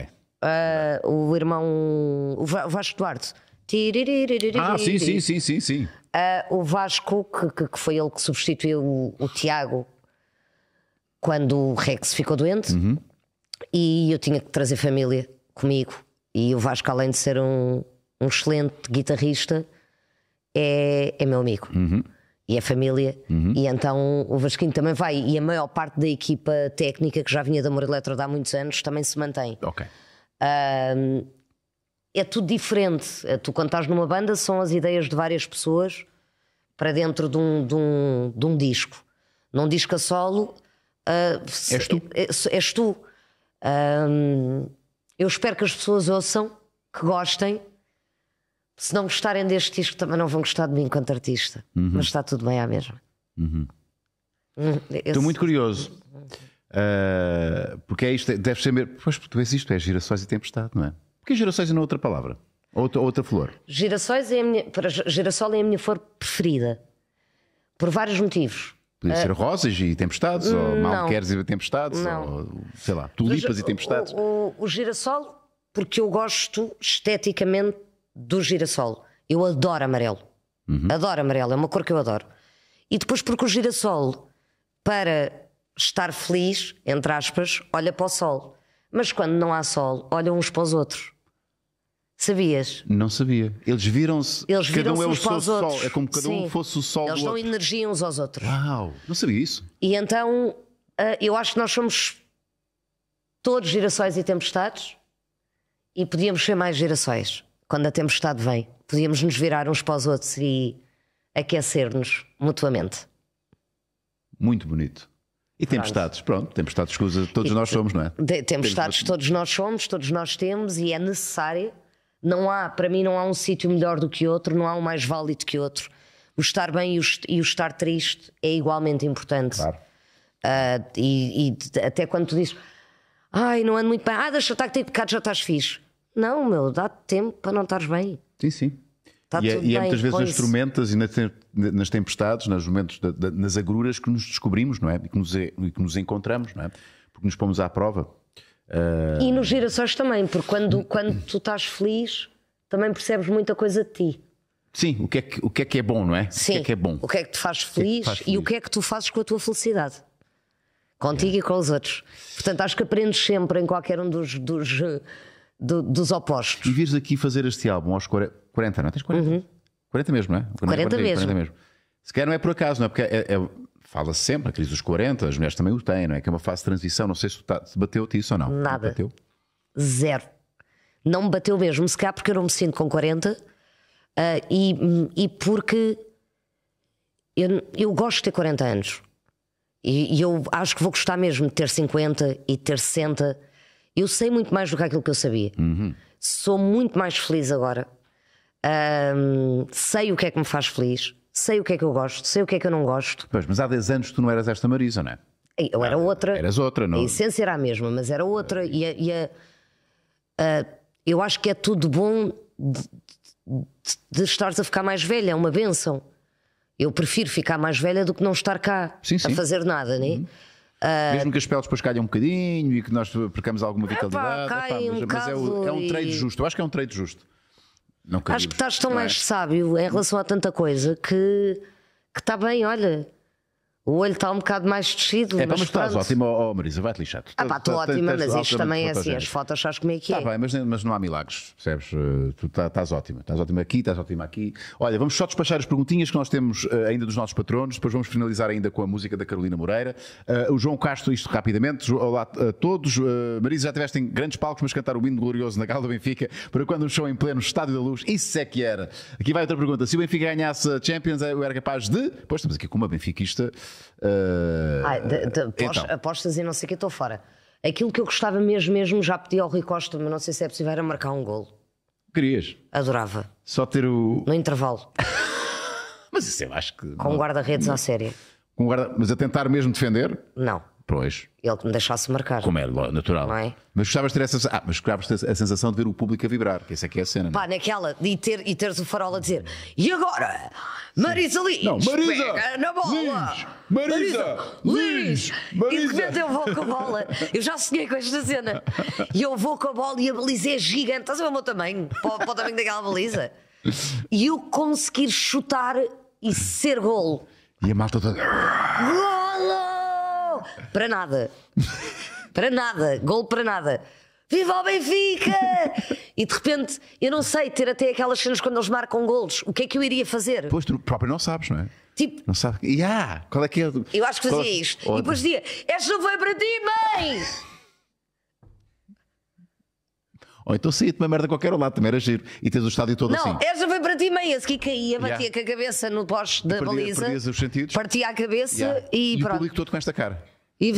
Uh, o irmão. O Vasco Duarte. Ah, sim, sim, sim, sim, sim. Uh, o Vasco, que, que foi ele que substituiu o, o Tiago quando o Rex ficou doente, uhum. e eu tinha que trazer família comigo. E o Vasco, além de ser um, um excelente guitarrista, é, é meu amigo. Uhum. E é família, uhum. e então o Vasquinho também vai. E a maior parte da equipa técnica que já vinha da Amor Eletro há muitos anos também se mantém. Um, é tudo diferente. É, tu, quando estás numa banda, são as ideias de várias pessoas para dentro de um, de um, de um disco. Num disco a solo, uh, és tu. És, é, és tu. Um, eu espero que as pessoas ouçam, que gostem. Se não gostarem deste disco, também não vão gostar de mim enquanto artista. Uhum. Mas está tudo bem à mesma. Uhum. uhum. Esse... Estou muito curioso. Uh, porque é isto, deve ser mesmo. Pois, tu és isto, é girassóis e tempestade, não é? Porque girassóis é não outra palavra? Outra, outra flor? Girassóis é a minha, para, girassol é a minha flor preferida. Por vários motivos. Podia eh, ser rosas e tempestades, ou hum, não. malqueres e tempestades, ou sei lá, tulipas e tempestades. O, o, o, girassol, porque eu gosto esteticamente do girassol. Eu adoro amarelo. Uhum. Adoro amarelo, é uma cor que eu adoro. E depois porque o girassol, para estar feliz, entre aspas, olha para o sol. Mas quando não há sol, olham uns para os outros. Sabias? Não sabia. Eles viram-se. Eles viram cada um é o seu sol. É como cada Sim. um fosse o sol. Eles dão energia uns aos outros. Uau! Não sabia isso. E então ah, eu acho que nós somos todos gerações e tempestades e podíamos ser mais gerações quando a tempestade vem. Podíamos nos virar uns para os outros e aquecer-nos mutuamente. Muito bonito. E tempestades, pronto, tempestades, escusa, todos e, nós somos, não é? tempestades, todos nós somos, todos nós temos e é necessário não há, para mim, não há um sítio melhor do que outro, não há um mais válido que outro. O estar bem e o, e o estar triste é igualmente importante. Claro. Uh, e, e, até quando tu dizes, ai, não ando muito bem, ah, deixa estar que tenho pecado, já estás fixe. Não, meu, dá-te tempo para não estares bem. Sim, sim. Está e, é, e é, muitas vezes nas tormentas e nas tempestades, nos momentos, de, de, nas agruras que nos descobrimos, não é? E que nos, e que nos encontramos, não é? Porque nos pomos à prova. Uh... E ah, nos girassóis também, porque quando, quando tu estás feliz também percebes muita coisa de ti. Sim, o que é que, o que, é, que é bom, não é? Sim. O que é que é bom? O que é que te faz feliz, é faz feliz? e o que é que tu fazes com a tua felicidade? Contigo é. e com os outros. Portanto, acho que aprendes sempre em qualquer um dos, dos, do, dos opostos. E vires aqui fazer este álbum aos 40, não é? Tens 40? Uhum. 40 mesmo, não é? 40, 40, 40 mesmo. 40 mesmo. Se calhar não é por acaso, não é? Porque é, é, é Fala -se sempre, a crise dos 40, as mulheres também o têm, não é? Que é uma fase de transição. Não sei se, tá, se bateu-te isso ou não. Nada. Não bateu? Zero. Não me bateu mesmo, se calhar porque eu não me sinto com 40 uh, ah, e, e porque eu, eu gosto de ter 40 anos. E, e, eu acho que vou gostar mesmo de ter 50 e ter 60. Eu sei muito mais do que aquilo que eu sabia. Uhum. Sou muito mais feliz agora. Ah, sei o que é que me faz feliz sei o que é que eu gosto, sei o que é que eu não gosto. Pois, mas há 10 anos tu não eras esta Marisa, não é? Eu era ah, outra. Eras outra, não? A essência era a mesma, mas era outra. E, a, e a, a, eu acho que é tudo bom de, de, de estares a ficar mais velha, é uma benção. Eu prefiro ficar mais velha do que não estar cá sim, sim. a fazer nada, não é? Uhum. Uh... Mesmo que as peles depois calham um bocadinho e que nós percamos alguma vitalidade, mas, mas é, o, é, um trade e... justo. Eu acho que é um trade justo. Nunca Acho que estás tão é? mais sábio em relação a tanta coisa que está bem, olha o olho está um bocado mais descido. É, mas, estás ótima, ó, oh, Marisa, vai-te lixar. Ah, pá, estou ótima, mas isto também é assim. As fotos, sabes como é que é? Está bem, mas, mas não há milagres, percebes? Eh, tu tá, estás ótima. Estás ótima aqui, estás ótima aqui. Olha, vamos só despachar as perguntinhas que nós temos eh, ainda dos nossos patronos. Depois vamos finalizar ainda com a música da Carolina Moreira. Eh, o João Castro, isto rapidamente. Olá a todos. Marisa, já tiveste em grandes palcos, mas cantar o hino glorioso na Gala do Benfica para quando um show em pleno Estádio da Luz. Isso é que era. Aqui vai outra pergunta. Se o Benfica ganhasse Champions, eu era capaz de. Pois estamos aqui com uma benfiquista. Uh, Ai, de, de, então. Apostas e não sei o que, estou fora. Aquilo que eu gostava mesmo, mesmo, já pedi ao Rui Costa, mas não sei se é possível, era marcar um golo. Querias? Adorava. Só ter o. No intervalo. (laughs) mas isso eu acho que. Com guarda-redes à séria. Com guarda... Mas a tentar mesmo defender? Não. Pois. Ele que me deixasse marcar. Como é, natural. É? Mas gostavas de ter essa ah, mas gostavas ter a sensação de ver o público a vibrar, que essa é que é a cena. É? Pá, não? naquela, e, ter, e teres o farol a dizer, e agora? Marisa Lins, não, Marisa, pega na bola! Lins, Marisa, Lins, Marisa! E de repente eu vou com a bola, eu já sonhei com esta cena, e eu vou com a bola e a baliza é gigante, estás a ver o meu tamanho, para, para o tamanho daquela baliza? E eu conseguir chutar e ser golo. E a malta toda... Gol! para nada. Para nada. Gol para nada. Viva o Benfica! e de repente, eu não sei, ter até aquelas cenas quando eles marcam golos, o que é que eu iria fazer? Pois tu próprio não sabes, não é? Tipo, não sabe. Yeah, qual é que é? Eu acho que fazia qual... É isto. E depois dizia: Esta não foi para ti, mãe! Ou então saía-te uma merda qualquer ao lado, também era giro. E tens o estádio todo não, assim. Não, essa foi para ti meia, que caía, batia yeah. com a cabeça no poste da perdia, baliza. os sentidos. Partia a cabeça yeah. e, e pronto. o público todo com esta cara. E...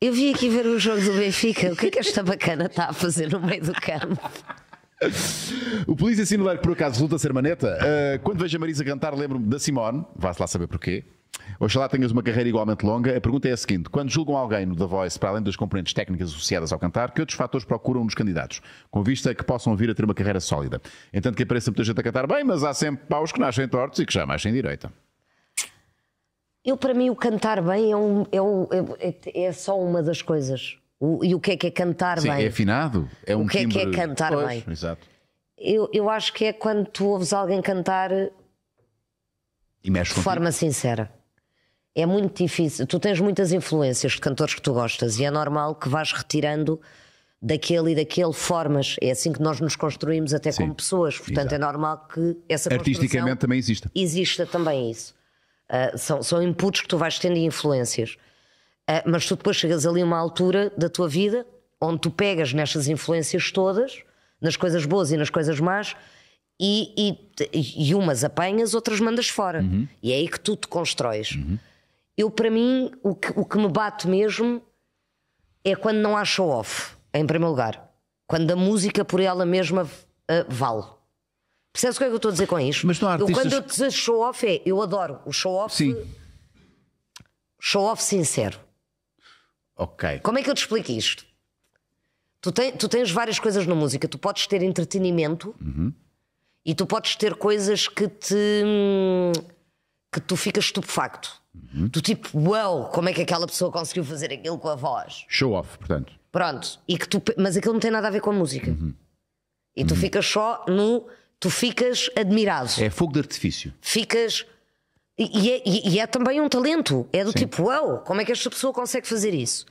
Eu vim aqui ver o jogo do Benfica. O que é que esta bacana está a fazer no meio do campo? (laughs) O polícia similar que por acaso resulta ser maneta. Uh, quando vejo a Marisa cantar, lembro-me da Simone. Vá-se lá saber porquê. Oxalá tenhas uma carreira igualmente longa. A pergunta é a seguinte: quando julgam alguém no The Voice, para além das componentes técnicas associadas ao cantar, que outros fatores procuram nos candidatos, com vista a que possam vir a ter uma carreira sólida? Entanto que apareça muita gente a cantar bem, mas há sempre paus que nascem tortos e que já têm direita. Eu, para mim, o cantar bem é, um, é, um, é, é, é só uma das coisas. O, e o que é que é cantar Sim, bem? É afinado? É um o que timbre... é que é cantar pois, bem? Exato. Eu, eu acho que é quando tu ouves alguém cantar de contigo. forma sincera. É muito difícil. Tu tens muitas influências de cantores que tu gostas e é normal que vás retirando daquele e daquele formas. É assim que nós nos construímos até Sim. como pessoas. Portanto, é Exato. é normal que essa Artisticamente também exista. Exista também isso. Uh, são, são inputs que tu vais tendo e influências. Ah, mas tu depois chegas ali a uma altura da tua vida onde tu pegas nestas influências todas, nas coisas boas e nas coisas más, e, e, e umas apanhas, outras mandas fora. Uhum. E é aí que tu te constróis. Uhum. Eu, para mim, o que, o que me bate mesmo é quando não há show-off, em primeiro lugar. Quando a música por ela mesma uh, vale. Percebes o que é que eu estou a dizer com isto? Mas não há artistas... eu, quando eu te dizer show-off é, eu adoro o show-off. Show-off sincero. Ok. Como é que eu te explico isto? Tu, te, tu tens várias coisas na música. Tu podes ter entretenimento uhum. e tu podes ter coisas que te. que tu ficas estupefacto. Uhum. Do tipo, uau, wow, como é que aquela pessoa conseguiu fazer aquilo com a voz? Show off, portanto. Pronto, e que tu, mas aquilo não tem nada a ver com a música. Uhum. E tu uhum. ficas só no. Tu ficas admirado. É fogo de artifício. Ficas e é, e é, também um talento. É do Sim. tipo, uau, wow, como é que esta pessoa consegue fazer isso?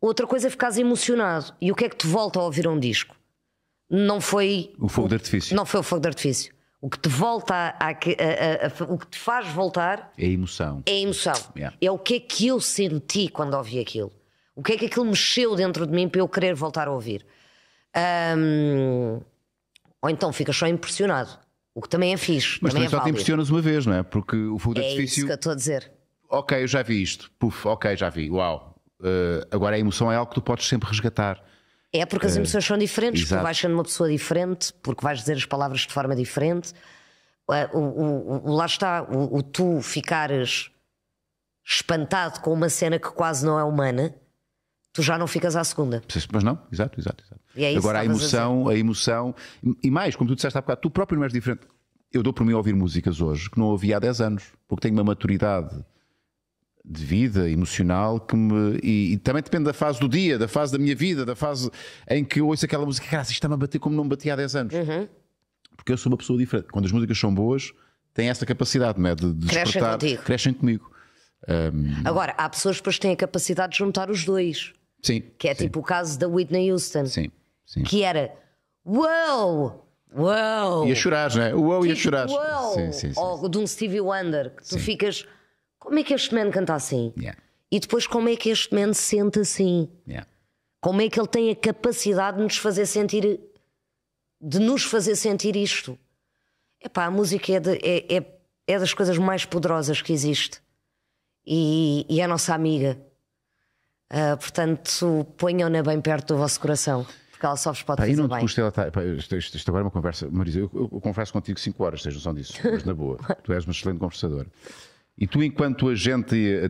Outra coisa é ficares emocionado. E o que é que te volta a ouvir um disco? Não foi. O fogo de artifício. Não foi o fogo de artifício. O que te volta a, a, a, O que te faz voltar. É a emoção. É a emoção. Yeah. É o que é que eu senti quando ouvi aquilo. O que é que aquilo mexeu dentro de mim para eu querer voltar a ouvir? Um, ou então ficas só impressionado. O que também é fixe. Mas também, é, é só válido. te impressionas uma vez, não é? Porque o fogo de é artifício. É isso que eu estou a dizer. Ok, eu já vi isto. Puf, ok, já vi. Uau. Uh, agora a emoção é algo que tu podes sempre resgatar. É porque as eh, emoções são diferentes, Exato. porque vais sendo uma pessoa diferente, porque vais dizer as palavras de forma diferente. Eh, o, o, o lá está, o, o, tu ficares espantado com uma cena que quase não é humana tu já não ficas à segunda. Mas não, exato, exato. exato. É Agora a emoção, a, a, emoção, e mais, como tu disseste há bocado, tu próprio não és diferente. Eu dou por mim a ouvir músicas hoje que não ouvia há 10 anos, porque tenho uma maturidade de vida emocional que me. E, e, também depende da fase do dia, da fase da minha vida, da fase em que eu ouço aquela música, cara, isto está-me a bater como não me bati há 10 anos. Uhum. Porque eu sou uma pessoa diferente. Quando as músicas são boas, têm essa capacidade, não é? De, de crescem contigo. crescem comigo. Um... Agora, há pessoas que depois têm a capacidade de juntar os dois. Sim. Que é sim. tipo o caso da Whitney Houston. Sim. sim. Que era Uou! Uou! E a chorar, não é? Uou tipo, e a chorar. Uou! Sim, sim, sim. Ou de um Stevie Wonder, que tu ficas. Como é que este man canta assim? Yeah. E depois, como é que este man se sente assim? Yeah. Como é que ele tem a capacidade de nos fazer sentir. de nos fazer sentir isto? Epá, a música é, de, é, é, é das coisas mais poderosas que existe. E, e é a nossa amiga. Uh, portanto, ponham-na bem perto do vosso coração. Porque ela só vos pode pá, fazer não bem. Custa isto, isto, isto, agora é uma conversa. Marisa, eu, eu, converso contigo 5 horas, tens noção disso, mas na boa. (laughs) tu és uma excelente conversadora. E tu, enquanto agente eh,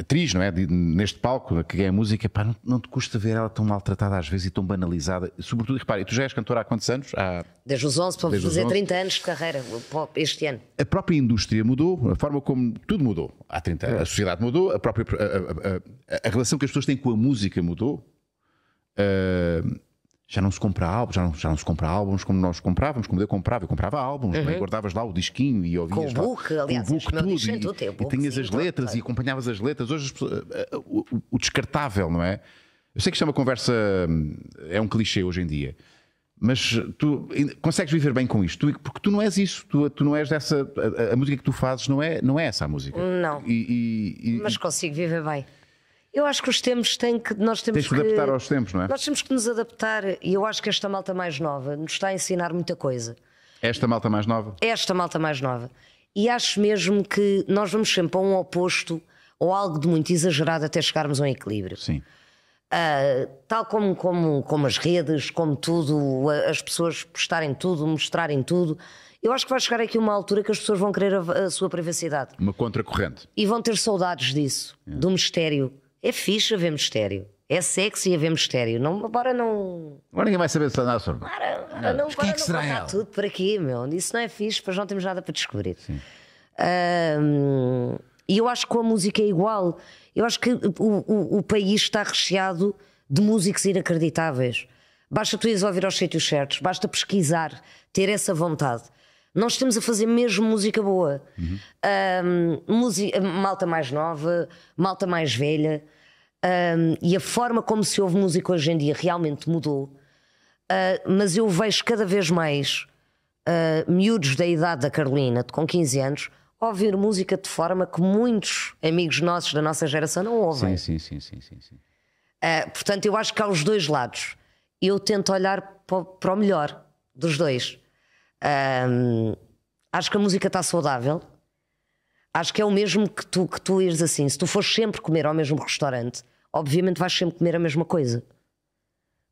atriz, não é? De, neste palco, que é a música, pá, não, não, te custa ver ela tão maltratada às vezes e tão banalizada. Sobretudo, repare, tu já és cantora há quantos anos? Há... Desde os 11, para fazer 11. 30 anos de carreira este ano. A própria indústria mudou, a forma como tudo mudou há 30 anos. É. A sociedade mudou, a própria a, a, a, a, relação que as pessoas têm com a música mudou. Uh, já não se compra álbuns, já não, já não se compra álbuns como nós comprávamos, como eu comprava, eu comprava álbuns, é? uhum. guardavas lá o disquinho e ouvias com o book, aliás, com o book tudo, e, e, tinhas sim, as letras claro. e acompanhavas as letras. Hoje as pessoas, eh, eh, o, o, o, descartável, não é? Eu sei que isto é uma conversa, hum, é um clichê hoje em dia, mas tu consegues viver bem com isto, porque tu não és isso, tu, tu não és dessa, a, a música que tu fazes não é, não é essa a música. Não, e, mas consigo viver bem. Eu acho que os tempos têm que. Nós temos Tens que adaptar aos tempos, não é? Nós temos que nos adaptar e eu acho que esta malta mais nova nos está a ensinar muita coisa. Esta malta mais nova? Esta malta mais nova. E acho mesmo que nós vamos sempre a um oposto ou algo de muito exagerado até chegarmos a um equilíbrio. Sim. Uh, tal como, como, como as redes, como tudo, as pessoas postarem tudo, mostrarem tudo. Eu acho que vai chegar aqui uma altura que as pessoas vão querer a, a sua privacidade. Uma contracorrente. E vão ter saudades disso, é. do mistério é fixe haver mistério. É sexy haver mistério. Não, bora não. Agora ninguém vai saber se está na sorte. Bora, bora não, bora é que não contar tudo por aqui, meu. Isso não é fixe, pois não temos nada para descobrir. e eu acho que com a música é igual. Eu acho que o, o, o país está recheado de músicos inacreditáveis. Basta tu ires ouvir aos sítios certos, basta pesquisar, ter essa vontade. Nós estamos a fazer mesmo música boa. Uhum. Um, música, malta mais nova, malta mais velha. Um, e a forma como se ouve música hoje em dia realmente mudou. Uh, mas eu vejo cada vez mais uh, miúdos da idade da Carolina, com 15 anos, ouvir música de forma que muitos amigos nossos da nossa geração não ouvem. Sim, sim, sim. sim, sim, uh, portanto, eu acho que há os dois lados. Eu tento olhar para o melhor dos dois. Um, acho que a música está saudável. Acho que é o mesmo que tu, que tu ires assim. Se tu fores sempre comer ao mesmo restaurante, obviamente vais sempre comer a mesma coisa.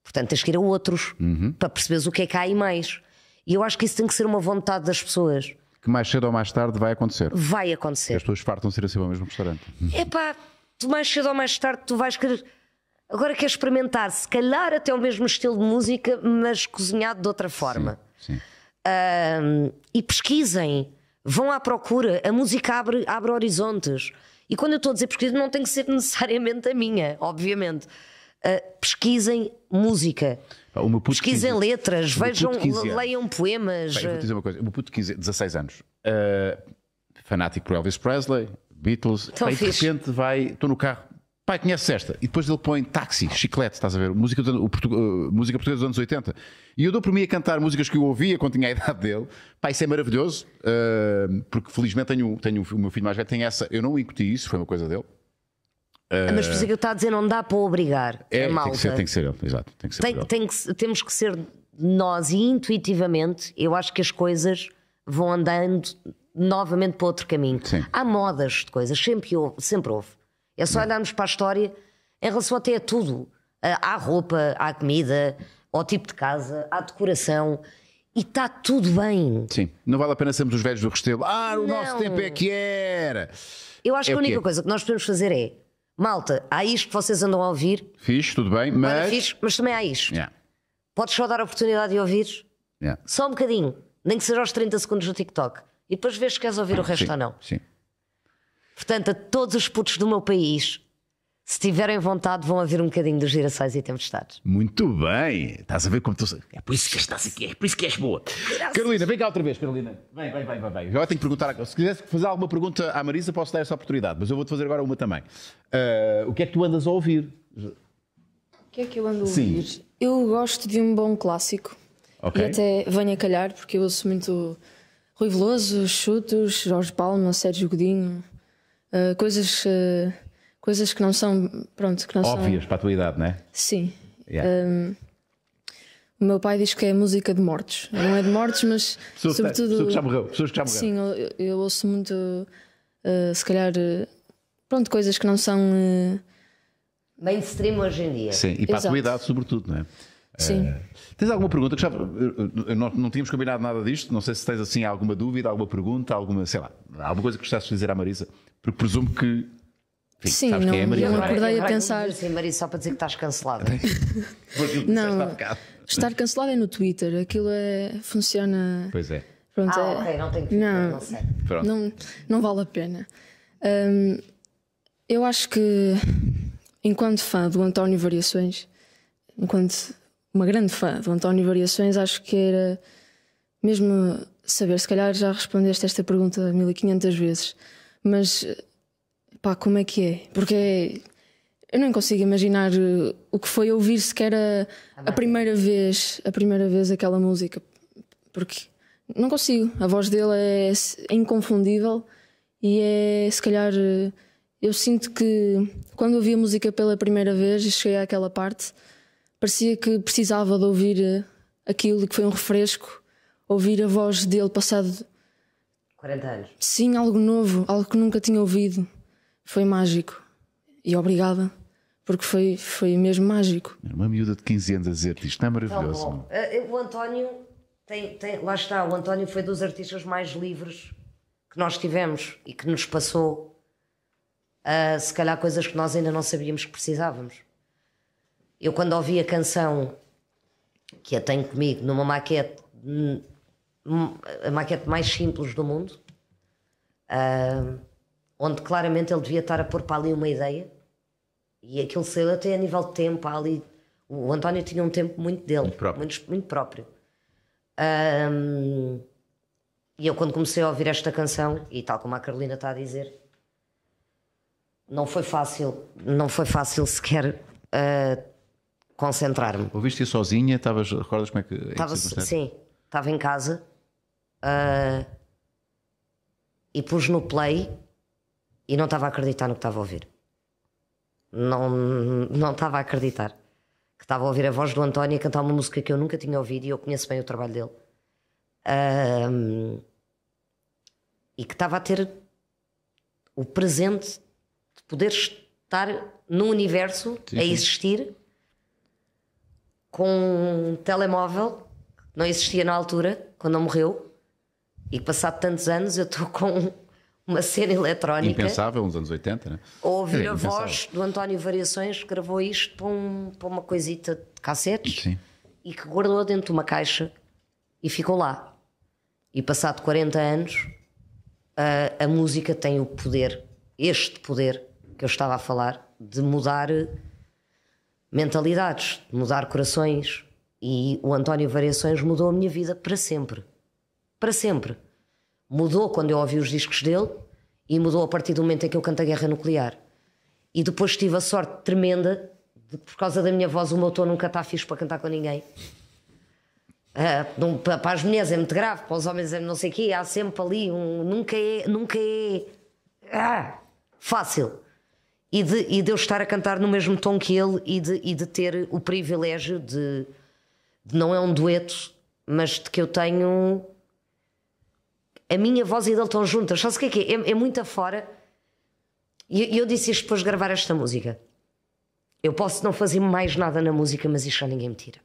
Portanto, tens que ir a outros uhum. para perceberes o que é que há aí mais. E eu acho que isso tem que ser uma vontade das pessoas. Que mais cedo ou mais tarde vai acontecer. Vai acontecer. As pessoas fartam ser assim ao mesmo restaurante. (laughs) Epá, tu mais cedo ou mais tarde tu vais querer. Agora quer experimentar, se calhar até o mesmo estilo de música, mas cozinhado de outra forma. Sim. sim. Um, e pesquisem, vão à procura. A música abre, abre horizontes. E quando eu estou a dizer pesquisa, não tem que ser (laughs) necessariamente a minha, obviamente. Uh, pesquisem música. pesquisem 15, letras, vejam, leiam poemas. Pá, vou dizer uma coisa: o meu puto de 15, 16 anos, uh, fanático por Elvis Presley, Beatles, Pá, e de repente vai, estou no carro, pai, conheces esta? E depois ele põe táxi, chiclete, estás a ver? Música, do, portu, uh, música portuguesa dos anos 80. E eu dou por mim a cantar músicas que eu ouvia quando tinha a (laughs) idade dele. Pai, isso é maravilhoso, uh, porque felizmente tenho, tenho o meu filho mais velho, tem essa. Eu não incuti isso, foi uma coisa dele. Uh, Mas por isso é que eu estou a dizer, não dá para obrigar. É, é Tem que ser, tem que ser ele, exato. Tem que ser tem, tem que, temos que ser nós e intuitivamente, eu acho que as coisas vão andando novamente para outro caminho. Sim. Há modas de coisas, sempre houve, sempre houve. É só andarmos para a história em relação até a tudo. Ah, à roupa, à comida, ao tipo de casa, à decoração. E está tudo bem. Sim, não vale a pena sermos os velhos do Restelo. Ah, o não. nosso tempo é que era. Eu acho é que a única coisa que nós podemos fazer é: malta, há isto que vocês andam a ouvir. Fiz, tudo bem, mas. fiz, mas também há isto. Yeah. Podes só dar a oportunidade de ouvir. Yeah. Só um bocadinho, nem que seja aos 30 segundos do TikTok. E depois vês se queres ouvir o resto sim, ou não. Sim. Portanto, a todos os putos do meu país, se tiverem vontade, vão ouvir um bocadinho dos girassóis e tempestades. Muito bem! Estás a ver como tu. É por isso que estás aqui, é por isso que és boa. Graças. Carolina, vem cá outra vez, Carolina. Vem, vem, vem, vem. vem. tenho que perguntar. Se quisesse fazer alguma pergunta à Marisa, posso dar essa oportunidade, mas eu vou-te fazer agora uma também. Uh, o que é que tu andas a ouvir? O que é que eu ando a ouvir? Sim. Eu gosto de um bom clássico. Okay. E até venho a calhar, porque eu ouço muito Rui Veloso, Chutos, Jorge Palma, Sérgio Godinho. Ah, coisas, uh, coisas que não são, pronto, que não Óbvias são... para a tua idade, não é? Sim. Yeah. Um, ah, o meu pai diz que é música de mortos. Não é de mortos, mas sobretudo. Pessoas que já morreu, pessoas que já morreu. Sim, eu, eu ouço muito, uh, se calhar, pronto, coisas que não são. Uh... Mainstream hoje em dia. Sim, e para Exato. a tua idade, sobretudo, não é? Sim. Uh, tens alguma pergunta? Que já, não, não tínhamos combinado nada disto. Não sei se tens assim alguma dúvida, alguma pergunta, alguma, sei lá, alguma coisa que gostasses de dizer à Marisa. Eu presumo que. Enfim, Sim, não, é eu não acordei a pensar. Sim, Maria, só para dizer que estás cancelada. não, estar cancelada é no Twitter, aquilo é, funciona. Pois é. Pronto, ah, é, ok, não tenho que não, não, sei. não, não vale a pena. Um, eu acho que, enquanto fã do António Variações, enquanto uma grande fã do António Variações, acho que era mesmo saber, se calhar já respondeste esta pergunta 1500 vezes, mas pá, como é que é? Porque eu não consigo imaginar o que foi ouvir sequer a, ah, a primeira vez, a primeira vez aquela música, porque não consigo. A voz dele é, é inconfundível e é se calhar eu sinto que quando ouvi a música pela primeira vez e cheguei àquela parte, parecia que precisava de ouvir aquilo que foi um refresco, ouvir a voz dele passado 40 anos. Sim, algo novo, algo que nunca tinha ouvido. Foi mágico. E obrigada, porque foi, foi mesmo mágico. Uma miúda de 15 anos a dizer-te isto, não é tá maravilhoso? Eh, o António, tem, tem, lá está, o António foi dos artistas mais livres que nós tivemos e que nos passou, a se calhar, coisas que nós ainda não sabíamos que precisávamos. Eu, quando ouvi a canção que a tenho comigo numa maquete hum, Hum, a maquete mais simples do mundo, uh, onde claramente ele devia estar a pôr para ali uma ideia, e aquilo saiu até a nível de tempo, ali. O António tinha um tempo muito dele, muito próprio. Muito, muito próprio. Um, e eu, quando comecei a ouvir esta canção, e tal como a Carolina está a dizer, não foi fácil, não foi fácil sequer uh, concentrar-me. Ouviste-a sozinha? Estavas, recordas como é que. Estava, é sim, estava em casa uh, e pus no play e não estava a acreditar no que estava a ouvir. Não, não estava a acreditar. Que estava a ouvir a voz do António a cantar uma música que eu nunca tinha ouvido e eu conheço bem o trabalho dele. Uh, e que estava a ter o presente de poder estar no universo sim, a existir com um telemóvel que não existia na altura, quando ele morreu, e passado tantos anos eu estou (laughs) com uma cena eletrónica. Impensável, nos anos 80, né? Ouvir é, a voz do António Variações que gravou isto para, um, para uma coisita de cassetes Sim. e que guardou dentro de uma caixa e ficou lá. E passado 40 anos, a, a música tem o poder, este poder que eu estava a falar, de mudar mentalidades, de mudar corações. E o António Variações mudou a minha vida para sempre para sempre. Mudou quando eu ouvi os discos dele e mudou a partir do momento em que eu canto a guerra nuclear. E depois tive a sorte tremenda de que, por causa da minha voz, o meu tom nunca está fixo para cantar com ninguém. Uh, para as mulheres é muito grave, para os homens é não sei o quê, há sempre ali um. Nunca é. Nunca é. Ah, fácil. E de, e de eu estar a cantar no mesmo tom que ele e de, e de ter o privilégio de, de. Não é um dueto, mas de que eu tenho a minha voz e dele estão juntas. se o que é que é? É, é muito afora. E eu, disse isto depois de gravar esta música. Eu posso não fazer mais nada na música, mas isto já ninguém me tira.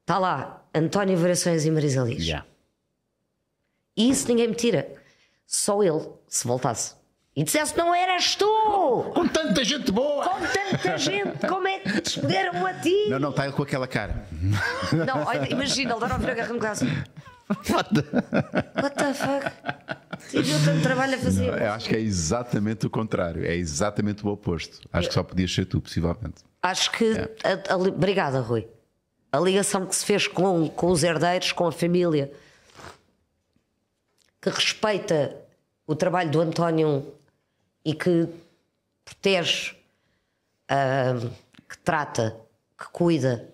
Está lá António Variações e Marisa Liz. Yeah. E isso ninguém me tira. Só ele, se voltasse. E dissesse: Não eras tu! Com tanta gente boa! Com tanta gente, como é que te escolheram a ti? Não, não, está ele com aquela cara. Não, olha, imagina, ele dá uma agarrando-me assim. Foda. What the fuck? Tive tanto trabalho a fazer. Não, eu acho que é exatamente o contrário. É exatamente o oposto. Acho eu... que só podias ser tu, possivelmente. Acho que. É. A, a, obrigada, Rui. A ligação que se fez com, com os herdeiros, com a família, que respeita o trabalho do António e que protege, uh, que trata, que cuida.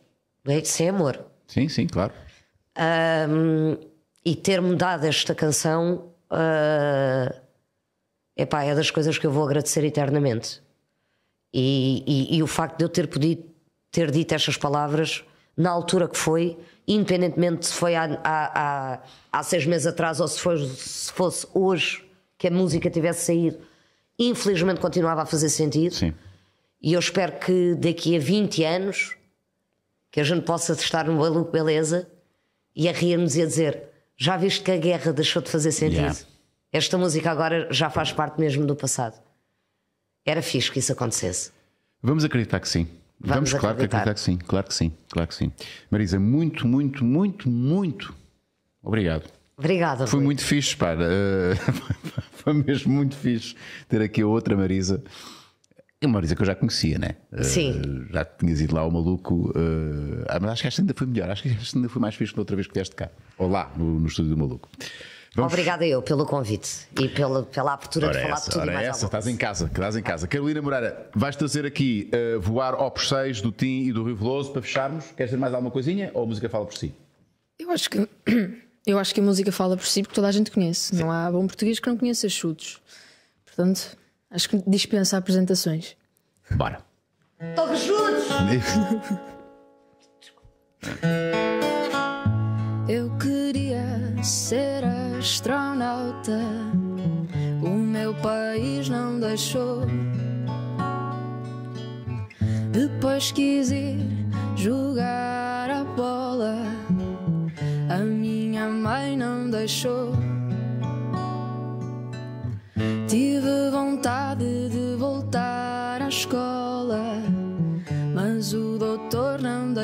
É? Sem é amor. Sim, sim, claro. Um, e ter mudado esta canção uh, epá, é das coisas que eu vou agradecer eternamente. E, e, e, o facto de eu ter podido ter dito estas palavras na altura que foi, independentemente se foi há, há, há, há seis meses atrás ou se, foi, se fosse hoje que a música tivesse saído, infelizmente continuava a fazer sentido. Sim. E eu espero que daqui a 20 anos que a gente possa testar no Baluco Beleza e a rir-nos e a dizer: já viste que a guerra deixou de fazer sentido? Yeah. Esta música agora já faz parte mesmo do passado. Era fixe que isso acontecesse. Vamos acreditar que sim. Vamos, Vamos claro acreditar. acreditar que sim, claro que sim, claro que sim. Marisa, muito, muito, muito, muito obrigado. Obrigada. Foi muito fixe, pá. Uh, (laughs) foi mesmo muito fixe ter aqui a outra Marisa. É uma Marisa que eu já conhecia, né? Sim. Uh, já tinhas ido lá ao maluco. Uh, mas acho que esta ainda foi melhor. Acho que esta ainda foi mais fixe que outra vez que vieste cá. Ou lá, no, no estúdio do maluco. Vamos... Obrigada eu pelo convite e pela, pela abertura ora de falar essa, de tudo ora e mais essa, estás em casa, estás em casa. Carolina Moreira, vais trazer aqui uh, voar Opus 6 do Tim e do Rio Veloso para fecharmos. Queres dizer mais alguma coisinha ou a música fala por si? Eu acho que, (clears throat) eu acho que a música fala por si porque toda a gente conhece. Sim. Não há bom português que não conheça chutes. Portanto, Acho que dispensa apresentações. Bora. Todos juntos! Eu queria ser astronauta, o meu país não deixou. Depois quis ir jogar a bola, a minha mãe não deixou.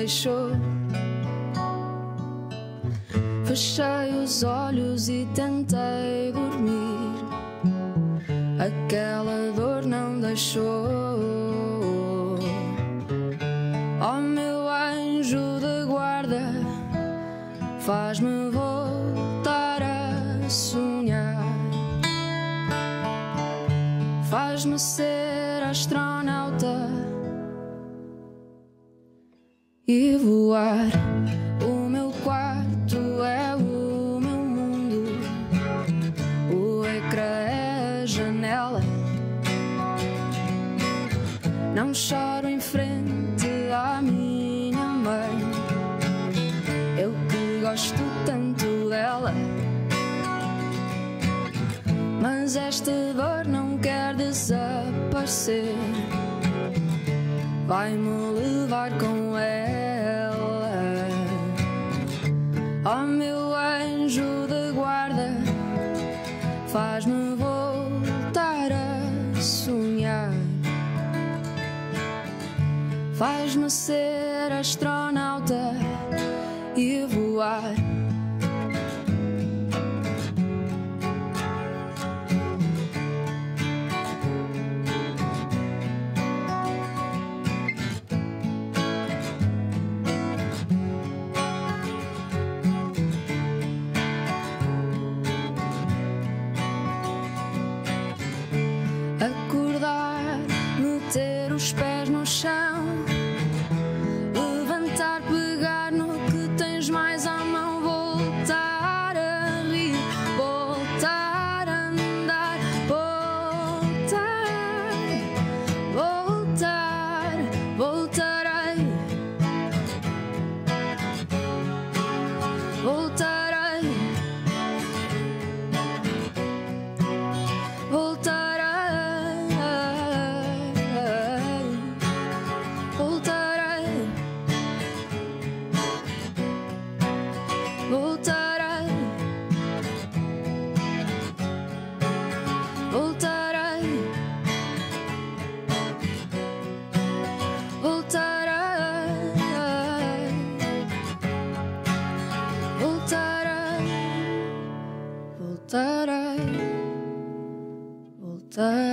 deixou. Fechei os olhos e tentei dormir. Aquela dor não deixou. Oh meu anjo da guarda, faz-me voltar a sonhar. Faz-me ser astronauta e voar. O meu quarto é o meu mundo, o ecrã é a janela. Não choro em frente à minha mãe, eu que gosto tanto dela. Mas esta dor não quer desaparecer, vai me levar com faz-me ser astronauta. 다